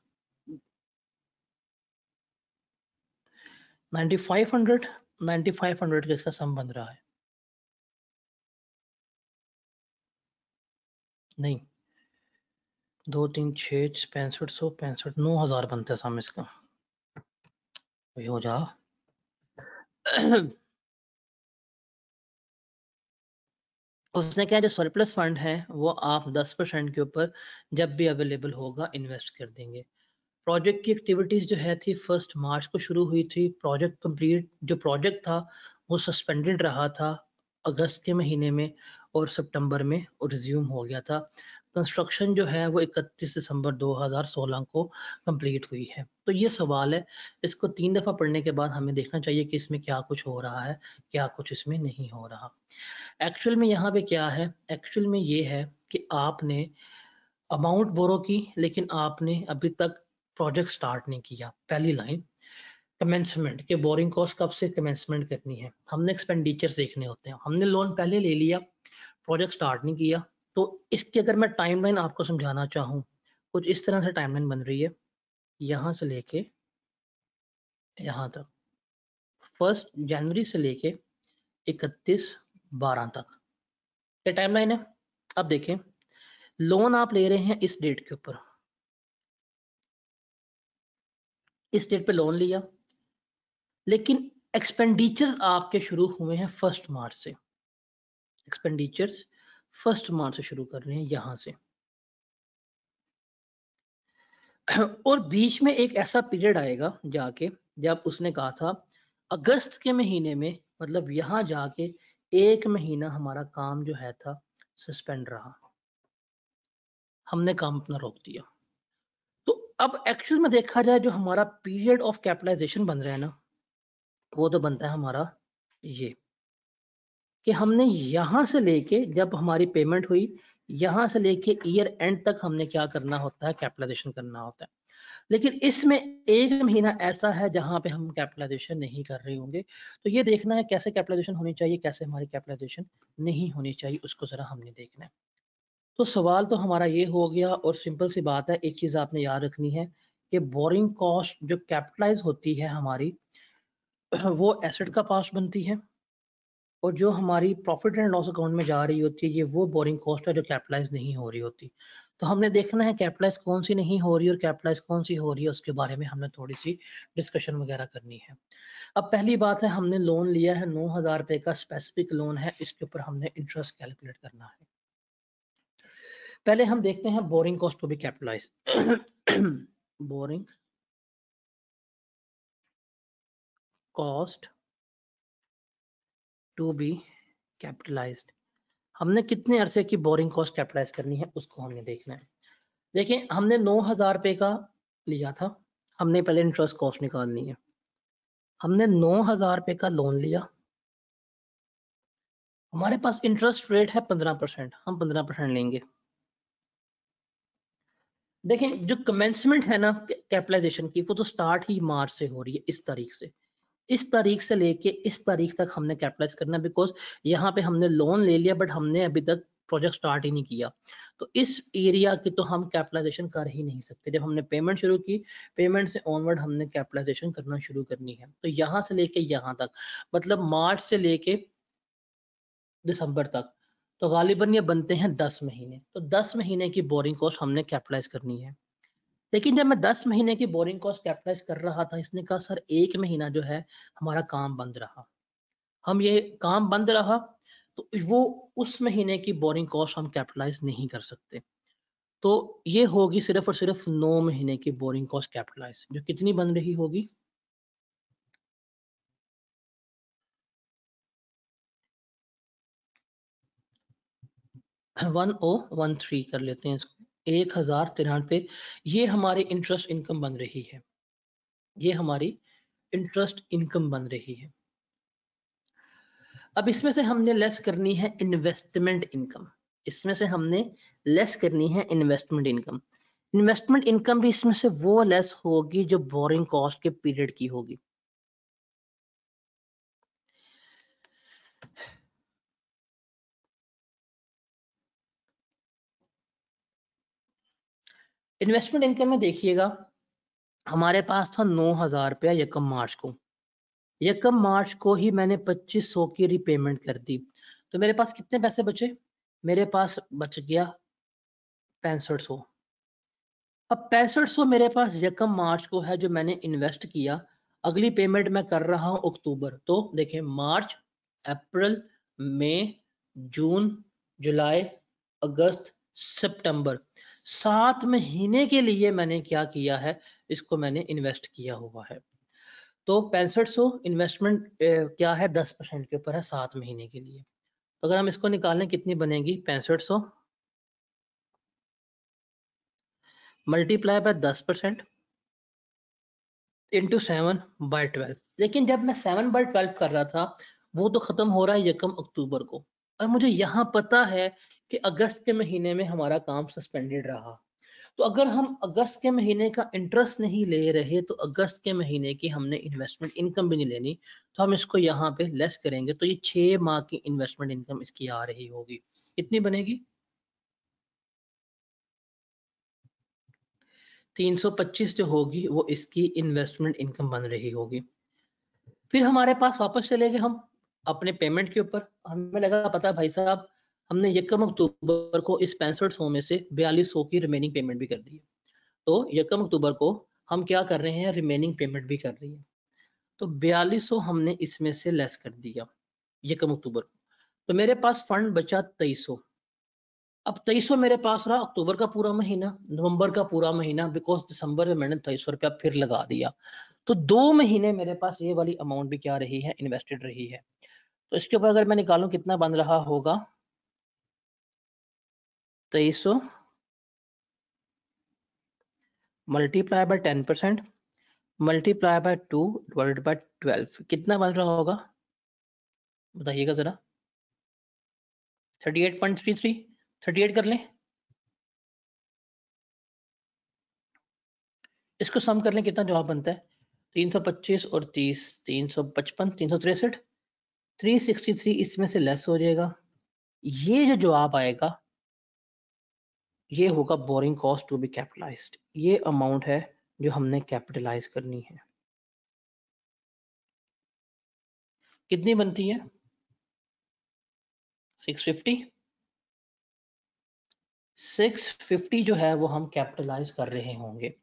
9500 9500 के इसका संबंध रहा है नहीं दो तीन छ पैंसठ सौ पैंसठ नौ हजार बनते हैं सामने इसका वही हो जा उसने क्या जो सरप्लस फंड है वो आप 10 परसेंट के ऊपर जब भी अवेलेबल होगा इन्वेस्ट कर देंगे प्रोजेक्ट की एक्टिविटीज़ जो है थी फर्स्ट मार्च को शुरू हुई थी प्रोजेक्ट कंप्लीट जो प्रोजेक्ट था वो सस्पेंडेड रहा था अगस्त के महीने में और सितंबर में रिज्यूम हो गया था कंस्ट्रक्शन जो है वो 31 दिसंबर 2016 को कंप्लीट हुई है तो ये सवाल है इसको तीन दफ़ा पढ़ने के बाद हमें देखना चाहिए कि इसमें क्या कुछ हो रहा है क्या कुछ इसमें नहीं हो रहा एक्चुअल में यहाँ पे क्या है एक्चुअल में ये है कि आपने अमाउंट बोरो की लेकिन आपने अभी तक प्रोजेक्ट स्टार्ट नहीं किया पहली लाइन कमेंसमेंट के बोरिंग कॉस्ट कब से कमेंसमेंट करनी है हमने एक्सपेंडिचर देखने होते हैं हमने लोन पहले ले लिया प्रोजेक्ट स्टार्ट नहीं किया तो इसकी अगर मैं टाइमलाइन आपको समझाना चाहूँ कुछ इस तरह से टाइमलाइन बन रही है यहाँ से लेके यहाँ तक फर्स्ट जनवरी से लेके इकतीस बारह तक ये टाइमलाइन है अब देखें लोन आप ले रहे हैं इस डेट के ऊपर इस डेट पे लोन लिया लेकिन एक्सपेंडिचर्स आपके शुरू हुए हैं फर्स्ट मार्च से एक्सपेंडिचर्स फर्स्ट मार्च से शुरू कर रहे हैं यहां से और बीच में एक ऐसा पीरियड आएगा जाके जब उसने कहा था अगस्त के महीने में मतलब यहाँ जाके एक महीना हमारा काम जो है था सस्पेंड रहा हमने काम अपना रोक दिया अब एक्चुअल में देखा जाए जो हमारा पीरियड ऑफ कैपिटलाइजेशन बन रहा है ना वो तो बनता है हमारा ये कि हमने यहां से लेके जब हमारी पेमेंट हुई यहां से लेके ईयर एंड तक हमने क्या करना होता है कैपिटलाइजेशन करना होता है लेकिन इसमें एक महीना ऐसा है जहां पे हम कैपिटलाइजेशन नहीं कर रहे होंगे तो ये देखना है कैसे कैपिटलाइजेशन होनी चाहिए कैसे हमारी कैपिटलाइजेशन नहीं होनी चाहिए उसको ज़रा हमने देखना है तो सवाल तो हमारा ये हो गया और सिंपल सी बात है एक चीज़ आपने याद रखनी है कि बोरिंग कॉस्ट जो कैपिटलाइज होती है हमारी वो एसेट का पास बनती है और जो हमारी प्रॉफिट एंड लॉस अकाउंट में जा रही होती है ये वो बोरिंग कॉस्ट है जो कैपिटलाइज नहीं हो रही होती तो हमने देखना है कैपिटलाइज कौन सी नहीं हो रही और कैपिटलाइज कौन सी हो रही है उसके बारे में हमने थोड़ी सी डिस्कशन वगैरह करनी है अब पहली बात है हमने लोन लिया है नौ हज़ार रुपये का स्पेसिफिक लोन है इसके ऊपर हमने इंटरेस्ट कैलकुलेट करना है पहले हम देखते हैं borrowing cost to be capitalize borrowing cost to be capitalize हमने कितने अरसे की बोरिंग कॉस्ट कैपिटलाइज करनी है उसको हमने देखना है देखिए हमने नौ हजार रुपये का लिया था हमने पहले इंटरेस्ट कॉस्ट निकालनी है हमने नौ हजार रुपये का लोन लिया हमारे पास इंटरेस्ट रेट है पंद्रह परसेंट हम पंद्रह परसेंट लेंगे देखें जो कमेंसमेंट है ना कैपिटलाइजेशन की वो तो स्टार्ट ही मार्च से हो रही है इस तारीख से इस तारीख से लेके इस तारीख तक हमने कैपिटलाइज करना बिकॉज यहाँ पे हमने लोन ले लिया बट हमने अभी तक प्रोजेक्ट स्टार्ट ही नहीं किया तो इस एरिया की तो हम कैपिटलाइजेशन कर ही नहीं सकते जब हमने पेमेंट शुरू की पेमेंट से ऑनवर्ड हमने कैपिटलाइजेशन करना शुरू करनी है तो यहाँ से लेके यहाँ तक मतलब मार्च से लेके दिसंबर तक तो गालिबन ये बनते हैं दस महीने तो दस महीने की बोरिंग कॉस्ट हमने कैपिटलाइज करनी है लेकिन जब मैं दस महीने की बोरिंग कॉस्ट कैपिटलाइज कर रहा था इसने कहा सर एक महीना जो है हमारा काम बंद रहा हम ये काम बंद रहा तो वो उस महीने की बोरिंग कॉस्ट हम कैपिटलाइज नहीं कर सकते तो ये होगी सिर्फ और सिर्फ नौ महीने की बोरिंग कॉस्ट कैपिटलाइज जो कितनी बन रही होगी वन ओ वन थ्री कर लेते हैं इसको एक हजार तिरानवे ये हमारी इंटरेस्ट इनकम बन रही है ये हमारी इंटरेस्ट इनकम बन रही है अब इसमें से हमने लेस करनी है इन्वेस्टमेंट इनकम इसमें से हमने लेस करनी है इन्वेस्टमेंट इनकम इन्वेस्टमेंट इनकम भी इसमें से वो लेस होगी जो बोरिंग कॉस्ट के पीरियड की होगी इन्वेस्टमेंट इनकम में देखिएगा हमारे पास था नौ हजार रुपया यकम मार्च को यकम मार्च को ही मैंने पच्चीस सौ की रिपेमेंट कर दी तो मेरे पास कितने पैसे बचे मेरे पास बच गया पैंसठ सौ अब पैंसठ सौ मेरे पास यकम मार्च को है जो मैंने इन्वेस्ट किया अगली पेमेंट मैं कर रहा हूं अक्टूबर तो देखें मार्च अप्रैल मई जून जुलाई अगस्त सितंबर सात महीने के लिए मैंने क्या किया है इसको मैंने इन्वेस्ट किया हुआ है तो पैंसठ सौ इन्वेस्टमेंट क्या है दस परसेंट के ऊपर है सात महीने के लिए तो अगर हम इसको निकालें कितनी बनेगी पैंसठ सौ मल्टीप्लाई बाय दस percent into seven by twelve लेकिन जब मैं सेवन बाय ट्वेल्व कर रहा था वो तो खत्म हो रहा है यकम अक्टूबर को और मुझे यहाँ पता है कि अगस्त के महीने में हमारा काम सस्पेंडेड रहा तो अगर हम अगस्त के महीने का इंटरेस्ट नहीं ले रहे तो अगस्त के महीने की हमने इन्वेस्टमेंट इनकम भी नहीं लेनी तो हम इसको यहाँ पे लेस करेंगे तो ये छह माह की इन्वेस्टमेंट इनकम इसकी आ रही होगी कितनी बनेगी 325 जो होगी वो इसकी इन्वेस्टमेंट इनकम बन रही होगी फिर हमारे पास वापस चले गए हम अपने पेमेंट के ऊपर हमें लगा पता भाई साहब हमने यकम अक्टूबर को इस पैंसठ सौ में से बयालीस सौ की रिमेनिंग पेमेंट भी कर दी है तो यकम अक्टूबर को हम क्या कर रहे हैं रिमेनिंग पेमेंट भी कर रही है तो बयालीस सौ हमने इसमें से लेस कर दिया यकम अक्टूबर को तो मेरे पास फंड बचा तेईस सौ अब तेईस सौ मेरे पास रहा अक्टूबर का पूरा महीना नवंबर का पूरा महीना बिकॉज दिसंबर में मैंने तेईस सौ रुपया फिर लगा दिया तो दो महीने मेरे पास ये वाली अमाउंट भी क्या रही है इन्वेस्टेड रही है तो इसके ऊपर अगर मैं निकालूं कितना बन रहा होगा तेईस multiply by ten percent multiply by two divided by twelve कितना बन रहा होगा बताइएगा जरा thirty eight point three three thirty eight कर लें इसको सम कर लें कितना जवाब बनता है तीन सौ पच्चीस और तीस तीन सौ पचपन तीन सौ तिरसठ थ्री सिक्सटी थ्री इसमें से लेस हो जाएगा ये जो जवाब आएगा ये होगा borrowing cost to be capitalize ये अमाउंट है जो हमने कैपिटलाइज करनी है कितनी बनती है 650 650 जो है वो हम कैपिटलाइज कर रहे होंगे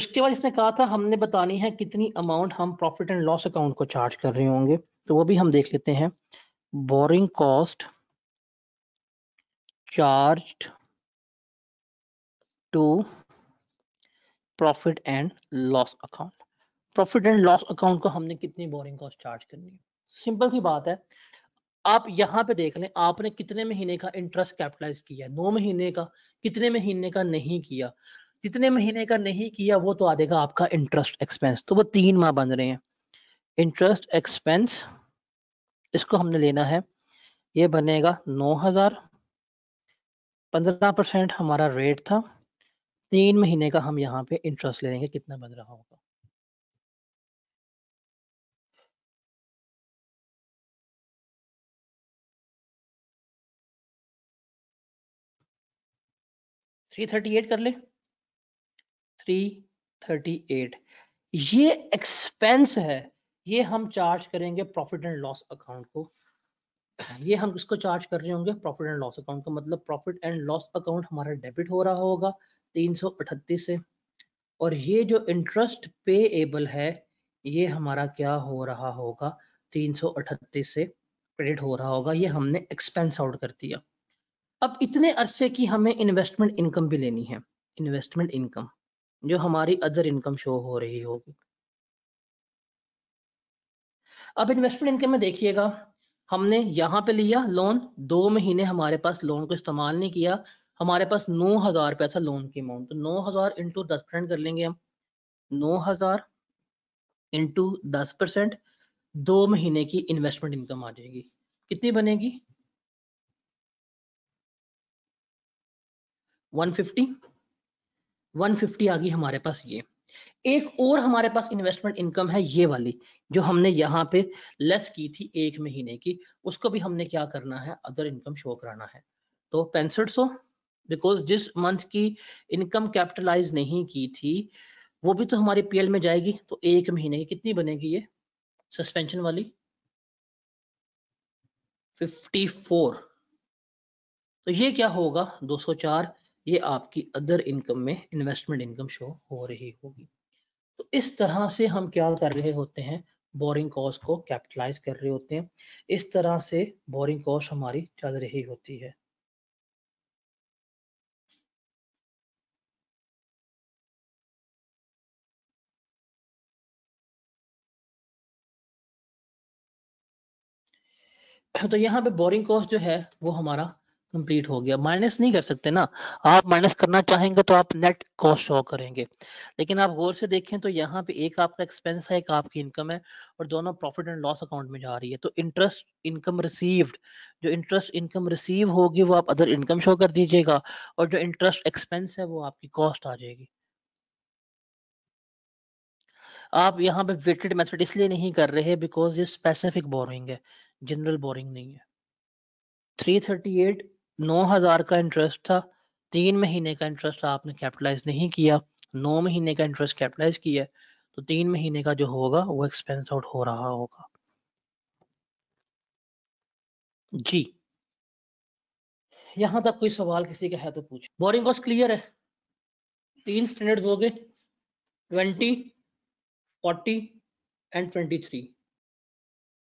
उसके बाद इसने कहा था हमने बतानी है कितनी अमाउंट हम प्रॉफिट एंड लॉस अकाउंट को चार्ज कर रहे होंगे तो वो भी हम देख लेते हैं borrowing cost charged to profit and loss account profit and loss account को हमने कितनी बोरिंग कॉस्ट चार्ज करनी है सिंपल सी बात है आप यहाँ पे देख लें आपने कितने महीने का इंटरेस्ट कैपिटलाइज किया नौ महीने का कितने महीने का नहीं किया जितने महीने का नहीं किया वो तो आ जाएगा आपका इंटरेस्ट एक्सपेंस तो वो तीन माह बन रहे हैं इंटरेस्ट एक्सपेंस इसको हमने लेना है ये बनेगा नौ हजार पंद्रह परसेंट हमारा रेट था तीन महीने का हम यहाँ पे इंटरेस्ट ले लेंगे कितना बन रहा होगा थ्री थर्टी एट कर ले थ्री थर्टी एट ये एक्सपेंस है ये हम चार्ज करेंगे प्रॉफिट एंड लॉस अकाउंट को ये हम इसको चार्ज कर रहे होंगे प्रॉफिट एंड लॉस अकाउंट का मतलब प्रॉफिट एंड लॉस अकाउंट हमारा डेबिट हो रहा होगा तीन से और ये जो इंटरेस्ट पे एबल है ये हमारा क्या हो रहा होगा तीन से क्रेडिट हो रहा होगा ये हमने एक्सपेंस आउट कर दिया अब इतने अरसे की हमें इन्वेस्टमेंट इनकम भी लेनी है इन्वेस्टमेंट इनकम जो हमारी अदर इनकम शो हो रही होगी अब इन्वेस्टमेंट इनकम में देखिएगा हमने यहाँ पे लिया लोन दो महीने हमारे पास लोन को इस्तेमाल नहीं किया हमारे पास नौ हजार रुपया था लोन की अमाउंट तो नौ हजार इंटू दस परसेंट कर लेंगे हम नौ हजार इंटू दस परसेंट दो महीने की इन्वेस्टमेंट इनकम आ जाएगी कितनी बनेगी 150 150 आ गई हमारे पास ये एक और हमारे पास इन्वेस्टमेंट इनकम है ये वाली जो हमने यहाँ पे लेस की थी एक महीने की उसको भी हमने क्या करना है अदर इनकम शो कराना है तो पैंसठ सौ बिकॉज जिस मंथ की इनकम कैपिटलाइज नहीं की थी वो भी तो हमारी पीएल में जाएगी तो एक महीने की कितनी बनेगी ये सस्पेंशन वाली फिफ्टी फोर तो ये क्या होगा दो सौ चार ये आपकी अदर इनकम में इन्वेस्टमेंट इनकम शो हो रही होगी इस तरह से हम क्या कर रहे होते हैं बोरिंग कॉस्ट को कैपिटलाइज कर रहे होते हैं इस तरह से बोरिंग कॉस्ट हमारी चल रही होती है तो यहाँ पे बोरिंग कॉस्ट जो है वो हमारा कंप्लीट हो गया माइनस नहीं कर सकते ना आप माइनस करना चाहेंगे तो आप नेट कॉस्ट शो करेंगे लेकिन आप गौर से देखें तो यहाँ पे एक आपका एक्सपेंस है एक आपकी इनकम है और दोनों प्रॉफिट एंड लॉस अकाउंट में जा रही है तो इंटरेस्ट इनकम रिसीव्ड जो इंटरेस्ट इनकम रिसीव होगी वो आप अदर इनकम शो कर दीजिएगा और जो इंटरेस्ट एक्सपेंस है वो आपकी कॉस्ट आ जाएगी आप यहाँ पे वेटेड मेथड इसलिए नहीं कर रहे बिकॉज ये स्पेसिफिक बोरिंग है जनरल बोरिंग नहीं है 338 नौ हजार का इंटरेस्ट था तीन महीने का इंटरेस्ट आपने कैपिटलाइज नहीं किया नौ महीने का इंटरेस्ट कैपिटलाइज किया तो तीन महीने का जो होगा वो एक्सपेंस आउट हो रहा होगा जी यहां तक कोई सवाल किसी का है तो पूछ बोरिंग कॉस्ट क्लियर है तीन स्टैंडर्ड हो गए twenty forty and twenty three